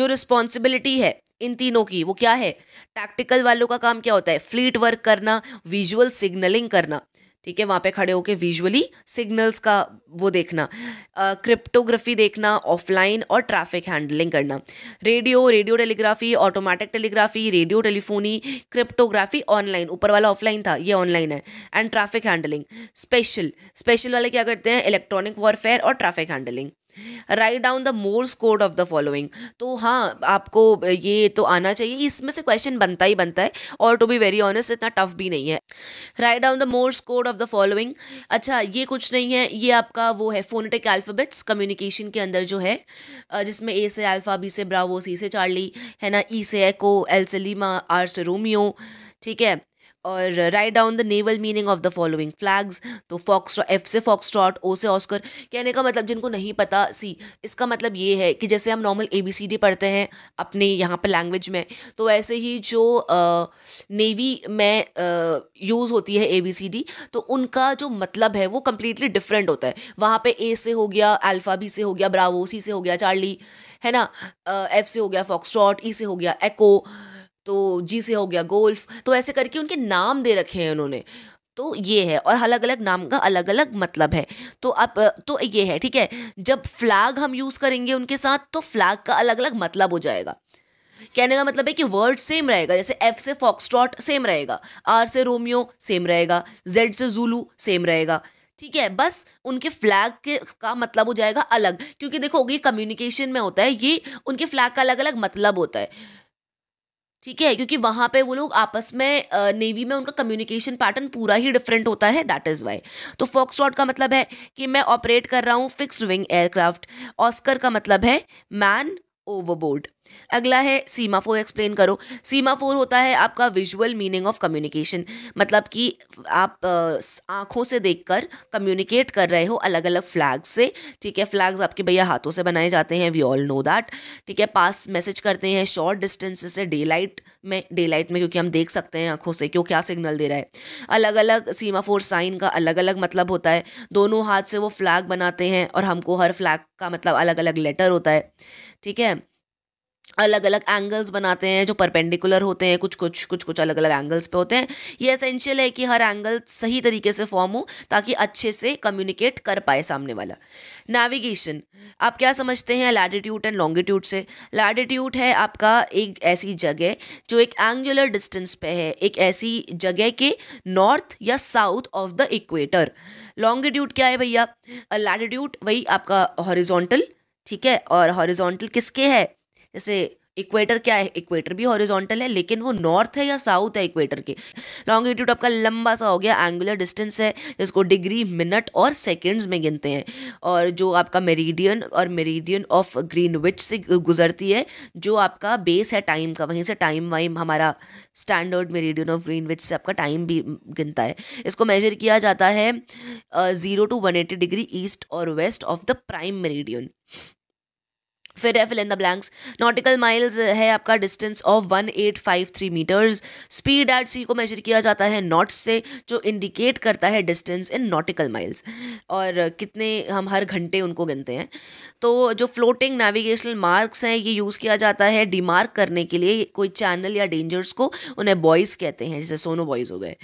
जो रिस्पॉन्सिबिलिटी है इन तीनों की वो क्या है टैक्टिकल वालों का काम क्या होता है फ्लीट वर्क करना विजुअल सिग्नलिंग करना ठीक है वहाँ पे खड़े होके विजुअली सिग्नल्स का वो देखना क्रिप्टोग्राफी देखना ऑफलाइन और ट्रैफिक हैंडलिंग करना radio radio telegraphy automatic telegraphy radio telephony cryptography online ऊपर वाला ऑफलाइन था ये ऑनलाइन है and traffic handling special special वाले क्या करते हैं इलेक्ट्रॉनिक वॉरफेयर और traffic handling write down the Morse code of the following तो हाँ आपको ये तो आना चाहिए इसमें से क्वेश्चन बनता ही बनता है और टू बी वेरी ऑनेस्ट इतना टफ भी नहीं है write down the Morse code of the following अच्छा ये कुछ नहीं है ये आपका वो है फोनेटिक अल्फ़ाबेट्स कम्युनिकेशन के अंदर जो है जिसमें ए से अल्फ़ा बी से ब्रावो सी से चार्ली है ना ई e से एको एल से लीमा आर से रोमियो ठीक है और write down the naval meaning of the following flags तो फॉक्स एफ से फॉक्स ट्रॉट ओ से ऑस्कर कहने का मतलब जिनको नहीं पता सी इसका मतलब ये है कि जैसे हम normal A B C D पढ़ते हैं अपने यहाँ पर लैंग्वेज में तो वैसे ही जो नेवी में यूज़ होती है ए बी सी डी तो उनका जो मतलब है वो कम्प्लीटली डिफरेंट होता है वहाँ पे ए से हो गया अल्फ़ा बी से हो गया ब्रावो सी से हो गया चार्ली है ना एफ से हो गया फॉक्स ट्रॉट ई से हो गया एको तो जी से हो गया गोल्फ तो ऐसे करके उनके नाम दे रखे हैं उन्होंने तो ये है और अलग अलग नाम का अलग अलग मतलब है तो अब तो ये है ठीक है जब फ्लैग हम यूज़ करेंगे उनके साथ तो फ्लैग का अलग अलग मतलब हो जाएगा कहने का मतलब है कि वर्ड सेम रहेगा जैसे एफ से ट्रॉट सेम रहेगा आर से रोमियो सेम रहेगा जेड से जूलू सेम रहेगा ठीक है बस उनके फ्लैग के का मतलब हो जाएगा अलग क्योंकि देखो ये कम्युनिकेशन में होता है ये उनके फ्लैग का अलग अलग मतलब होता है ठीक है क्योंकि वहाँ पे वो लोग आपस में नेवी में उनका कम्युनिकेशन पैटर्न पूरा ही डिफरेंट होता है दैट इज़ वाई तो फॉक्स का मतलब है कि मैं ऑपरेट कर रहा हूँ फिक्स विंग एयरक्राफ्ट ऑस्कर का मतलब है मैन ओवरबोर्ड अगला है सीमा फोर एक्सप्लेन करो सीमा फोर होता है आपका विजुअल मीनिंग ऑफ कम्युनिकेशन मतलब कि आप आँखों से देखकर कम्युनिकेट कर रहे हो अलग अलग फ्लैग्स से ठीक है फ्लैग्स आपके भैया हाथों से बनाए जाते हैं वी ऑल नो दैट ठीक है पास मैसेज करते हैं शॉर्ट डिस्टेंस से डे लाइट में डे लाइट में क्योंकि हम देख सकते हैं आँखों से क्यों क्या सिग्नल दे रहा है अलग अलग सीमा फोर साइन का अलग अलग मतलब होता है दोनों हाथ से वो फ्लैग बनाते हैं और हमको हर फ्लैग का मतलब अलग अलग लेटर होता है ठीक है अलग अलग एंगल्स बनाते हैं जो परपेंडिकुलर होते हैं कुछ कुछ कुछ कुछ अलग अलग एंगल्स पे होते हैं ये एसेंशियल है कि हर एंगल सही तरीके से फॉर्म हो ताकि अच्छे से कम्युनिकेट कर पाए सामने वाला नेविगेशन आप क्या समझते हैं लैटिट्यूड एंड लॉन्गिट्यूड से लैटिट्यूड है आपका एक ऐसी जगह जो एक एंगुलर डिस्टेंस पे है एक ऐसी जगह के नॉर्थ या south of the equator longitude क्या है भैया लैटिट्यूड वही आपका हॉरिजॉन्टल ठीक है और हॉरिजॉन्टल किसके है जैसे इक्वेटर क्या है इक्वेटर भी हॉरिजॉन्टल है लेकिन वो नॉर्थ है या साउथ है इक्वेटर के लॉन्गिट्यूड आपका लंबा सा हो गया एंगुलर डिस्टेंस है जिसको डिग्री मिनट और सेकेंड्स में गिनते हैं और जो आपका मेरिडियन और मेरिडियन ऑफ विच से गुजरती है जो आपका बेस है टाइम का वहीं से टाइम वाइम हमारा स्टैंडर्ड मेरिडियन ऑफ ग्रीन से आपका टाइम भी गिनता है इसको मेजर किया जाता है zero to one eighty degree east और west of the prime meridian फिर है fill in the blanks nautical miles है आपका distance of one eight five three metres speed at sea को मेजर किया जाता है नॉट्स से जो इंडिकेट करता है डिस्टेंस इन नॉटिकल माइल्स और uh, कितने हम हर घंटे उनको गिनते हैं तो जो फ्लोटिंग नेविगेशनल मार्क्स हैं ये यूज़ किया जाता है डिमार्क करने के लिए कोई चैनल या डेंजर्स को उन्हें बॉयज़ कहते हैं जैसे सोनो बॉयज़ हो गए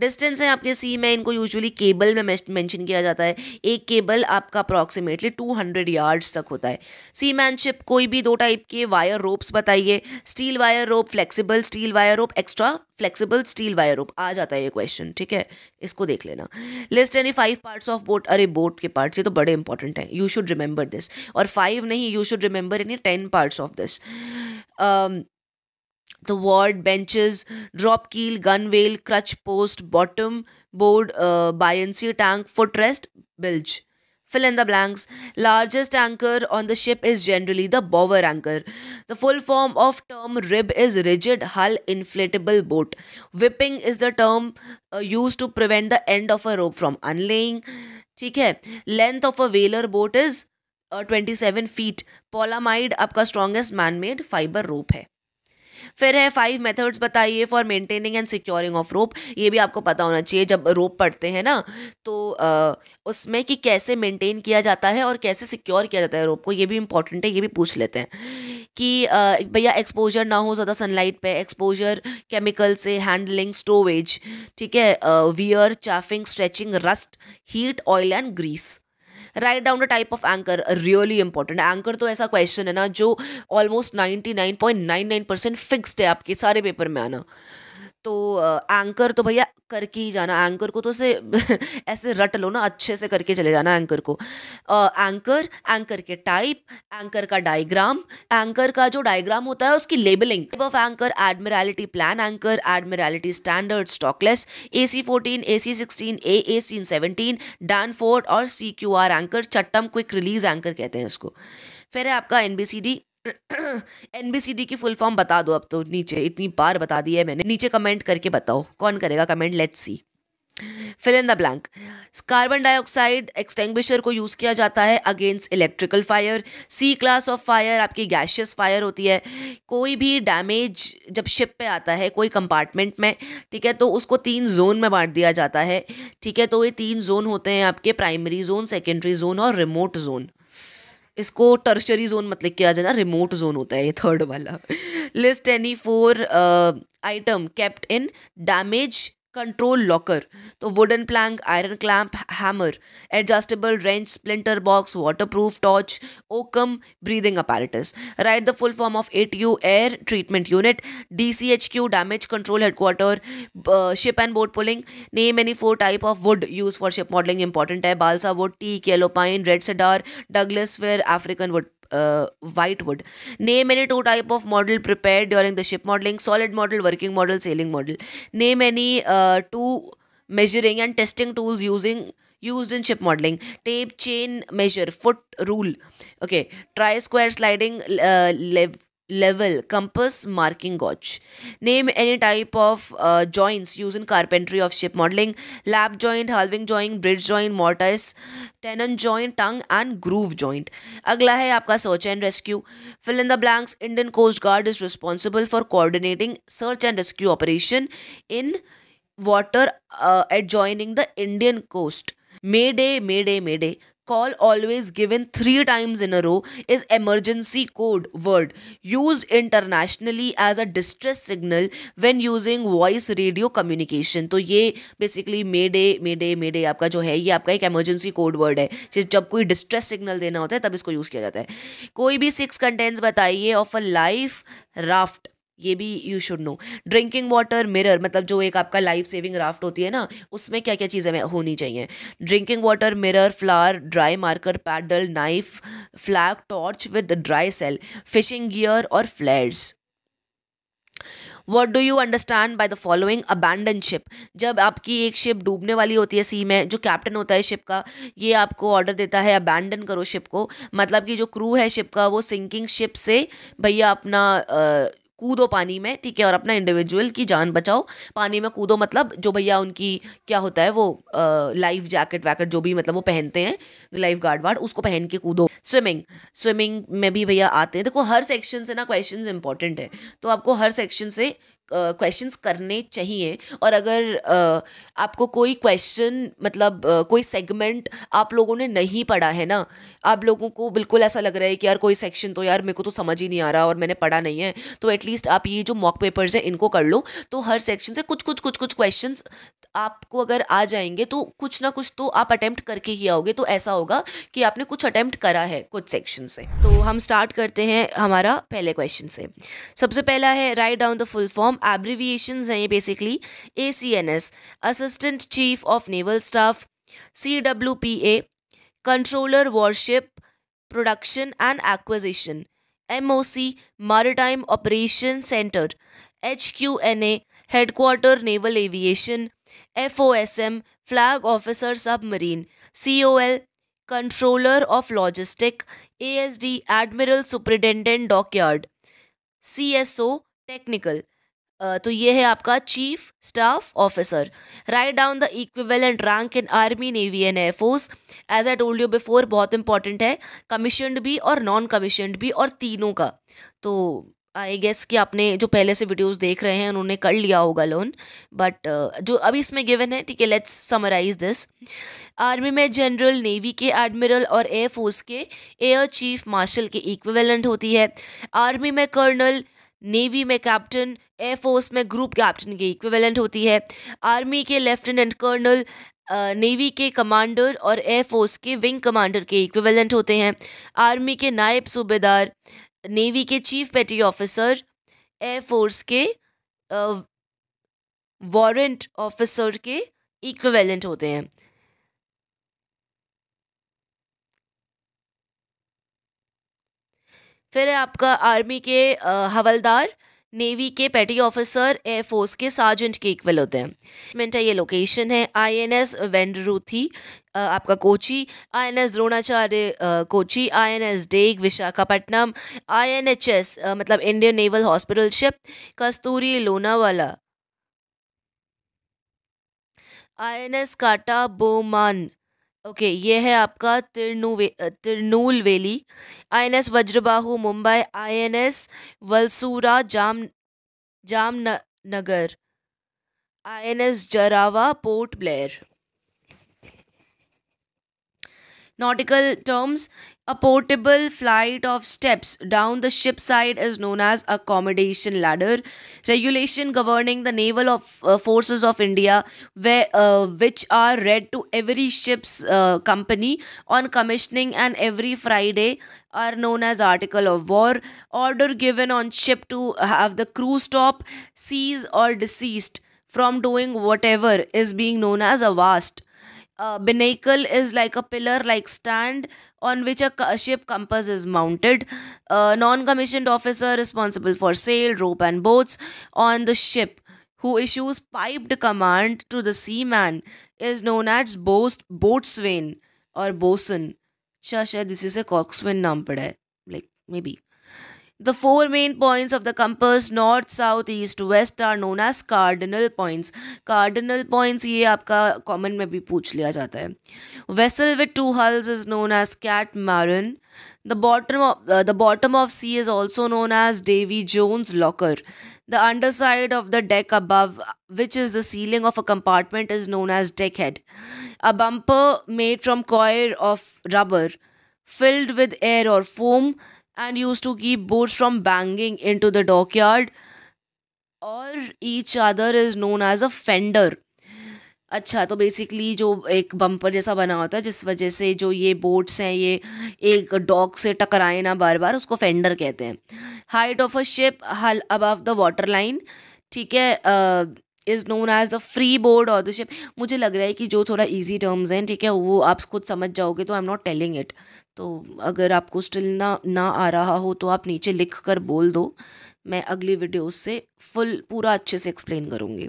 डिस्टेंस हैं आपके सी में इनको यूजली केबल में मैंशन किया जाता है एक केबल आपका अप्रॉक्सीमेटली टू हंड्रेड यार्ड्स तक होता है सी मैन वर्कमैनशिप कोई भी दो टाइप के वायर रोप्स बताइए steel wire rope flexible steel wire rope extra flexible steel wire rope आ जाता है ये क्वेश्चन ठीक है इसको देख लेना list any five parts of boat अरे बोट के पार्ट्स ये तो बड़े इंपॉर्टेंट हैं यू शुड रिमेंबर दिस और फाइव नहीं you should remember any ten parts of this ward ward drop keel gunwale crutch post bottom board Baisi tank foot rest bilge fill in the blanks largest anchor on the ship is generally the bower anchor the full form of term rib is rigid hull inflatable boat whipping is the term uh, used to prevent the end of a rope from unlaying ठीक है length of a whaler boat is twenty seven feet polyamide आपका strongest man made fibre rope है फिर है five methods बताइए for maintaining and securing of rope ये भी आपको पता होना चाहिए जब रोप पड़ते हैं ना तो आ, उसमें कि कैसे मेंटेन किया जाता है और कैसे सिक्योर किया जाता है रोप को ये भी इंपॉर्टेंट है ये भी पूछ लेते हैं कि भैया एक्सपोजर ना हो ज़्यादा सनलाइट पे एक्सपोजर केमिकल से हैंडलिंग स्टोवेज ठीक है wear chafing stretching rust heat oil and grease write down the type of anchor really important anchor तो ऐसा क्वेश्चन है ना जो almost ninety nine point nine nine percent fixed है आपके सारे पेपर में आना तो एंकर तो भैया करके ही जाना एंकर को तो से ऐसे रट लो ना अच्छे से करके चले जाना एंकर को एंकर एंकर के टाइप एंकर का डायग्राम एंकर का जो डायग्राम होता है उसकी labelling type of anchor admiralty plan anchor admiralty standard stockless A C fourteen A C sixteen A A C seventeen ford और C Q R anchor Chatham quick release anchor कहते हैं इसको फिर है आपका N B C D N की full form बता दो अब तो नीचे इतनी बार बता दी है मैंने नीचे कमेंट करके बताओ कौन करेगा comment let's see fill in the blank carbon dioxide extinguisher को यूज़ किया जाता है against electrical fire C class of fire आपकी गैशियस फायर होती है कोई भी डैमेज जब शिप पे आता है कोई कंपार्टमेंट में ठीक है तो उसको तीन जोन में बांट दिया जाता है ठीक है तो ये तीन जोन होते हैं आपके प्राइमरी जोन सेकेंडरी जोन और रिमोट जोन इसको टर्शरी जोन मतलब किया जाना रिमोट जोन होता है ये थर्ड वाला list any four item kept in damage control locker तो wooden plank iron clamp hammer adjustable wrench splinter box waterproof torch oakum breathing apparatus write the full form of A T U air treatment unit D C H Q damage control headquarter ship and boat pulling name any four type of wood use for ship modelling important है balsa wood teak yellow pine red cedar Douglas fair African wood whitewood. Name any two type of model prepared during the ship modeling, solid model, working model, sailing model. Name any uh, two measuring and testing tools using used in ship modeling tape chain measure foot rule okay try square sliding uh, lev level compass marking gauge name any type of uh, joints used in carpentry of ship modeling lap joint halving joint bridge joint mortise tenon joint tongue and groove joint agla hai aapka search and rescue fill in the blanks indian coast guard is responsible for coordinating search and rescue operation in water uh, adjoining the indian coast mayday mayday mayday call always given three times in a row is emergency code word use internationally as a distress signal when using voice radio communication तो ये basically may may day day may day आपका जो है ये आपका एक emergency code word है जब कोई डिस्ट्रेस सिग्नल देना होता है तब इसको यूज किया जाता है कोई भी सिक्स कंटेंट्स बताइए ऑफ अ लाइफ राफ्ट ये भी you should know drinking water mirror मतलब जो एक आपका लाइफ सेविंग राफ्ट होती है ना उसमें क्या क्या चीज़ें होनी चाहिए drinking water mirror flower dry marker paddle knife flag torch with dry cell fishing gear और flares what do you understand by the following abandon ship जब आपकी एक शिप डूबने वाली होती है सी में जो कैप्टन होता है शिप का ये आपको ऑर्डर देता है अबैंडन करो शिप को मतलब कि जो क्रू है शिप का वो सिंकिंग शिप से भैया अपना कूदो पानी में ठीक है और अपना इंडिविजुअल की जान बचाओ पानी में कूदो मतलब जो भैया उनकी क्या होता है वो लाइफ जैकेट वैकेट जो भी मतलब वो पहनते हैं लाइफ गार्ड वार्ड उसको पहन के कूदो स्विमिंग स्विमिंग में भी भैया आते हैं देखो हर सेक्शन से ना क्वेश्चन इंपॉर्टेंट है तो आपको हर सेक्शन से क्वेश्चंस uh, करने चाहिए और अगर uh, आपको कोई क्वेश्चन मतलब uh, कोई सेगमेंट आप लोगों ने नहीं पढ़ा है ना आप लोगों को बिल्कुल ऐसा लग रहा है कि यार कोई सेक्शन तो यार मेरे को तो समझ ही नहीं आ रहा और मैंने पढ़ा नहीं है तो एटलीस्ट आप ये जो मॉक पेपर्स हैं इनको कर लो तो हर सेक्शन से कुछ कुछ कुछ कुछ क्वेश्चन आपको अगर आ जाएंगे तो कुछ ना कुछ तो आप अटैम्प्ट करके ही आओगे तो ऐसा होगा कि आपने कुछ अटैम्प्ट करा है कुछ सेक्शन से तो हम स्टार्ट करते हैं हमारा पहले क्वेश्चन से सबसे पहला है write down the full form abbreviations hain basically ACNS Assistant Chief of Naval Staff CWPA Controller Warship Production and Acquisition MOC Maritime Operations Center HQNA Headquarter Naval Aviation FOSM Flag Officer Submarine COL Controller of Logistic ASD Admiral Superintendent Dockyard CSO Technical तो ये है आपका chief staff officer write down the equivalent rank in army navy and air force as I told you before बहुत important है commissioned भी और non commissioned भी और तीनों का तो आई गेस कि आपने जो पहले से वीडियोस देख रहे हैं उन्होंने कर लिया होगा लोन बट जो अभी इसमें गिवन है ठीक है लेट्स समराइज दिस आर्मी में जनरल नेवी के एडमिरल और एयरफोर्स के एयर चीफ मार्शल के इक्विवेलेंट होती है आर्मी में कर्नल नेवी में कैप्टन एयरफोर्स में ग्रुप कैप्टन की इक्विवेलेंट होती है आर्मी के लेफ्टिनेंट कर्नल नेवी के कमांडर और एयरफोर्स के विंग कमांडर के इक्विवेलेंट होते हैं आर्मी के नायब सूबेदार नेवी के चीफ पेटी ऑफिसर एयरफोर्स के वारंट ऑफिसर के इक्विवेलेंट होते हैं फिर है आपका आर्मी के हवलदार नेवी के पेटी ऑफिसर एयरफोर्स के सार्जेंट के इक्वल होते हैं मिनटा ये लोकेशन है आई एन एस वेंडरूथी आपका Kochi I N S Dronacharya Kochi I N S Dega Visakhapatnam I N H S मतलब Indian naval hospital ship Kasturi Lonavala I N S Kattabomman okay ये है आपका तिरनुवे Tirunelveli I N S Vajrabahu Mumbai I N S Valsura जाम Jamnagar I N S Jarawa Port Blair nautical terms A portable flight of steps down the ship side is known as accommodation ladder. Regulation governing the naval of, uh, forces of India, where uh, which are read to every ship's uh, company on commissioning and every Friday, are known as article of war. Order given on ship to have the crew stop, seize or deceased from doing whatever is being known as a vast. Uh, binnacle is like a pillar like stand on which a ship compass is mounted. A non commissioned officer responsible for sail, rope, and boats on the ship who issues piped command to the seaman is known as boast, boatswain or bosun. Shasha, this is a coxswain naam Like, maybe. The four main points of the compass north, south, east, west are known as cardinal points. Cardinal points ये आपका common में भी पूछ लिया जाता है Vessel with two hulls is known as catamaran. The bottom of, uh, the bottom of sea is also known as Davy Jones locker. The underside of the deck above, which is the ceiling of a compartment, is known as deckhead. A bumper made from coir of rubber, filled with air or foam, and used to keep to from banging into the dock yard और each other is known as a fender अच्छा तो basically जो एक bumper जैसा बना होता है जिस वजह से जो ये बोट्स हैं ये एक डॉग से टकराए ना बार बार उसको फेंडर कहते हैं height of a ship hull above the water line ठीक है is known as the free board of the ship मुझे लग रहा है कि जो थोड़ा ईजी टर्म्स हैं ठीक है वो आप खुद समझ जाओगे तो I am not telling it तो अगर आपको स्टिल ना ना आ रहा हो तो आप नीचे लिख कर बोल दो मैं अगली वीडियो से फुल पूरा अच्छे से एक्सप्लेन करूँगी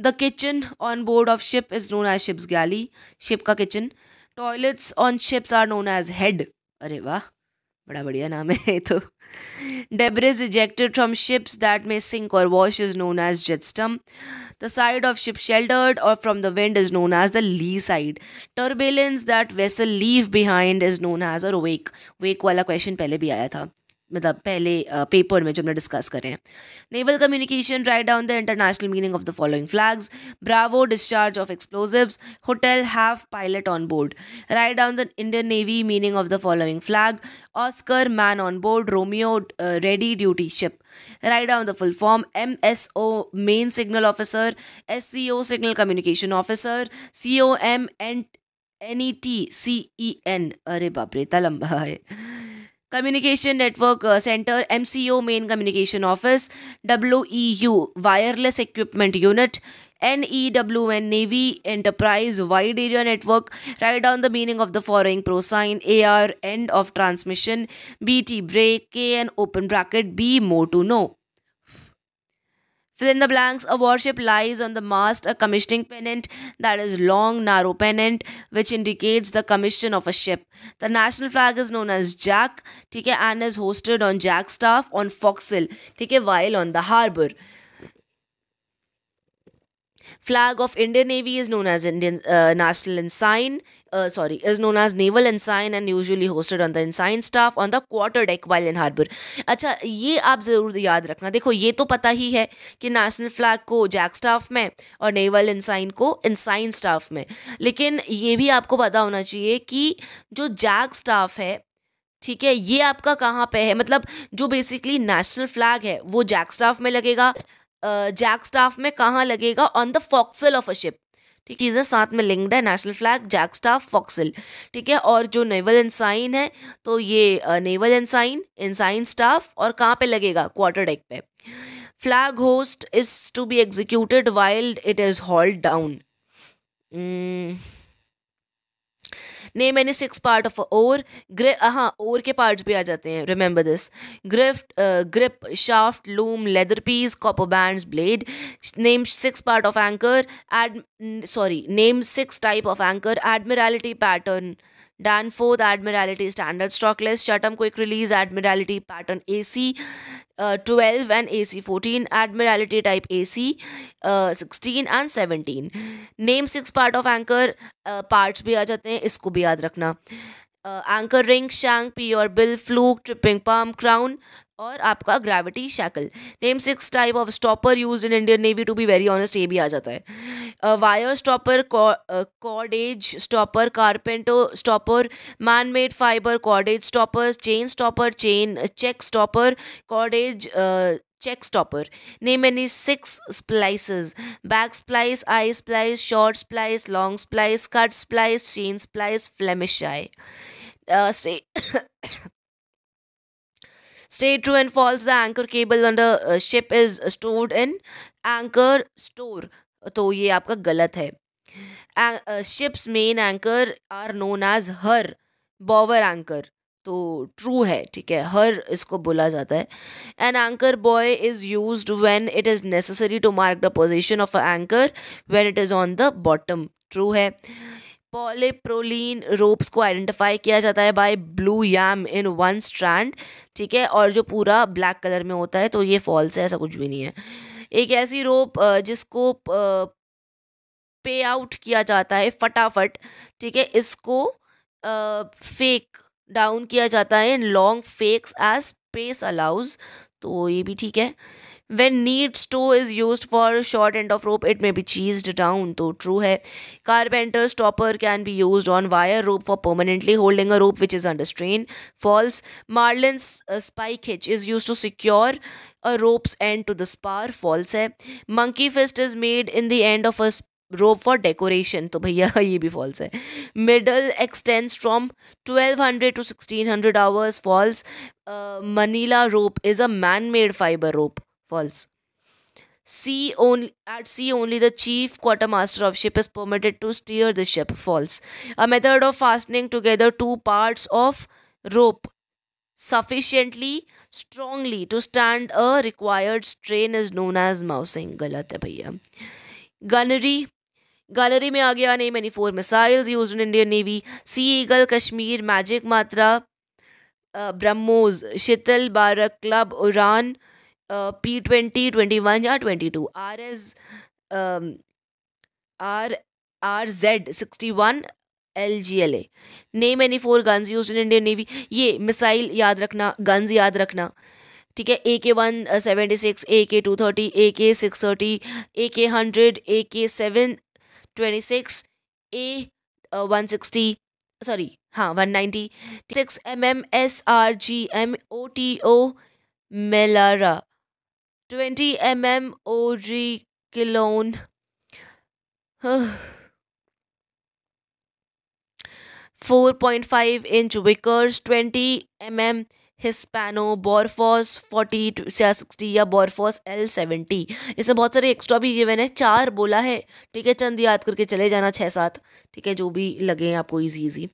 the kitchen on board of ship is known as ship's galley ship का kitchen toilets on ships are known as head अरे वाह बड़ा बढ़िया नाम है तो Debris ejected from ships that may sink or wash is known as jetstum. The side of ship sheltered or from the wind is known as the lee side. Turbulence that vessel leave behind is known as a wake. Wake wala question पहले bhi aaya tha. मतलब पहले paper में जो हमने discuss करें naval communication write down the international meaning of the following flags bravo discharge of explosive hotel have pilot on board write down the Indian navy meaning of the following flag oscar man on board romeo ready duty ship the M S O officer S C O signal communication officer C O M signal N E T C E N अरे बाप रे इतना है Communication Network uh, Center, MCO Main Communication Office, WEU Wireless Equipment Unit, NEWN Navy Enterprise Wide Area Network. Write down the meaning of the following prosign AR end of transmission, BT break, K and open bracket, B more to know. Fill in the blanks. A warship lies on the mast, a commissioning pennant that is long, narrow pennant which indicates the commission of a ship. The national flag is known as Jack, okay, and is hosted on Jack staff on forecastle, okay, while on the harbour. Flag of Indian Navy is known as Indian uh, national ensign. uh, sorry, is known as naval ensign and usually hosted on the ensign staff on the quarter deck while in harbor. acha ye aap zarur yaad rakhna dekho ye to pata hi hai ki national flag ko jack staff mein aur naval ensign ko ensign staff mein lekin ye bhi aapko pata hona chahiye ki jo jack staff hai ठीक है ये आपका कहाँ पे है मतलब जो basically national flag है वो जैक स्टाफ में लगेगा जैक स्टाफ में कहाँ लगेगा on the fo'c'sle of a ship ठीक चीज़ें साथ में लिंक्ड है national flag jack staff fo'c'sle ठीक है और जो नेवल इंसाइन है तो ये नेवल इंसाइन इंसाइन स्टाफ और कहाँ पे लगेगा क्वार्टर डेक पे flag hoist is to be executed while it is hauled down name any six part of oar ग्रे हाँ ओर के पार्ट्स भी आ जाते हैं रिमेंबर दिस ग्रिफ्ट grip shaft loom leather piece copper band blade name six part of anchor एड sorry name six type of anchor admiralty pattern fourth admiralty standard stockless Chatham quick release admiralty pattern A C twelve and A C fourteen admiralty type A C sixteen and seventeen name six part of anchor parts भी आ जाते हैं इसको भी याद रखना anchor ring shank pea और bill fluke tripping palm crown और आपका gravity shackle name six type of stopper use in Indian navy to be very honest ये भी आ जाता है wire stopper cordage stopper carpenter stopper man made fibre cordage stopper chain stopper chain check stopper cordage check stopper name any six splices back splice eye splice short splice long splice cut splice chain splice Flemish eye Stay true and false. The anchor cable under uh, ship is stored in anchor store. तो ये आपका गलत है ship's main anchor are known as her bower anchor तो true है ठीक है her इसको बोला जाता है an anchor buoy is use when it is necessary to mark the position of anchor when it is on the bottom true है polypropylene ropes को आइडेंटिफाई किया जाता है by blue yarn in one strand ठीक है और जो पूरा ब्लैक कलर में होता है तो ये फॉल्स है ऐसा कुछ भी नहीं है एक ऐसी रोप जिसको पे आउट किया जाता है फटाफट ठीक है इसको फेक डाउन किया जाता है in long fakes as space allows तो ये भी ठीक है When need stow is used for short end of rope, it may be cheesed down. So true है. Carpenter's stopper can be used on wire rope for permanently holding a rope which is under strain. False. Marlin's uh, spike hitch is used to secure a rope's end to the spar. False Monkey fist is made in the end of a rope for decoration. So भैया ये भी false है middle extends 1200 to 1600 hours. False uh, Manila rope is a man-made fiber rope. false C only at sea only the chief quartermaster of ship is permitted to steer the ship. False. A method of fastening together two parts of rope sufficiently strongly to stand a required strain is known as mousing. गलत है भैया. Gunnery gallery में आ गया नहीं many four missiles use in Indian navy sea eagle कश्मीर Magic Matra BrahMos Shtil Barak Club Uran uh, P twenty twenty one या twenty two R S R R Z sixty one L G L A name any four guns use in Indian navy ये missile याद रखना guns याद रखना ठीक है A K one seventy six A K two thirty A के six thirty A K hundred A K seven twenty six A one sixty sorry हाँ one ninety six M M S R G M O T O Melara 20 mm OG kilon, Four point five inch wickers, twenty mm Hispano Bofors forty sixty या Bofors L seventy इसमें बहुत सारे extra भी given है चार बोला है ठीक है चंद याद करके चले जाना छः सात ठीक है जो भी लगे हैं आपको easy easy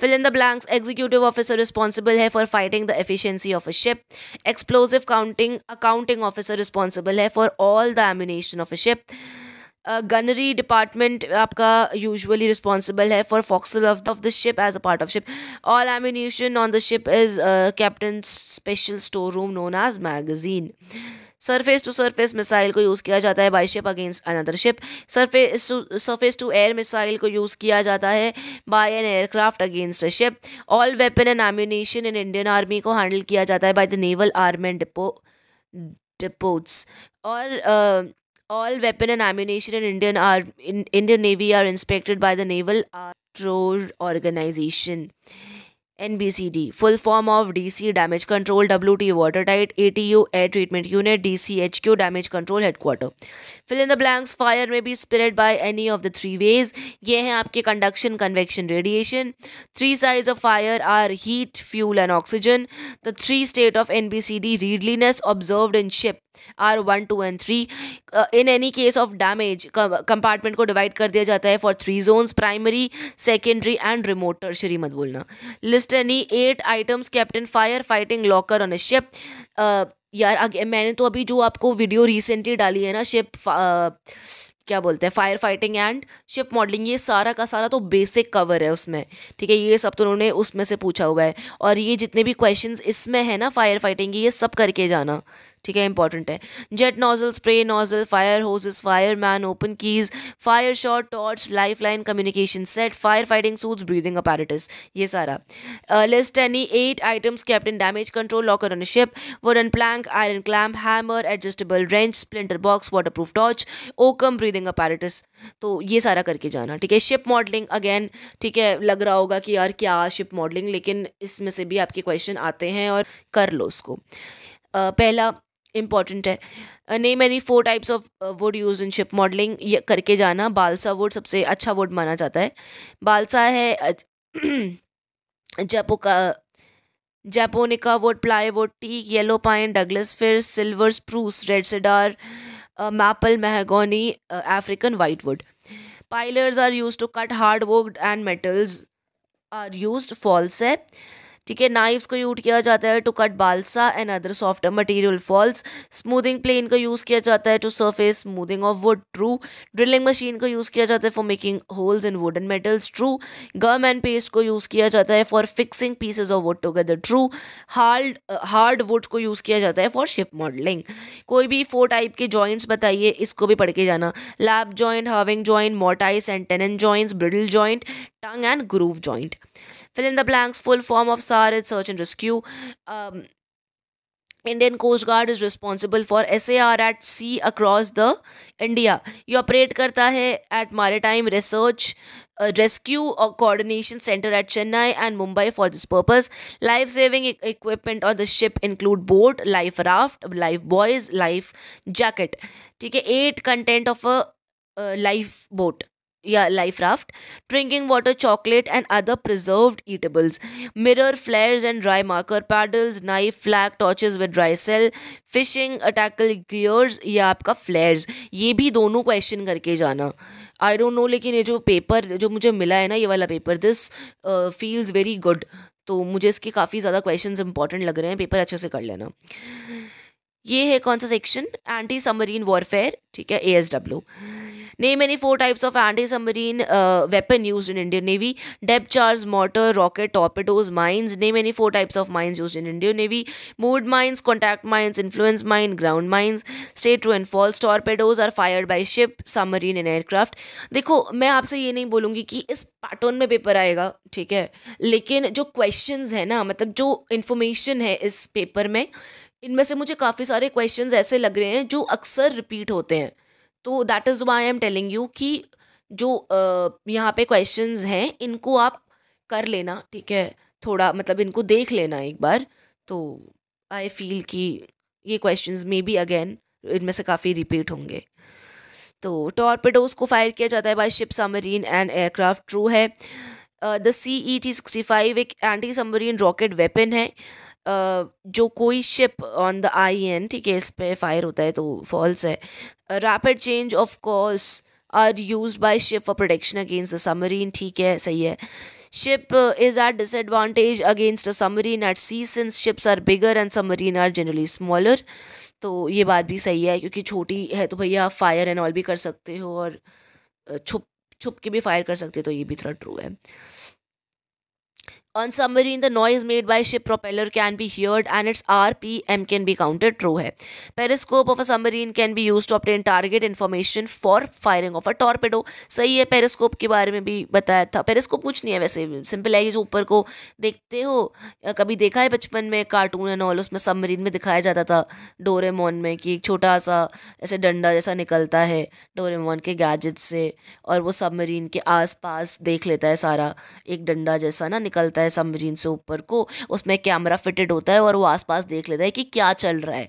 fill in the blanks executive officer responsible है for fighting the efficiency of a ship explosive counting accounting officer responsible है for all the ammunition of a ship gunnery department आपका यूजुअली रिस्पॉन्सिबल है for fo'c'sle of of the ship as a part of ship all ammunition on the ship is captain special store room known as magazine surface to surface missile को use किया जाता है by ship against another ship surface surface to air missile को use किया जाता है by an aircraft against a ship all weapon and ammunition in Indian army को handle किया जाता है by the naval army and depot depots और uh, All weapon and ammunition in Indian are in Indian Navy are inspected by the Naval Patrol Organization. NBCD, full form of DC Damage Control, WT Watertight, ATU Air Treatment Unit, DCHQ Damage Control Headquarter. Fill in the blanks. Fire may be spread by any of the three ways. ये हैं आपके conduction, convection, radiation. Three sides of fire are heat, fuel, and oxygen. The three state of NBCD readliness observed in ship are one two and three in any case of damage compartment को divide कर दिया जाता है for three zones primary secondary and remoter three मत बोलना list any eight items captain fire fighting locker on a ship यार अगे मैंने तो अभी जो आपको वीडियो रिसेंटली डाली है ना शिप uh, क्या बोलते हैं fire fighting and ship modelling ये सारा का सारा तो बेसिक कवर है उसमें ठीक है ये सब तो उन्होंने उसमें से पूछा हुआ है और ये जितने भी क्वेश्चंस इसमें है ना फायर फाइटिंग ये सब करके जाना ठीक है इंपॉर्टेंट है jet nozzle spray nozzle fire hoses fire man open keys fire shot torch life line communication set fire fighting suit breathing apparatus ये सारा list any eight items captain damage control locker on ship wooden plank iron clamp hammer adjustable wrench splinter box water proof torch oakum breathing apparatus तो ये सारा करके जाना ठीक है ship modelling again ठीक है लग रहा होगा कि यार क्या शिप मॉडलिंग लेकिन इसमें से भी आपके क्वेश्चन आते हैं और कर लो उसको Uh, पहला इम्पॉर्टेंट है name any four types of wood use in ship modelling करके जाना बालसा वुड सबसे अच्छा वुड माना जाता है बालसा है जैपोका japonica wood ply wood teak yellow pine Douglas fir silver spruce red cedar maple mahogany African white wood pliers are use to cut hard wood and metals are use false है ठीक है knives को use किया जाता है to cut balsa and other soft material false smoothing plane का use किया जाता है to surface smoothing of wood true drilling machine का यूज़ किया जाता है for making holes in wood and metals true gum and paste को use किया जाता है for fixing pieces of wood together true hard hard wood को use किया जाता है फॉर शिप मॉडलिंग कोई भी फोर टाइप के जॉइंट्स बताइए इसको भी पढ़ के जाना lap joint halving joint mortise and tenon joints bridle joint tongue and groove joint Fill in the blanks, full form of SAR search and rescue. Um, Indian Coast Guard is responsible for SAR at sea across the India. You operate करता है at Maritime Research uh, Rescue or uh, Coordination Center at Chennai and Mumbai for this purpose. Life saving e equipment on the ship include boat, life raft, life buoys, life jacket. ठीक है eight content of a uh, lifeboat. या life raft drinking water chocolate and other preserved eatables mirror flares and dry marker paddles knife flag torches with dry cell fishing tackle gears या आपका फ्लेयर्स ये भी दोनों question करके जाना I don't know लेकिन ये जो पेपर जो मुझे मिला है ना ये वाला paper this feels very good तो मुझे इसके काफ़ी ज़्यादा क्वेश्चन इंपॉर्टेंट लग रहे हैं पेपर अच्छे से कर लेना ये है कौन सा सेक्शन एंटी सबमरीन वॉरफेयर ठीक है A S W Name any four types of anti-submarine uh, weapon used in Indian Navy. Depth charge, mortar, rocket, torpedoes, mines. Name any four types of mines used in Indian Navy. Mood mines, contact mines, influence mine, ground mines. Stay true and false. Torpedoes are fired by ship, submarine and aircraft. देखो मैं आपसे ये नहीं बोलूँगी कि इस pattern में paper आएगा ठीक है लेकिन जो क्वेश्चन है ना मतलब जो इन्फॉर्मेशन है इस पेपर में इनमें से मुझे काफ़ी सारे क्वेश्चन ऐसे लग रहे हैं जो अक्सर रिपीट होते हैं तो that is why I am telling you कि जो यहाँ पे क्वेश्चंस हैं इनको आप कर लेना ठीक है थोड़ा मतलब इनको देख लेना एक बार तो आई फील कि ये क्वेश्चंस मे बी अगेन इनमें से काफ़ी रिपीट होंगे तो टॉर्पेडोज को फायर किया जाता है by ship submarine and aircraft true है the C E T sixty five एक एंटी सबमरीन रॉकेट वेपन है जो कोई ship on the I N ठीक है इस पर फायर होता है तो फॉल्स है rapid change of course are use by ship for protection against the submarine ठीक है सही है ship is are disadvantage against a submarine at sea since ships are bigger and submarine are generally smaller तो ये बात भी सही है क्योंकि छोटी है तो भैया आप फायर एंड ऑल भी कर सकते हो और छुप छुप के भी फायर कर सकते हो तो ये भी थोड़ा ट्रू है the noise made noise ship propeller can be heard and its R P M can be counted true है periscope of a submarine can be use to obtain target information for firing of a torpedo सही है periscope के बारे में भी बताया था periscope कुछ नहीं है वैसे सिंपल है ये जो ऊपर को देखते हो कभी देखा है बचपन में कार्टून एंड ऑल उसमें सबमरीन में दिखाया जाता था डोरेमोन में कि एक छोटा सा ऐसे डंडा जैसा निकलता है डोरेमोन के गैजेट से और वो सबमरीन के आसपास देख लेता है सारा एक डंडा जैसा ना निकलता है है सबमरीन से ऊपर को उसमें कैमरा फिटेड होता है और वो आसपास देख लेता है कि क्या चल रहा है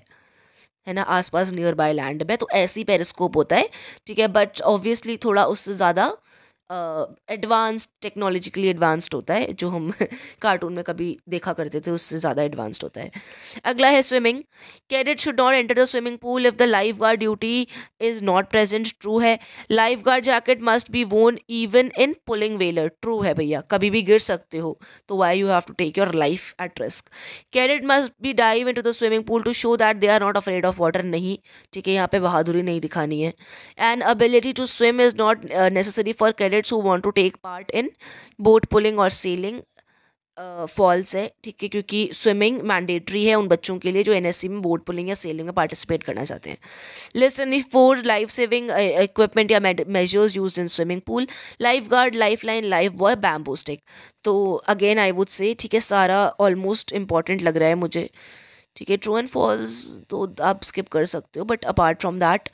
है ना आसपास नियर बाय लैंड में तो ऐसी पेरिस्कोप होता है ठीक है बट ऑब्वियसली थोड़ा उससे ज़्यादा एडवांस टेक्नोलॉजिकली एडवांस्ड होता है जो हम कार्टून में कभी देखा करते थे उससे ज़्यादा एडवांस्ड होता है अगला है swimming cadet should not enter the swimming pool if the life guard duty is not present true है life guard jacket must be worn even in pulling whaler true है भैया कभी भी गिर सकते हो तो why you have to take your life at risk cadet must be dive into the swimming pool to show that they are not afraid of water नहीं ठीक है यहाँ पे बहादुरी नहीं दिखानी है and ability to swim is not necessary for cadet candidates who want to take part in boat pulling और सेलिंग फॉल्स है ठीक है क्योंकि स्विमिंग मैंडेटरी है उन बच्चों के लिए जो एन में बोट पुलिंग या सेलिंग में पार्टिसिपेट करना चाहते हैं list any four life saving equipment या measures use in swimming pool life guard life line life buoy bamboo stick तो अगेन आई वुड से ठीक है सारा ऑलमोस्ट इंपॉर्टेंट लग रहा है मुझे ठीक है ट्रू एंड फॉल्स तो आप स्किप कर सकते हो but apart from that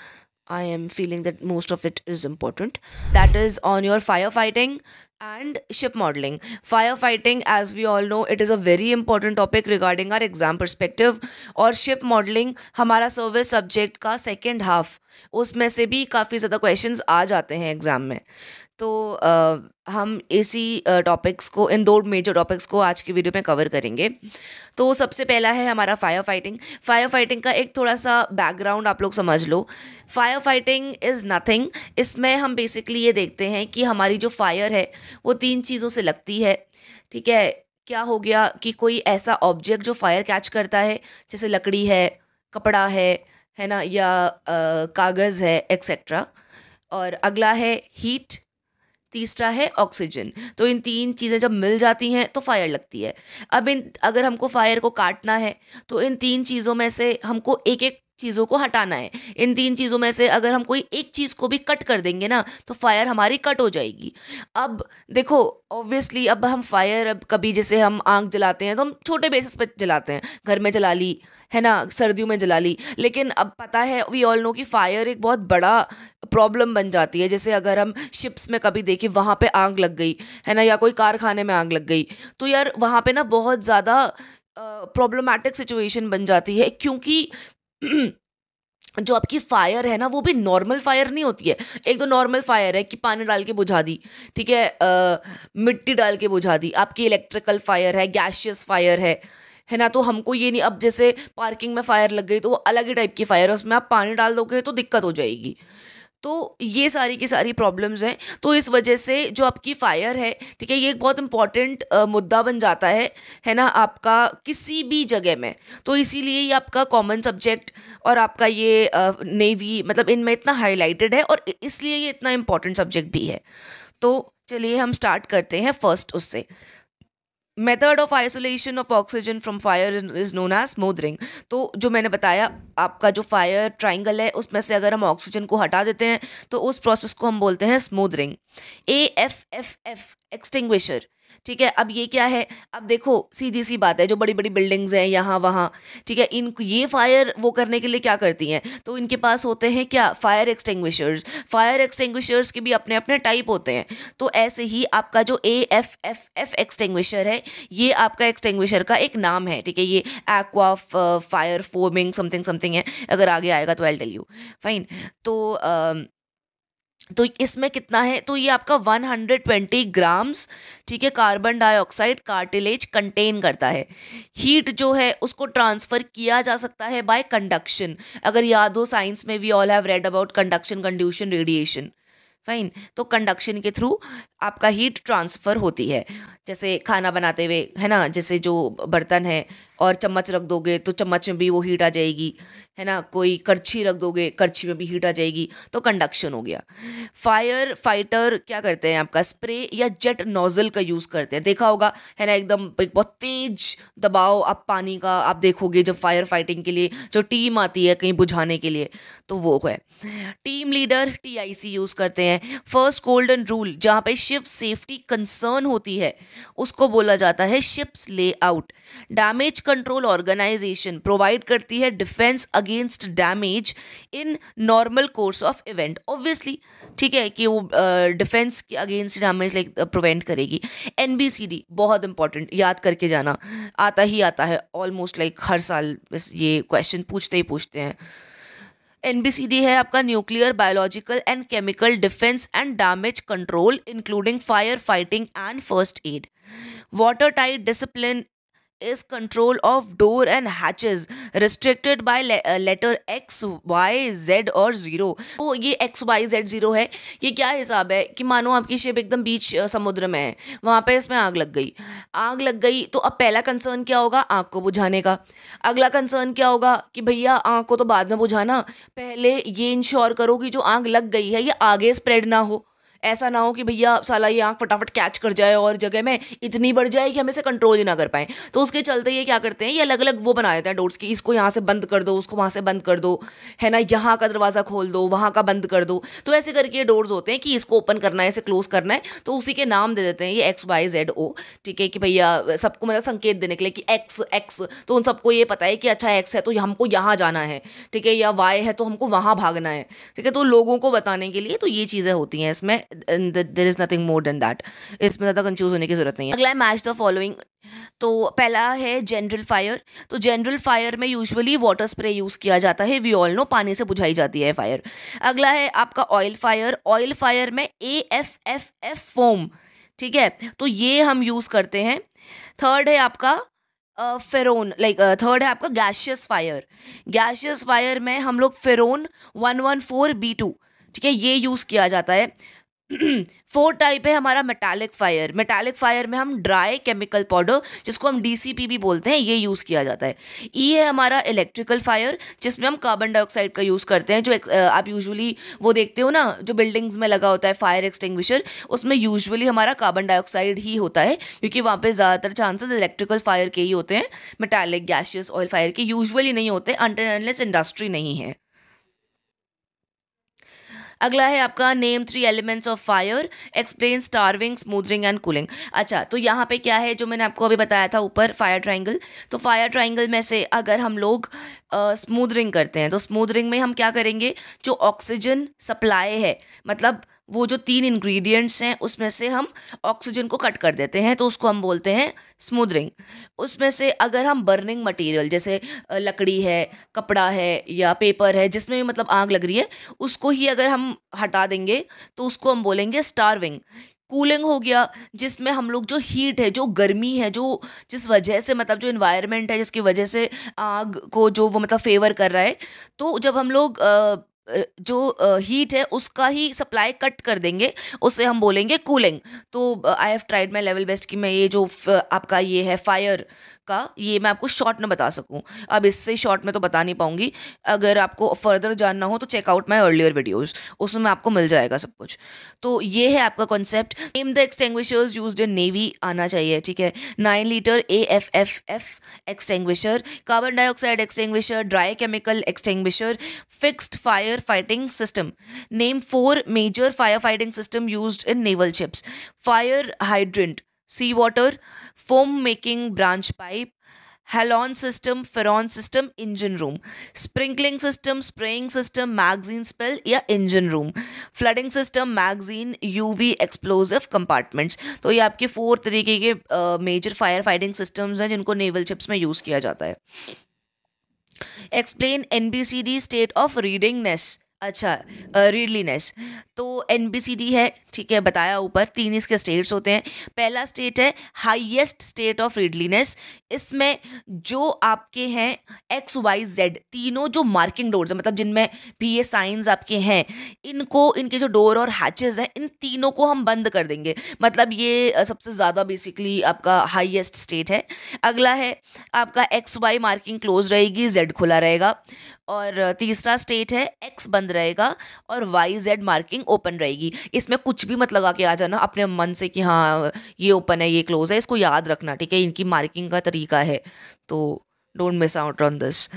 I am feeling that most of it is important. That is on your firefighting and ship modeling. Firefighting, as we all know, it is a very important topic regarding our exam perspective. Or ship modeling हमारा service subject ka second half उसमें से भी काफ़ी ज़्यादा questions आ जाते हैं exam में तो हम इसी टॉपिक्स को इन दो मेजर टॉपिक्स को आज की वीडियो में कवर करेंगे तो सबसे पहला है हमारा फायर फाइटिंग फायर फाइटिंग का एक थोड़ा सा बैकग्राउंड आप लोग समझ लो फायर फाइटिंग इज़ नथिंग इसमें हम बेसिकली ये देखते हैं कि हमारी जो फायर है वो तीन चीज़ों से लगती है ठीक है क्या हो गया कि कोई ऐसा ऑब्जेक्ट जो फायर कैच करता है जैसे लकड़ी है कपड़ा है है ना या कागज़ है एक्सेट्रा और अगला है हीट तीसरा है ऑक्सीजन तो इन तीन चीज़ें जब मिल जाती हैं तो फायर लगती है अब इन अगर हमको फायर को काटना है तो इन तीन चीज़ों में से हमको एक एक चीज़ों को हटाना है इन तीन चीज़ों में से अगर हम कोई एक चीज़ को भी कट कर देंगे ना तो फायर हमारी कट हो जाएगी अब देखो ऑब्वियसली अब हम फायर अब कभी जैसे हम आँख जलाते हैं तो हम छोटे बेसिस पे जलाते हैं घर में जला ली है ना सर्दियों में जला ली लेकिन अब पता है वी ऑल नो कि फायर एक बहुत बड़ा प्रॉब्लम बन जाती है जैसे अगर हम शिप्स में कभी देखें वहाँ पे आग लग गई है ना या कोई कारखाने में आग लग गई तो यार वहाँ पे ना बहुत ज़्यादा प्रॉब्लमैटिक सिचुएशन बन जाती है क्योंकि जो आपकी फायर है ना वो भी नॉर्मल फायर नहीं होती है एक तो नॉर्मल फायर है कि पानी डाल के बुझा दी ठीक है आ, मिट्टी डाल के बुझा दी आपकी इलेक्ट्रिकल फायर है गैशियस फायर है है ना तो हमको ये नहीं अब जैसे पार्किंग में फायर लग गई तो वो अलग ही टाइप की फायर है उसमें आप पानी डाल दोगे तो दिक्कत हो जाएगी तो ये सारी की सारी प्रॉब्लम्स हैं तो इस वजह से जो आपकी फायर है ठीक है ये एक बहुत इंपॉर्टेंट मुद्दा बन जाता है है ना आपका किसी भी जगह में तो इसीलिए ये आपका कॉमन सब्जेक्ट और आपका ये नेवी मतलब इनमें इतना हाईलाइटेड है और इसलिए ये इतना इम्पॉर्टेंट सब्जेक्ट भी है तो चलिए हम स्टार्ट करते हैं फर्स्ट उससे method of isolation of oxygen from fire is known as smothering तो जो मैंने बताया आपका जो फायर ट्राइंगल है उसमें से अगर हम ऑक्सीजन को हटा देते हैं तो उस प्रोसेस को हम बोलते हैं smothering A F F F extinguisher ठीक है अब ये क्या है अब देखो सीधी सी बात है जो बड़ी बड़ी बिल्डिंग्स हैं यहाँ वहाँ ठीक है इन ये फायर वो करने के लिए क्या करती हैं तो इनके पास होते हैं क्या फायर एक्सटिंग्विशर्स फायर एक्सटिंग्विशर्स के भी अपने अपने टाइप होते हैं तो ऐसे ही आपका जो A F F F extinguisher है ये आपका एक्सटिंग्विशर का एक नाम है ठीक है ये aqua fire foaming something something है अगर आगे आएगा तो एल टेल यू फाइन तो तो इसमें कितना है तो ये आपका 120 ग्राम्स ठीक है कार्बन डाइऑक्साइड कार्टिलेज कंटेन करता है हीट जो है उसको ट्रांसफ़र किया जा सकता है बाय कंडक्शन अगर याद हो साइंस में we all have read about conduction conduction radiation fine तो कंडक्शन के थ्रू आपका हीट ट्रांसफ़र होती है जैसे खाना बनाते हुए है ना जैसे जो बर्तन है और चम्मच रख दोगे तो चम्मच में भी वो हीट आ जाएगी है ना कोई करछी रख दोगे करछी में भी हीट आ जाएगी तो कंडक्शन हो गया फायर फाइटर क्या करते हैं आपका स्प्रे या जेट नोज़ल का यूज़ करते हैं देखा होगा है ना एकदम एक बहुत तेज दबाव आप पानी का आप देखोगे जब फायर फाइटिंग के लिए जो टीम आती है कहीं बुझाने के लिए तो वो है team leader T I C use करते हैं फर्स्ट गोल्डन रूल जहाँ पर शिप सेफ्टी कंसर्न होती है उसको बोला जाता है ships lay out damage control organisation provide करती है defence against damage in normal course of event obviously ठीक है कि वो डिफेंस के अगेंस्ट डैमेज लाइक प्रिवेंट करेगी एन बहुत इंपॉर्टेंट याद करके जाना आता ही आता है ऑलमोस्ट लाइक like, हर साल बस ये क्वेश्चन पूछते ही पूछते हैं एन है आपका nuclear biological and chemical defence and damage control including fire fighting and first aid water tight discipline is control of door and hatches restricted by letter X Y Z और ज़ीरो तो ये x Y Z zero है ये क्या हिसाब है कि मानो आपकी शिप एकदम बीच uh, समुद्र में है वहाँ पे इसमें आग लग गई आग लग गई तो अब पहला कंसर्न क्या होगा आग को बुझाने का अगला कंसर्न क्या होगा कि भैया आग को तो बाद में बुझाना पहले ये इंश्योर करो कि जो आग लग गई है ये आगे स्प्रेड ना हो ऐसा ना हो कि भैया साला ये आँख फटाफट कैच कर जाए और जगह में इतनी बढ़ जाए कि हम इसे कंट्रोल ही ना कर पाएँ तो उसके चलते ये क्या करते हैं ये अलग अलग वो बना देते हैं डोर्स की इसको यहाँ से बंद कर दो उसको वहाँ से बंद कर दो है ना यहाँ का दरवाज़ा खोल दो वहाँ का बंद कर दो तो ऐसे करके डोर्स होते हैं कि इसको ओपन करना है इसे क्लोज करना है तो उसी के नाम दे देते हैं ये एक्स वाई जेड ओ ठीक है कि भैया सबको मतलब संकेत देने के लिए कि एक्स एक्स तो उन सबको ये पता है कि अच्छा एक्स है तो हमको यहाँ जाना है ठीक है या वाई है तो हमको वहाँ भागना है ठीक है तो लोगों को बताने के लिए तो ये चीज़ें होती हैं इसमें and there is nothing more than that इसमें ज़्यादा कंफ्यूज होने की ज़रूरत नहीं है अगला मैच द फॉलोइंग तो पहला है जनरल फायर तो जनरल फायर में यूजुअली वाटर स्प्रे यूज़ किया जाता है वी ऑल नो पानी से बुझाई जाती है फायर अगला है आपका ऑयल फायर ऑयल फायर में A F F F foam ठीक है तो ये हम यूज़ करते हैं थर्ड है आपका फेरोन लाइक थर्ड है आपका गैशियस फायर गैशियस फायर में हम लोग freon one one four B two ठीक है ये यूज़ किया जाता है फोर टाइप है हमारा मेटालिक फायर मेटालिक फायर में हम ड्राई केमिकल पाउडर जिसको हम डीसीपी भी बोलते हैं ये यूज़ किया जाता है ई e है हमारा इलेक्ट्रिकल फायर जिसमें हम कार्बन डाइऑक्साइड का यूज़ करते हैं जो आप यूजुअली वो देखते हो ना जो बिल्डिंग्स में लगा होता है फायर एक्सटिंग्विशर उसमें यूजुअली हमारा कार्बन डाइऑक्साइड ही होता है क्योंकि वहाँ पर ज़्यादातर चांसेस इलेक्ट्रिकल फायर के ही होते हैं मेटालिक गैशियस ऑयल फायर के यूजअली नहीं होते अंटरनेस इंडस्ट्री नहीं है अगला है आपका name three elements of fire explain starving smothering and cooling अच्छा तो यहाँ पे क्या है जो मैंने आपको अभी बताया था ऊपर फायर ट्राइंगल तो फायर ट्राइंगल में से अगर हम लोग स्मूदरिंग करते हैं तो स्मूदरिंग में हम क्या करेंगे जो ऑक्सीजन सप्लाई है मतलब वो जो तीन इंग्रेडिएंट्स हैं उसमें से हम ऑक्सीजन को कट कर देते हैं तो उसको हम बोलते हैं स्मूदरिंग उसमें से अगर हम बर्निंग मटेरियल जैसे लकड़ी है कपड़ा है या पेपर है जिसमें भी मतलब आग लग रही है उसको ही अगर हम हटा देंगे तो उसको हम बोलेंगे स्टारविंग कूलिंग हो गया जिसमें हम लोग जो हीट है जो गर्मी है जो जिस वजह से मतलब जो इन्वायरमेंट है जिसकी वजह से आग को जो वो मतलब फेवर कर रहा है तो जब हम लोग जो हीट है उसका ही सप्लाई कट कर देंगे उससे हम बोलेंगे कूलिंग तो I have tried my level best कि मैं ये जो आपका ये है फायर का ये मैं आपको शॉर्ट में बता सकूँ अब इससे शॉर्ट में तो बता नहीं पाऊंगी अगर आपको फर्दर जानना हो तो चेकआउट माई अर्लियर वीडियोज़ उसमें आपको मिल जाएगा सब कुछ तो ये है आपका concept name the extinguishers use in navy आना चाहिए ठीक है nine litre A F F F extinguisher carbon dioxide extinguisher dry chemical extinguisher fixed fire fighting system name four major fire fighting system use in naval ships fire hydrant sea water foam making branch pipe halon system freon system engine room sprinkling system spraying system magazine spell या engine room flooding system magazine we explosive compartments तो ये आपके four तरीके के major fire fighting systems हैं जिनको naval chips में use किया जाता है explain N B C D state of readiness अच्छा रीडलीनेस तो एन बी सी डी है ठीक है बताया ऊपर तीन इसके स्टेट्स होते हैं पहला स्टेट है हाईएस्ट स्टेट ऑफ रीडलीनेस इसमें जो आपके हैं एक्स वाई जेड तीनों जो मार्किंग डोर्स हैं मतलब जिनमें भी ये साइंस आपके हैं इनको इनके जो डोर और हैचेस हैं इन तीनों को हम बंद कर देंगे मतलब ये सबसे ज़्यादा बेसिकली आपका हाइएस्ट स्टेट है अगला है आपका एक्स वाई मार्किंग क्लोज रहेगी जेड खुला रहेगा और तीसरा स्टेट है एक्स बंद बंद रहेगा और वाई जेड मार्किंग ओपन रहेगी इसमें कुछ भी मत लगा के आ जाना अपने मन से कि हाँ ये ओपन है ये क्लोज़ है इसको याद रखना ठीक है इनकी मार्किंग का तरीका है तो don't miss out on this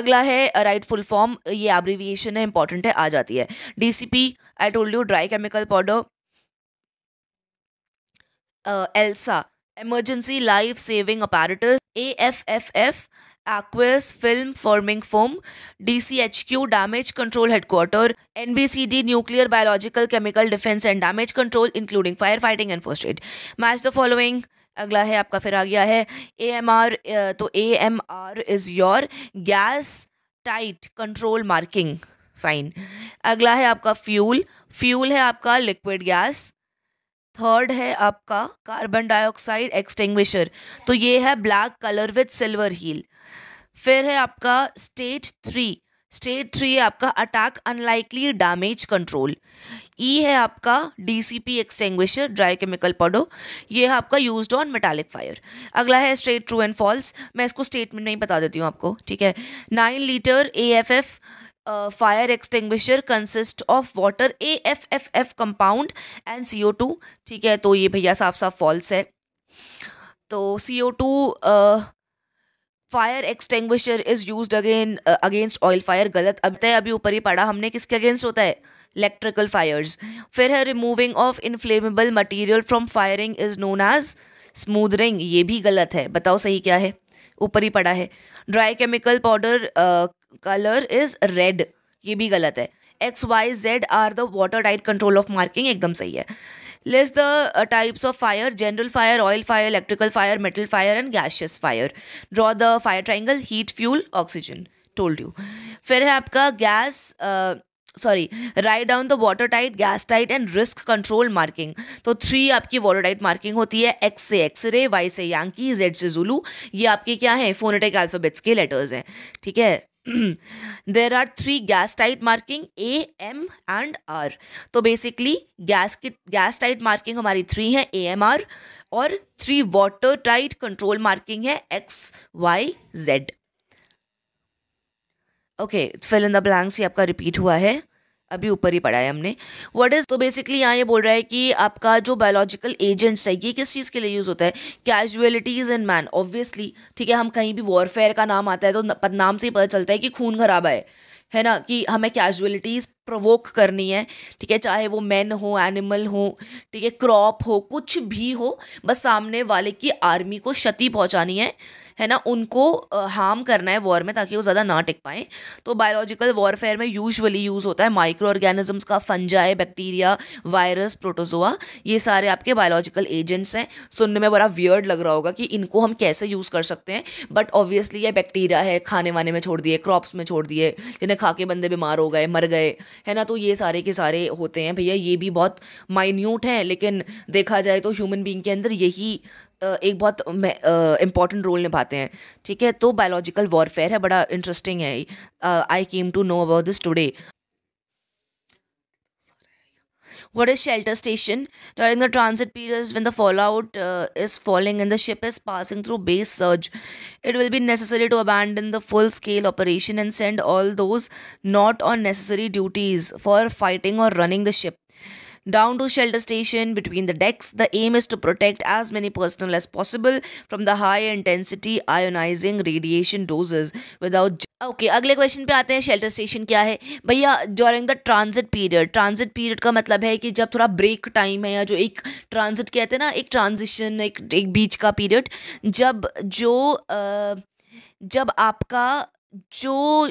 अगला है राइट फुल फॉर्म ये एब्रीविएशन है इंपॉर्टेंट है आ जाती है D C P I told you dry chemical powder ELSA emergency life saving apparatus A F F F aqueous film forming foam Q damage control headquarter N B C D nuclear biological chemical defence and damage control including fire fighting and first aid match the following अगला है आपका फिर आ गया है A M R तो A M R is your gas tight control marking fine अगला है आपका फ्यूल फ्यूल है आपका लिक्विड गैस थर्ड है आपका कार्बन डाइऑक्साइड एक्सटेंग्विशर तो ये है black colour with silver heel फिर है आपका स्टेज थ्री स्टेज थ्री है आपका attack unlikely damage control E है आपका D C P extinguisher dry chemical powder ये है आपका यूज ऑन मेटालिक फायर अगला है स्टेट ट्रू एंड फॉल्स मैं इसको स्टेटमेंट में ही बता देती हूँ आपको ठीक है nine litre A F F fire extinguisher consist of water A F F F compound and C O two ठीक है तो ये भैया साफ साफ फॉल्स है तो C O two fire extinguisher is use again against oil fire गलत अब तय अभी ऊपर ही पड़ा हमने किसके अगेंस्ट होता है इलेक्ट्रिकल फायर्स फिर है removing of inflammable material from firing is known as smothering ये भी गलत है बताओ सही क्या है ऊपर ही पड़ा है dry chemical powder colour is red ये भी गलत है X Y Z are the water tight control of marking एकदम सही है list the types of fire general fire oil fire electrical fire metal fire and gaseous fire draw the fire triangle heat fuel oxygen told you फिर है आपका gas sorry write down the water tight gas tight and risk control marking तो three आपकी water tight marking होती है X से X ray Y से Yankee Z से जुलू ये आपके क्या है फोनेटिक अल्फ़ाबेट्स के लेटर्स हैं ठीक है there are three gas tight marking A M and R तो बेसिकली गैस की गैस टाइट मार्किंग हमारी थ्री है ए एम आर और three water tight control marking है X Y Z okay fill in the blanks ये आपका repeat हुआ है अभी ऊपर ही पढ़ा है हमने वट इज़ तो बेसिकली यहाँ ये बोल रहा है कि आपका जो बायोलॉजिकल एजेंट्स है ये किस चीज़ के लिए यूज़ होता है कैजुअलिटीज़ इन मैन ऑब्वियसली ठीक है हम कहीं भी वॉरफेयर का नाम आता है तो नाम से ही पता चलता है कि खून खराब है है ना कि हमें कैजुअलिटीज़ प्रोवोक करनी है ठीक है चाहे वो मैन हो एनिमल हो ठीक है क्रॉप हो कुछ भी हो बस सामने वाले की आर्मी को क्षति पहुंचानी है है ना उनको हार्म करना है वॉर में ताकि वो ज़्यादा ना टिक पाएँ तो बायोलॉजिकल वॉरफेयर में यूजुअली यूज़ होता है माइक्रो ऑर्गेनिजम्स का फंजाए बैक्टीरिया वायरस प्रोटोजोआ ये सारे आपके बायोलॉजिकल एजेंट्स हैं सुनने में बड़ा वियर्ड लग रहा होगा कि इनको हम कैसे यूज़ कर सकते हैं बट ऑब्वियसली ये बैक्टीरिया है खाने वाने में छोड़ दिए क्रॉप्स में छोड़ दिए जिन्हें खा के बंदे बीमार हो गए मर गए है ना तो ये सारे के सारे होते हैं भैया ये भी बहुत माइन्यूट हैं लेकिन देखा जाए तो ह्यूमन बींग के अंदर यही एक बहुत इम्पॉर्टेंट रोल निभाते हैं ठीक है तो बायोलॉजिकल वॉरफेयर है बड़ा इंटरेस्टिंग है I came to know about this today what is shelter station during the transit period when the fall out is falling in the ship is passing through base surge it will be necessary to abandon the full scale operation and send all those not on necessary duties for fighting और running the ship down to shelter station between the decks. The aim is to protect as many personnel as possible from the high intensity ionizing radiation doses without okay okay, अगले question पे आते हैं shelter station क्या है भैया during the transit period transit period का मतलब है कि जब थोड़ा ब्रेक टाइम है या जो एक ट्रांजिट कहते हैं ना एक ट्रांजिशन एक एक बीच का पीरियड जब जो जब आपका जो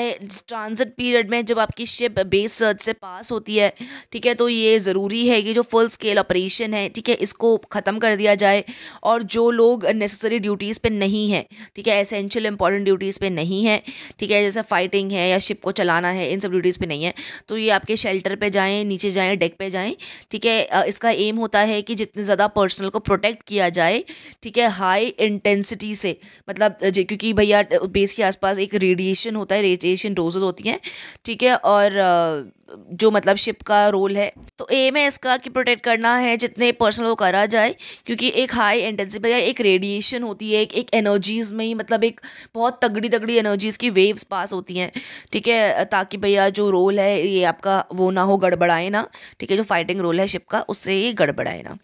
ट्रांजिट पीरियड में जब आपकी शिप बेस सर्च से पास होती है ठीक है तो ये ज़रूरी है कि जो फुल स्केल ऑपरेशन है ठीक है इसको ख़त्म कर दिया जाए और जो लोग नेसेसरी ड्यूटीज़ पे नहीं हैं ठीक है एसेंशियल इंपॉर्टेंट ड्यूटीज़ पे नहीं है ठीक है जैसे फ़ाइटिंग है या शिप को चलाना है इन सब ड्यूटीज़ पर नहीं है तो ये आपके शेल्टर पर जाएँ नीचे जाएँ डेक पर जाएँ ठीक है इसका एम होता है कि जितने ज़्यादा पर्सनल को प्रोटेक्ट किया जाए ठीक है हाई इंटेंसिटी से मतलब क्योंकि भैया बेस के आसपास एक रेडिएशन होता है रेडिएशन डोजेज होती हैं ठीक है और जो मतलब शिप का रोल है तो एम है इसका कि प्रोटेक्ट करना है जितने पर्सनल को करा जाए क्योंकि एक हाई इंटेंसिटी या एक रेडिएशन होती है एक एक एनर्जीज़ में ही मतलब एक बहुत तगड़ी तगड़ी एनर्जीज़ की वेव्स पास होती हैं ठीक है ताकि भैया जो रोल है ये आपका वो ना हो गड़बड़ाए ना ठीक है जो फाइटिंग रोल है शिप का उससे ये गड़बड़ाए ना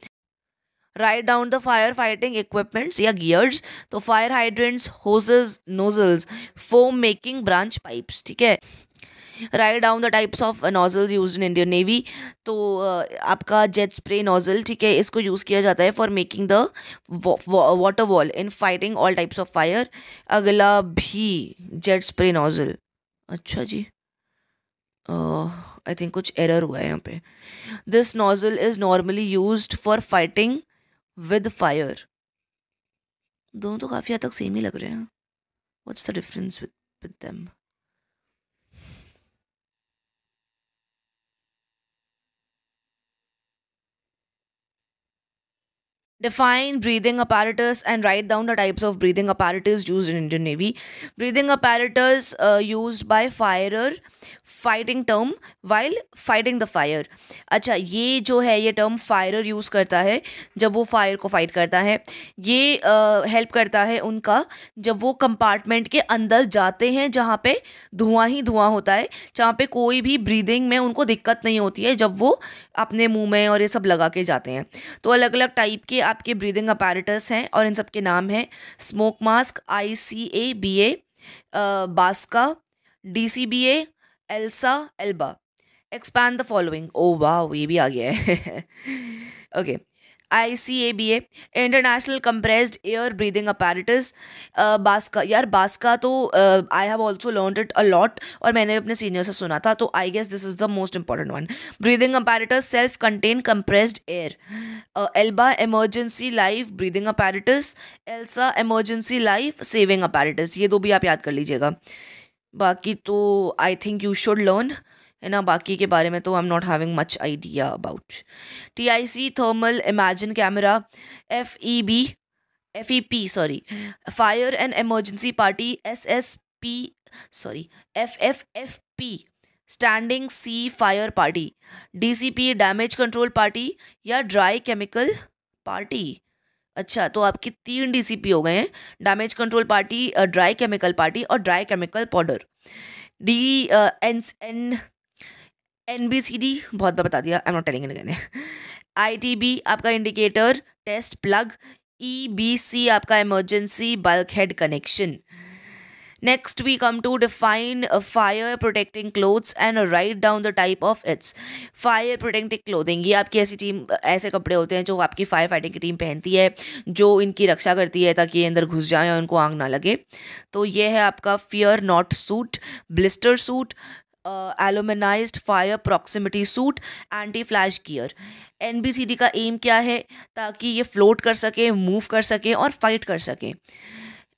write down the fire fighting equipments या गियर्स तो fire hydrants hoses nozzles foam making branch pipes ठीक है write down the types of nozzles use in Indian navy तो uh, आपका जेट स्प्रे नोजल ठीक है इसको यूज़ किया जाता है for making the water wall in fighting all types of fire अगला भी जेट स्प्रे नोजल अच्छा जी आई uh, थिंक कुछ एरर हुआ है यहाँ पे this nozzle is normally use for fighting with fire दोनों तो काफ़ी हद तक सेम ही लग रहे हैं what's the difference with with them Define breathing apparatus and write down the types of breathing apparatus used in Indian Navy. Breathing apparatus uh, used by firer fighting term while fighting the fire अच्छा ये जो है ये term fire use करता है जब वो fire को फाइट करता है ये हेल्प uh, करता है उनका जब वो कंपार्टमेंट के अंदर जाते हैं जहाँ पे धुआं ही धुआं होता है जहाँ पे कोई भी ब्रीदिंग में उनको दिक्कत नहीं होती है जब वो अपने मुंह में और ये सब लगा के जाते हैं तो अलग अलग टाइप के आपके ब्रीदिंग अपेरेटस हैं और इन सब के नाम हैं smoke mask I C A B A BASCA D C B A ELSA ELBA expand the following ओ वाह ये भी आ गया है okay I C A B A international compressed air breathing apparatus BASCA यार बास्का तो I have also learn it a lot और मैंने अपने सीनियर से सुना था तो I guess this is the most important one breathing apparatus self contain compressed air ELBA emergency life breathing apparatus ELSA emergency life saving apparatus ये दो भी आप याद कर लीजिएगा बाकी तो I think you should learn है ना बाकी के बारे में तो I am not having much idea about T I C thermal imaging camera F E B F E P sorry fire and emergency party S S P sorry F F F P standing C fire party D C P damage control party या dry chemical party अच्छा तो आपके तीन DCP हो गए हैं damage control party dry chemical party और dry chemical powder D N N N B C D बहुत बार बता दिया I am not telling again I T B आपका indicator test plug E B C आपका emergency bulkhead connection next we come to define fire protecting clothes and and down the type of it's fire protective clothing ये आपकी ऐसी team ऐसे कपड़े होते हैं जो आपकी फायर फाइटिंग की टीम पहनती है जो इनकी रक्षा करती है ताकि ये अंदर घुस जाए और उनको आग ना लगे तो ये है आपका fearnought suit blister suit aluminise fire proximity suit anti flash gear N का एम क्या है ताकि ये फ्लोट कर सके मूव कर सके और फाइट कर सके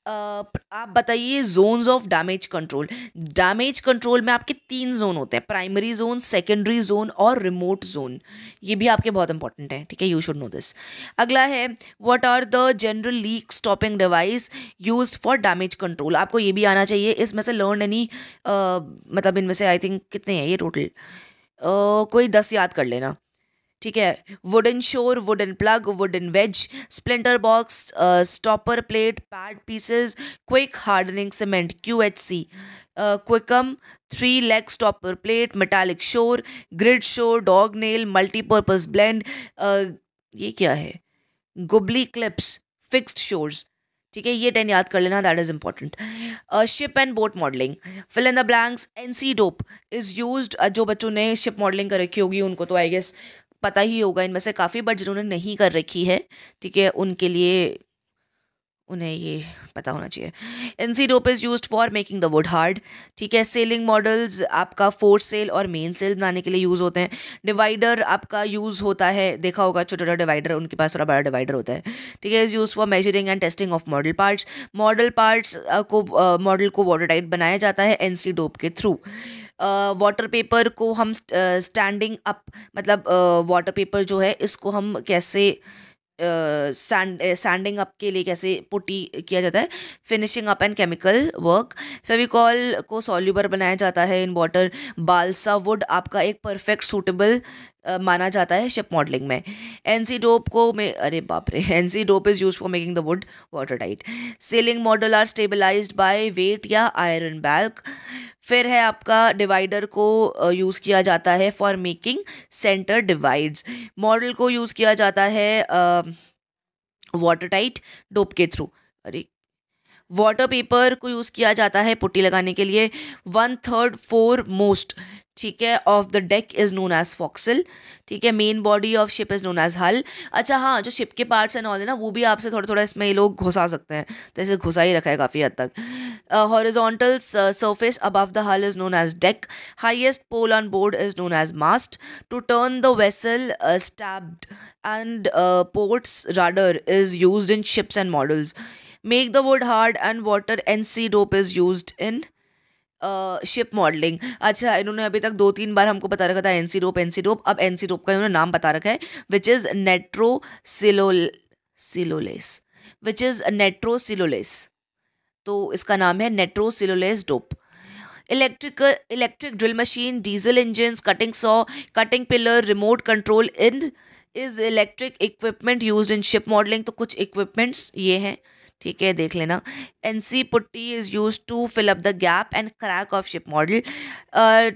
आप बताइए zones of damage control damage control में आपके तीन जोन होते हैं प्राइमरी जोन सेकेंडरी जोन और रिमोट जोन ये भी आपके बहुत इंपॉर्टेंट है ठीक है यू शुड नो दिस अगला है what are the general leak stopping device use for damage control आपको ये भी आना चाहिए इसमें से लर्न एनी मतलब इनमें से आई थिंक कितने हैं ये टोटल uh, कोई दस याद कर लेना ठीक है wooden shore wooden plug wooden wedge splinter box stopper plate pad pieces quick hardening cement Q H C क्विकम three leg stopper plate metallic shore grid shore dog nail multipurpose blend ये क्या है गुबली क्लिप्स फिक्स्ड शोर्स ठीक है ये ten याद कर लेना that is important ship and boat modelling fill in the blanks N C dope is use जो बच्चों ने शिप मॉडलिंग कर रखी होगी उनको तो आई गेस पता ही होगा इनमें से काफ़ी बट जिन्होंने नहीं कर रखी है ठीक है उनके लिए उन्हें ये पता होना चाहिए N C dope is use for making the wood hard ठीक है सेलिंग मॉडल्स आपका फोर्थ सेल और मेन सेल बनाने के लिए यूज़ होते हैं डिवाइडर आपका यूज़ होता है देखा होगा छोटा छोटा डिवाइडर उनके पास थोड़ा बड़ा डिवाइडर होता है ठीक है is use for measuring and testing of model parts model parts को मॉडल को वाटर टाइट बनाया जाता है एन सी डोप के थ्रू वाटर पेपर को हम स्टैंडिंग अप मतलब वाटर पेपर जो है इसको हम कैसे सैंडिंग अप के लिए कैसे पुटी किया जाता है finishing up and chemical work Fevicol को सॉल्यूबर बनाया जाता है इन वाटर बालसा वुड आपका एक परफेक्ट सूटेबल माना जाता है शिप मॉडलिंग में एनसी डोप को में अरे बाप रे N C dope is use for making the wood water tight sealing model are stabilise by weight या आयरन बैल्क फिर है आपका डिवाइडर को यूज़ किया जाता है for making centre divides model को यूज़ किया जाता है वाटर टाइट डोप के थ्रू अरे वाटर पेपर को यूज़ किया जाता है पुट्टी लगाने के लिए वन थर्ड फोर मोस्ट ठीक है of the deck is known as forecastle ठीक है main body of ship is known as hull अच्छा हाँ जो शिप के पार्ट्स एंड ऑल है ना वो भी आपसे थोड़ा थोड़ा इसमें ये लोग घुसा सकते हैं तो इसे घुसा ही रखा है काफ़ी हद तक horizontal surface above the hull is known as deck highest pole on board is known as mast to turn the vessel starboard and ports rudder is use in ships and models make the wood hard and water and C dope is use in ship modelling अच्छा इन्होंने अभी तक दो तीन बार हमको बता रखा था एन सी रोप एन सी रोप अब एन सी रोप का इन्होंने नाम बता रखा है which is nitro cello cellulose which is nitrocellulose तो इसका नाम है nitro cellulose dope electric electric drill machine diesel engine cutting saw cutting plier remote control in is electric equipment use in ship modelling तो कुछ equipments ये हैं ठीक है देख लेना N C putty is use to fill up the gap and crack of ship model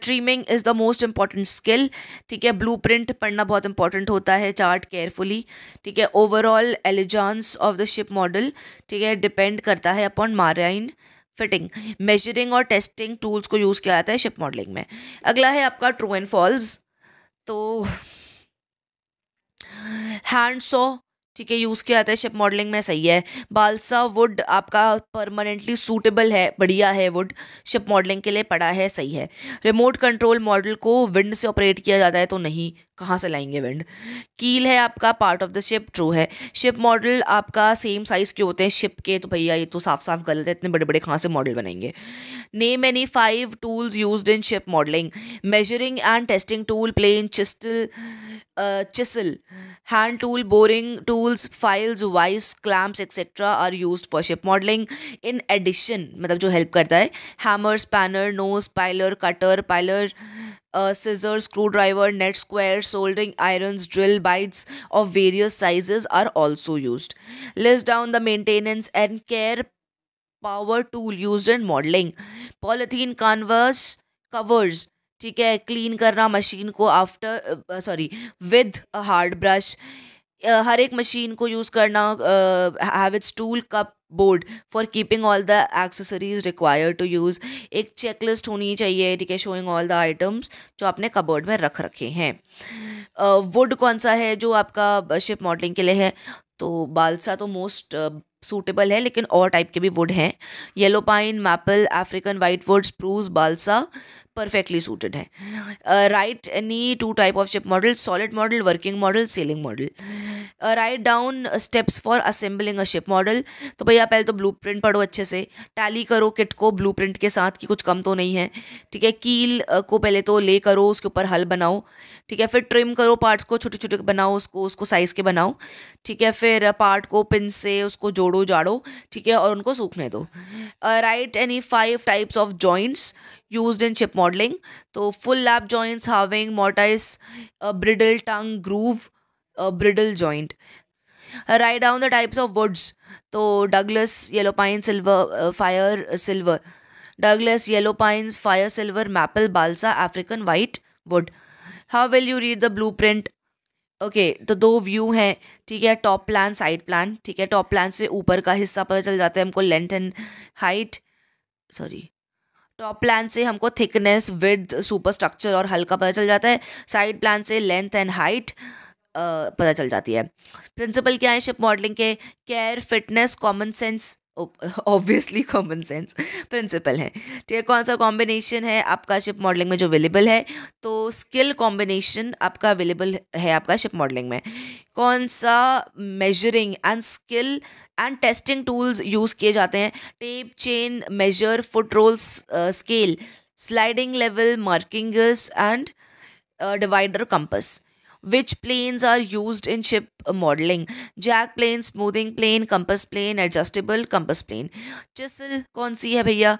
trimming is the most important skill ठीक है ब्लू प्रिंट पढ़ना बहुत इंपॉर्टेंट होता है चार्ट केयरफुली ठीक है overall elegance of the ship model ठीक है डिपेंड करता है अपॉन माराइन फिटिंग मेजरिंग और टेस्टिंग टूल्स को यूज़ किया जाता है शिप मॉडलिंग में अगला है आपका ट्रू एंड फॉल्स तो हैंड सो ठीक है यूज़ किया जाता है शिप मॉडलिंग में सही है बालसा वुड आपका परमानेंटली सूटेबल है बढ़िया है वुड शिप मॉडलिंग के लिए पड़ा है सही है रिमोट कंट्रोल मॉडल को विंड से ऑपरेट किया जाता है तो नहीं कहाँ से लाएंगे विंड कील है आपका part of the ship true है शिप मॉडल आपका सेम साइज़ के होते हैं शिप के तो भैया ये तो साफ साफ गलत है इतने बड़े बड़े कहाँ से मॉडल बनेंगे name any five tools use in ship modelling measuring and testing tool plane chisel chisel hand tool boring tools files vice clamps etcetera are use for ship modelling in addition मतलब जो help करता है hammer spanner nose plier cutter plier uh, scissors, screwdriver, net square, soldering irons, drill bites of various sizes are also used. List down the maintenance and care power tool used in modeling. Polythene canvas covers ठीक है clean करना machine को after sorry with hard brush हर एक machine को use करना have its tool cupboard for keeping all the accessories require to use एक checklist होनी चाहिए ठीक है शोइंग ऑल द आइटम्स जो आपने कबर्ड में रख रखे हैं वुड uh, कौन सा है जो आपका शिप मॉडलिंग के लिए है तो बालसा तो मोस्ट सूटेबल है लेकिन और टाइप के भी वुड हैं yellow pine maple African white wood spruce balsa perfectly suited है राइट नी two type of ship model solid model working model sailing model write down steps for assembling a ship model तो भैया पहले तो blue print पढ़ो अच्छे से tally करो किट को ब्लू प्रिंट के साथ कि कुछ कम तो नहीं है ठीक है कील uh, को पहले तो ले करो उसके ऊपर हल बनाओ ठीक है फिर ट्रिम करो पार्ट्स को छोटे छोटे बनाओ उसको उसको साइज़ के बनाओ ठीक है फिर पार्ट uh, को पिन से उसको जोड़ो जाड़ो ठीक है और उनको सूखने दो write any five types of joints used in chip modeling. So full lap joints having mortise, a bridle tongue groove, a bridle joint. Uh, write down the types of woods. So Douglas, yellow pine, silver, uh, fire, silver. Douglas, yellow pine, fire, silver, maple, balsa, African white wood. How will you read the blueprint? Okay okay, तो दो view हैं ठीक है top plan side plan ठीक है top plan से ऊपर का हिस्सा पता चल जाता है हमको length and height sorry top plan से हमको थिकनेस विड्थ सुपर स्ट्रक्चर और हल्का पता चल जाता है साइड प्लान से लेंथ एंड हाइट पता चल जाती है प्रिंसिपल क्या है शिप मॉडलिंग के care fitness common sense obviously common sense principle है ठीक तो है कौन सा कॉम्बिनेशन है आपका शिप मॉडलिंग में जो अवेलेबल है तो स्किल कॉम्बिनेशन आपका अवेलेबल है आपका शिप मॉडलिंग में कौन सा measuring and skill and testing tools use किए जाते हैं tape chain measure foot rules scale sliding level markings and divider compass which planes are used in ship modeling jack plane smoothing plane compass plane adjustable compass plane chisel kaun si hai bhaiya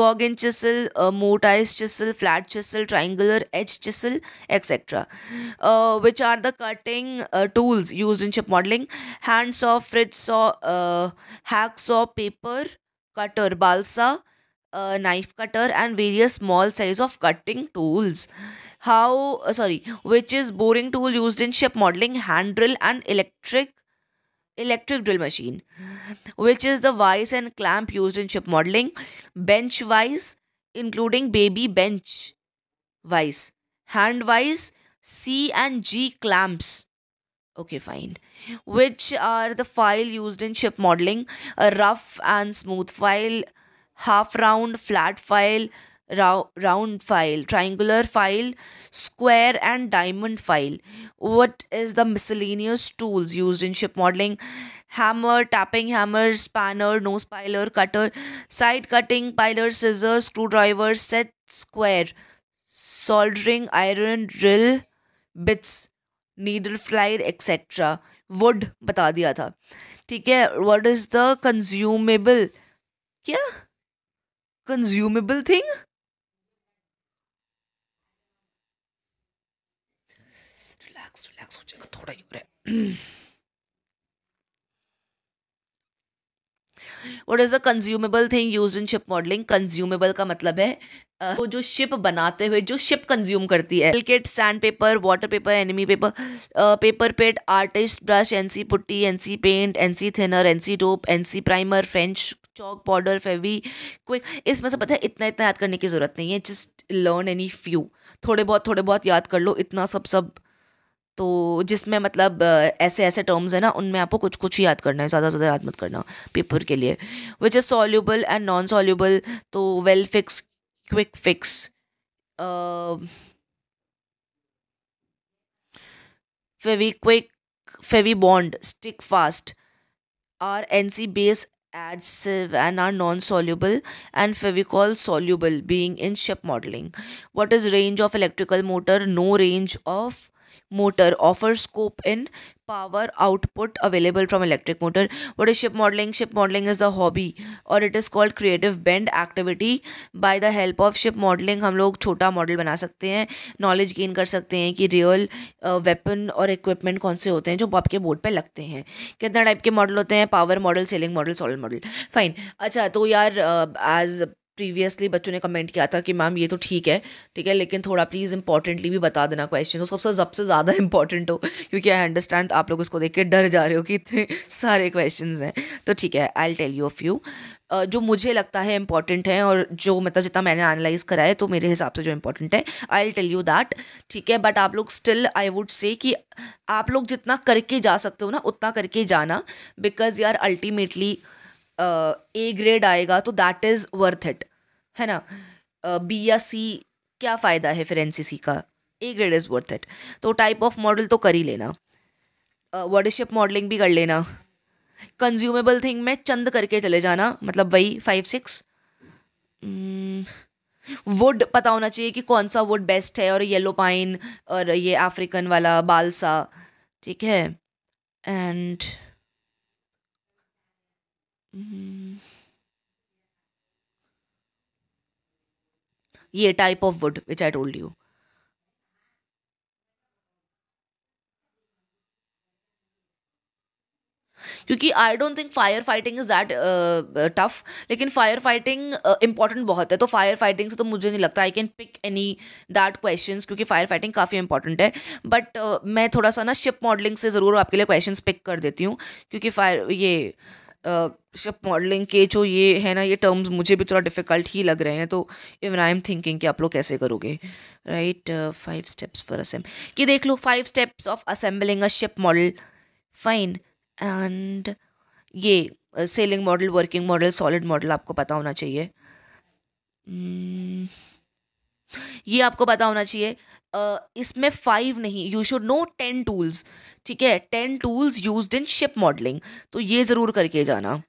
goggin chisel uh, chisel flat chisel triangular edge chisel etc uh, which are the cutting uh, tools used in ship modeling hand saw saw uh, hacksaw paper cutter balsa uh, knife cutter and various small size of cutting tools how uh, sorry which is boring tool used in ship modeling hand drill and electric electric drill machine which is the vise and clamp used in ship modeling bench vise including baby bench vise hand vise c and g clamps okay fine which are the file used in ship modeling a rough and smooth file half round flat file round file triangular file square and diamond file what is the miscellaneous tools use in ship modelling hammer tapping hammer spanner nose plier cutter side cutting plier scissor screwdriver set square soldering iron drill bits needle plier etcetera वुड बता दिया था ठीक है what is the consumable क्या consumable thing relax relax हो जाएगा थोड़ा ही what is a consumable thing use in ship modelling consumable का मतलब है वो जो शिप बनाते हुए जो शिप कंज्यूम करती है kit sandpaper water paper emery paper paper पेट artist brush NC putty NC paint NC thinner NC dope NC primer French chalk powder Fevi Kwik इसमें से पता है इतना इतना याद करने की ज़रूरत नहीं है जस्ट लर्न एनी फ्यू थोड़े बहुत थोड़े बहुत याद कर लो इतना सब सब तो जिसमें मतलब ऐसे ऐसे टर्म्स हैं ना उनमें आपको कुछ कुछ याद करना है ज़्यादा से ज़्यादा याद मत करना पेपर के लिए which is soluble and non soluble तो well fix quick fix Fevi Kwik Fevi bond stick fast are N C base adhesive and are non soluble and Fevicol soluble being in ship modelling what is range of electrical motor no range of motor offer scope in power output available from electric motor what is ship modeling ship modeling is the hobby or it is called creative bend activity by the help of ship modeling हम लोग छोटा model बना सकते हैं knowledge gain कर सकते हैं कि रियल वेपन और इक्विपमेंट कौन से होते हैं जो आपके बोर्ड पे लगते हैं कितना टाइप के मॉडल होते हैं power model sailing model solid model fine अच्छा तो यार एज प्रीवियसली बच्चों ने कमेंट किया था कि मैम ये तो ठीक है ठीक है लेकिन थोड़ा प्लीज़ इंपॉर्टेंटली भी बता देना क्वेश्चन तो सबसे सबसे ज़्यादा इंपॉर्टेंट हो क्योंकि आई अंडरस्टैंड आप लोग उसको देख के डर जा रहे हो कि इतने सारे क्वेश्चन हैं तो ठीक है I tell you of you जो मुझे लगता है इंपॉर्टेंट है और जो मतलब जितना मैंने एनालाइज करा है तो मेरे हिसाब से जो इंपॉर्टेंट है आई टेल यू दैट ठीक है बट आप लोग स्टिल आई वुड से कि आप लोग जितना करके जा सकते हो ना उतना करके जाना बिकॉज यार अल्टीमेटली ए ग्रेड आएगा तो दैट इज़ वर्थ इट है ना बी या सी क्या फ़ायदा है फिर एन का A grade is worth it तो टाइप ऑफ मॉडल तो कर ही लेना वर्डशिप मॉडलिंग भी कर लेना कंज्यूमेबल थिंग में चंद करके चले जाना मतलब वही फाइव सिक्स वुड पता होना चाहिए कि कौन सा वुड बेस्ट है और येलो पाइन और ये अफ्रीकन वाला बालसा ठीक है एंड ये type of wood which I told you क्योंकि I don't think fire fighting is that tough लेकिन फायर फाइटिंग इंपॉर्टेंट बहुत है तो फायर फाइटिंग से तो मुझे नहीं लगता I can pick any that question क्योंकि फायर फाइटिंग काफ़ी इंपॉर्टेंट है बट uh, मैं थोड़ा सा ना शिप मॉडलिंग से ज़रूर आपके लिए क्वेश्चन पिक कर देती हूँ क्योंकि फायर ये शिप मॉडलिंग के जो ये है ना ये टर्म्स मुझे भी थोड़ा डिफ़िकल्ट ही लग रहे हैं तो इवन आई एम थिंकिंग कि आप लोग कैसे करोगे राइट फाइव स्टेप्स फॉर असेम कि देख लो five steps of assembling a ship model fine and ये sailing model working model solid model आपको पता होना चाहिए hmm. ये आपको पता होना चाहिए uh, इसमें फाइव नहीं you should know ten tools ठीक है ten tools use in ship modelling तो ये ज़रूर करके जाना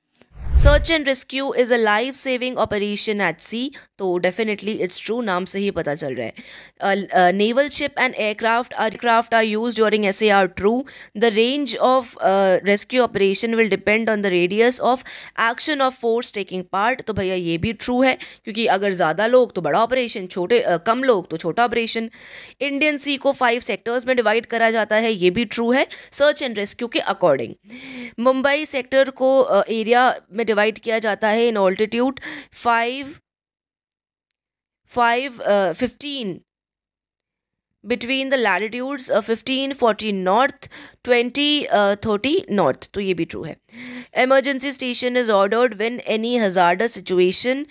search and rescue is a life saving operation at sea तो डेफिनेटली इट्स ट्रू नाम से ही पता चल रहा है naval ship and aircraft aircraft are used during S A R true the range of rescue operation will depend on the radius of action of force taking part तो भैया ये भी ट्रू है क्योंकि अगर ज़्यादा लोग तो बड़ा ऑपरेशन छोटे uh, कम लोग तो छोटा ऑपरेशन इंडियन सी को फाइव सेक्टर्स में डिवाइड करा जाता है ये भी ट्रू है सर्च एंड रेस्क्यू के अकॉर्डिंग मुंबई सेक्टर को एरिया uh, में डिवाइड किया जाता है in altitude five five fifteen between the latitudes fifteen forty north twenty thirty north तो ये भी ट्रू है emergency station is ordered when any hazard situation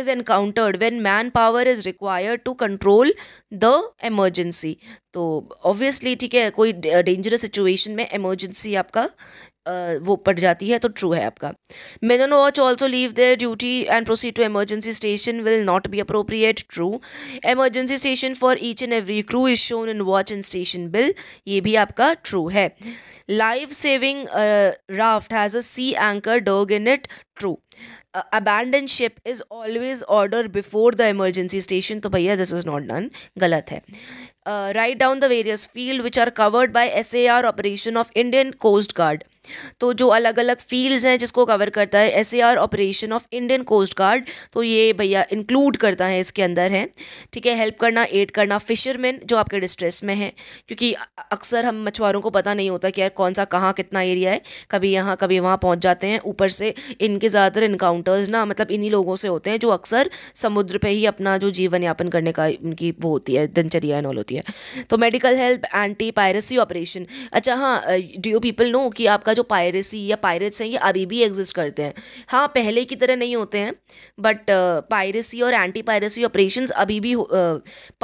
is encountered when man power is required to control the emergency तो obviously ठीक है कोई dangerous situation uh, में emergency आपका वो पड़ जाती है तो ट्रू है आपका on watch also leave their duty and proceed to emergency station will not be appropriate true emergency station for each and every crew is shown in watch and station bill ये भी आपका true है life saving raft has a sea anchor dog in it true abandon ship is always order before the emergency station तो भैया this is not done गलत है write down the various field which are covered by S A R operation of Indian coast guard तो जो अलग अलग fields हैं जिसको कवर करता है S A R operation of Indian coast guard तो ये भैया इंक्लूड करता है इसके अंदर है ठीक है हेल्प करना एड करना फिशरमैन जो आपके डिस्ट्रेस में है क्योंकि अक्सर हम मछुआरों को पता नहीं होता कि यार कौन सा कहाँ कितना एरिया है कभी यहाँ कभी वहाँ पहुँच जाते हैं ऊपर से इनके ज़्यादातर इनकाउंटर्स ना मतलब इन्हीं लोगों से होते हैं जो अक्सर समुद्र पे ही अपना जो जीवन यापन करने का उनकी वो होती है दिनचर्या एनऑल होती है तो medical help anti piracy operation अच्छा हाँ डू यू पीपल नो कि आपका जो पायरेसी या पायरेट्स हैं ये अभी भी एग्जिस्ट करते हैं हाँ पहले की तरह नहीं होते हैं बट पायरेसी और एंटी पायरेसी ऑपरेशन अभी भी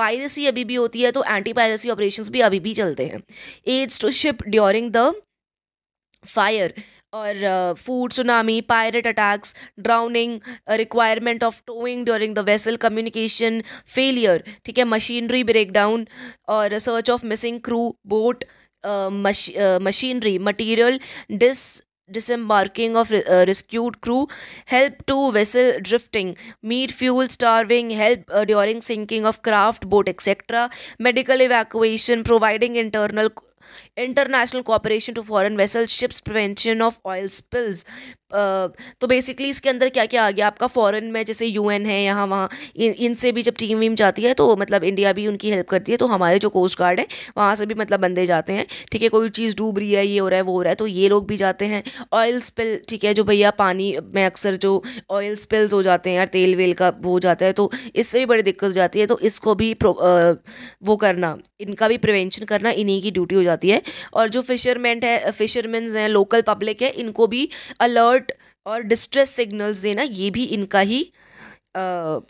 पायरेसी अभी भी होती है तो एंटी पायरेसी ऑपरेशन भी अभी भी चलते हैं aids to ship during the fire और flood tsunami pirate attacks drowning requirement of towing during the vessel communication failure ठीक है मशीनरी ब्रेकडाउन और search of missing crew boat machinery material डिस disembarking of rescued crew help to vessel drifting meet fuel starving help during sinking of craft boat etcetera medical evacuation providing internal international cooperation to foreign vessel ships prevention of oil spills तो basically इसके अंदर क्या क्या आ गया आपका foreign में जैसे UN है यहाँ वहाँ इन इनसे भी जब टीम वीम जाती है तो मतलब इंडिया भी उनकी हेल्प करती है तो हमारे जो कोस्ट गार्ड है वहाँ से भी मतलब बंदे जाते हैं ठीक है कोई चीज़ डूब रही है ये हो रहा है वो हो रहा है तो ये लोग भी जाते हैं ऑयल स्पिल ठीक है जो भैया पानी में अक्सर जो ऑयल स्पिल्स हो जाते हैं यार तेल वेल का वो हो जाता है तो इससे भी बड़ी दिक्कत हो जाती है तो इसको भी आ, uh, वो करना इनका भी प्रिवेंशन करना इन्हीं की ड्यूटी हो जाती है और जो फिशरमैन है फिशरमैन हैं लोकल पब्लिक है इनको भी अलर्ट और डिस्ट्रेस सिग्नल्स देना ये भी इनका ही आ,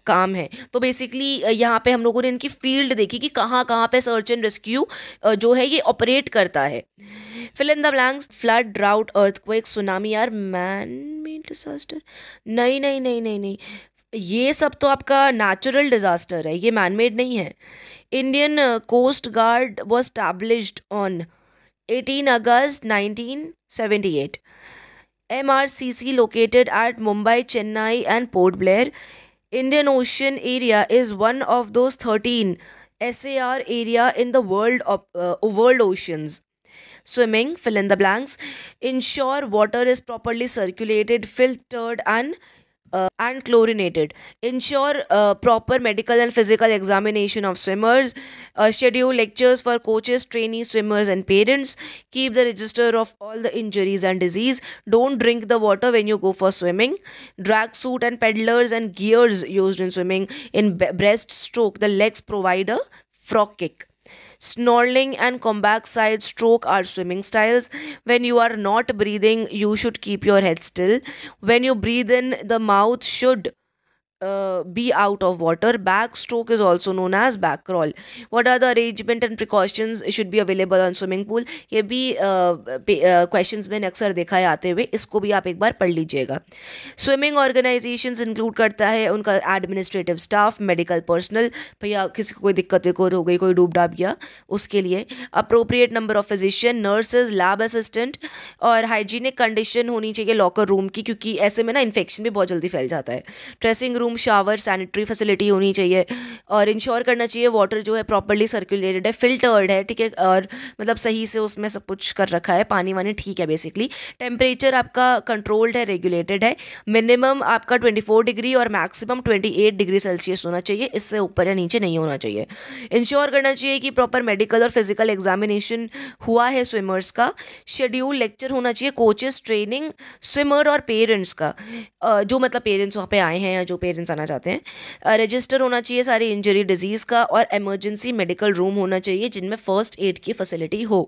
काम है तो बेसिकली यहाँ पे हम लोगों ने इनकी फील्ड देखी कि कहाँ कहाँ पे सर्च एंड रेस्क्यू जो है ये ऑपरेट करता है fill in the blanks flood drought एक tsunami are man made disaster नहीं नहीं नहीं नहीं नहीं ये सब तो आपका नेचुरल डिजास्टर है ये मैन मेड नहीं है Indian coast guard was established on 18 August 1978. MRCC located at Mumbai, Chennai and Port Blair. Indian Ocean area is one of those 13 SAR area in the world of uh, world oceans. Swimming, fill in the blanks, ensure water is properly circulated, filtered and uh, and chlorinated. Ensure uh, proper medical and physical examination of swimmers. Uh, schedule lectures for coaches, trainees, swimmers, and parents. Keep the register of all the injuries and disease. Don't drink the water when you go for swimming. Drag suit and paddlers and gears used in swimming. In breaststroke, the legs provide a frog kick snarling and comeback side stroke are swimming styles. When you are not breathing, you should keep your head still. When you breathe in, the mouth should be out of water back stroke is also known as back crawl what are the arrangement and and should should available on swimming pool pool? ये भी question uh, uh, मैंने अक्सर देखा है आते हुए इसको भी आप एक बार पढ़ लीजिएगा स्विमिंग ऑर्गेनाइजेशन इंक्लूड करता है उनका एडमिनिस्ट्रेटिव स्टाफ मेडिकल पर्सनल भैया किसी को कोई दिक्कत को हो गई कोई डूब डाब गया उसके लिए appropriate number of physician nurses lab assistant और हाइजीनिक कंडीशन होनी चाहिए लॉकर रूम की क्योंकि ऐसे में ना इन्फेक्शन भी बहुत जल्दी फैल जाता है dressing room bathroom shower sanitary facility होनी चाहिए और इंश्योर करना चाहिए वाटर जो है प्रॉपरली सर्कुलेटेड है फिल्टर्ड है ठीक है और मतलब सही से उसमें सब कुछ कर रखा है पानी वानी ठीक है बेसिकली टेम्परेचर आपका कंट्रोल्ड है रेगुलेटेड है मिनिमम आपका ट्वेंटी फोर डिग्री और maximum twenty eight degree Celsius होना चाहिए इससे ऊपर या नीचे नहीं होना चाहिए इंश्योर करना चाहिए कि प्रॉपर मेडिकल और फिजिकल एग्जामिनेशन हुआ है स्विमर्स का शेड्यूल लेक्चर होना चाहिए कोचेस ट्रेनिंग स्विमर और पेरेंट्स का जो मतलब पेरेंट्स वहाँ पे आए हैं या जो पेरेंट्स पेरेंट्स आना चाहते हैं रजिस्टर होना चाहिए सारी इंजरी डिजीज़ का और इमरजेंसी मेडिकल रूम होना चाहिए जिनमें फ़र्स्ट एड की फैसिलिटी हो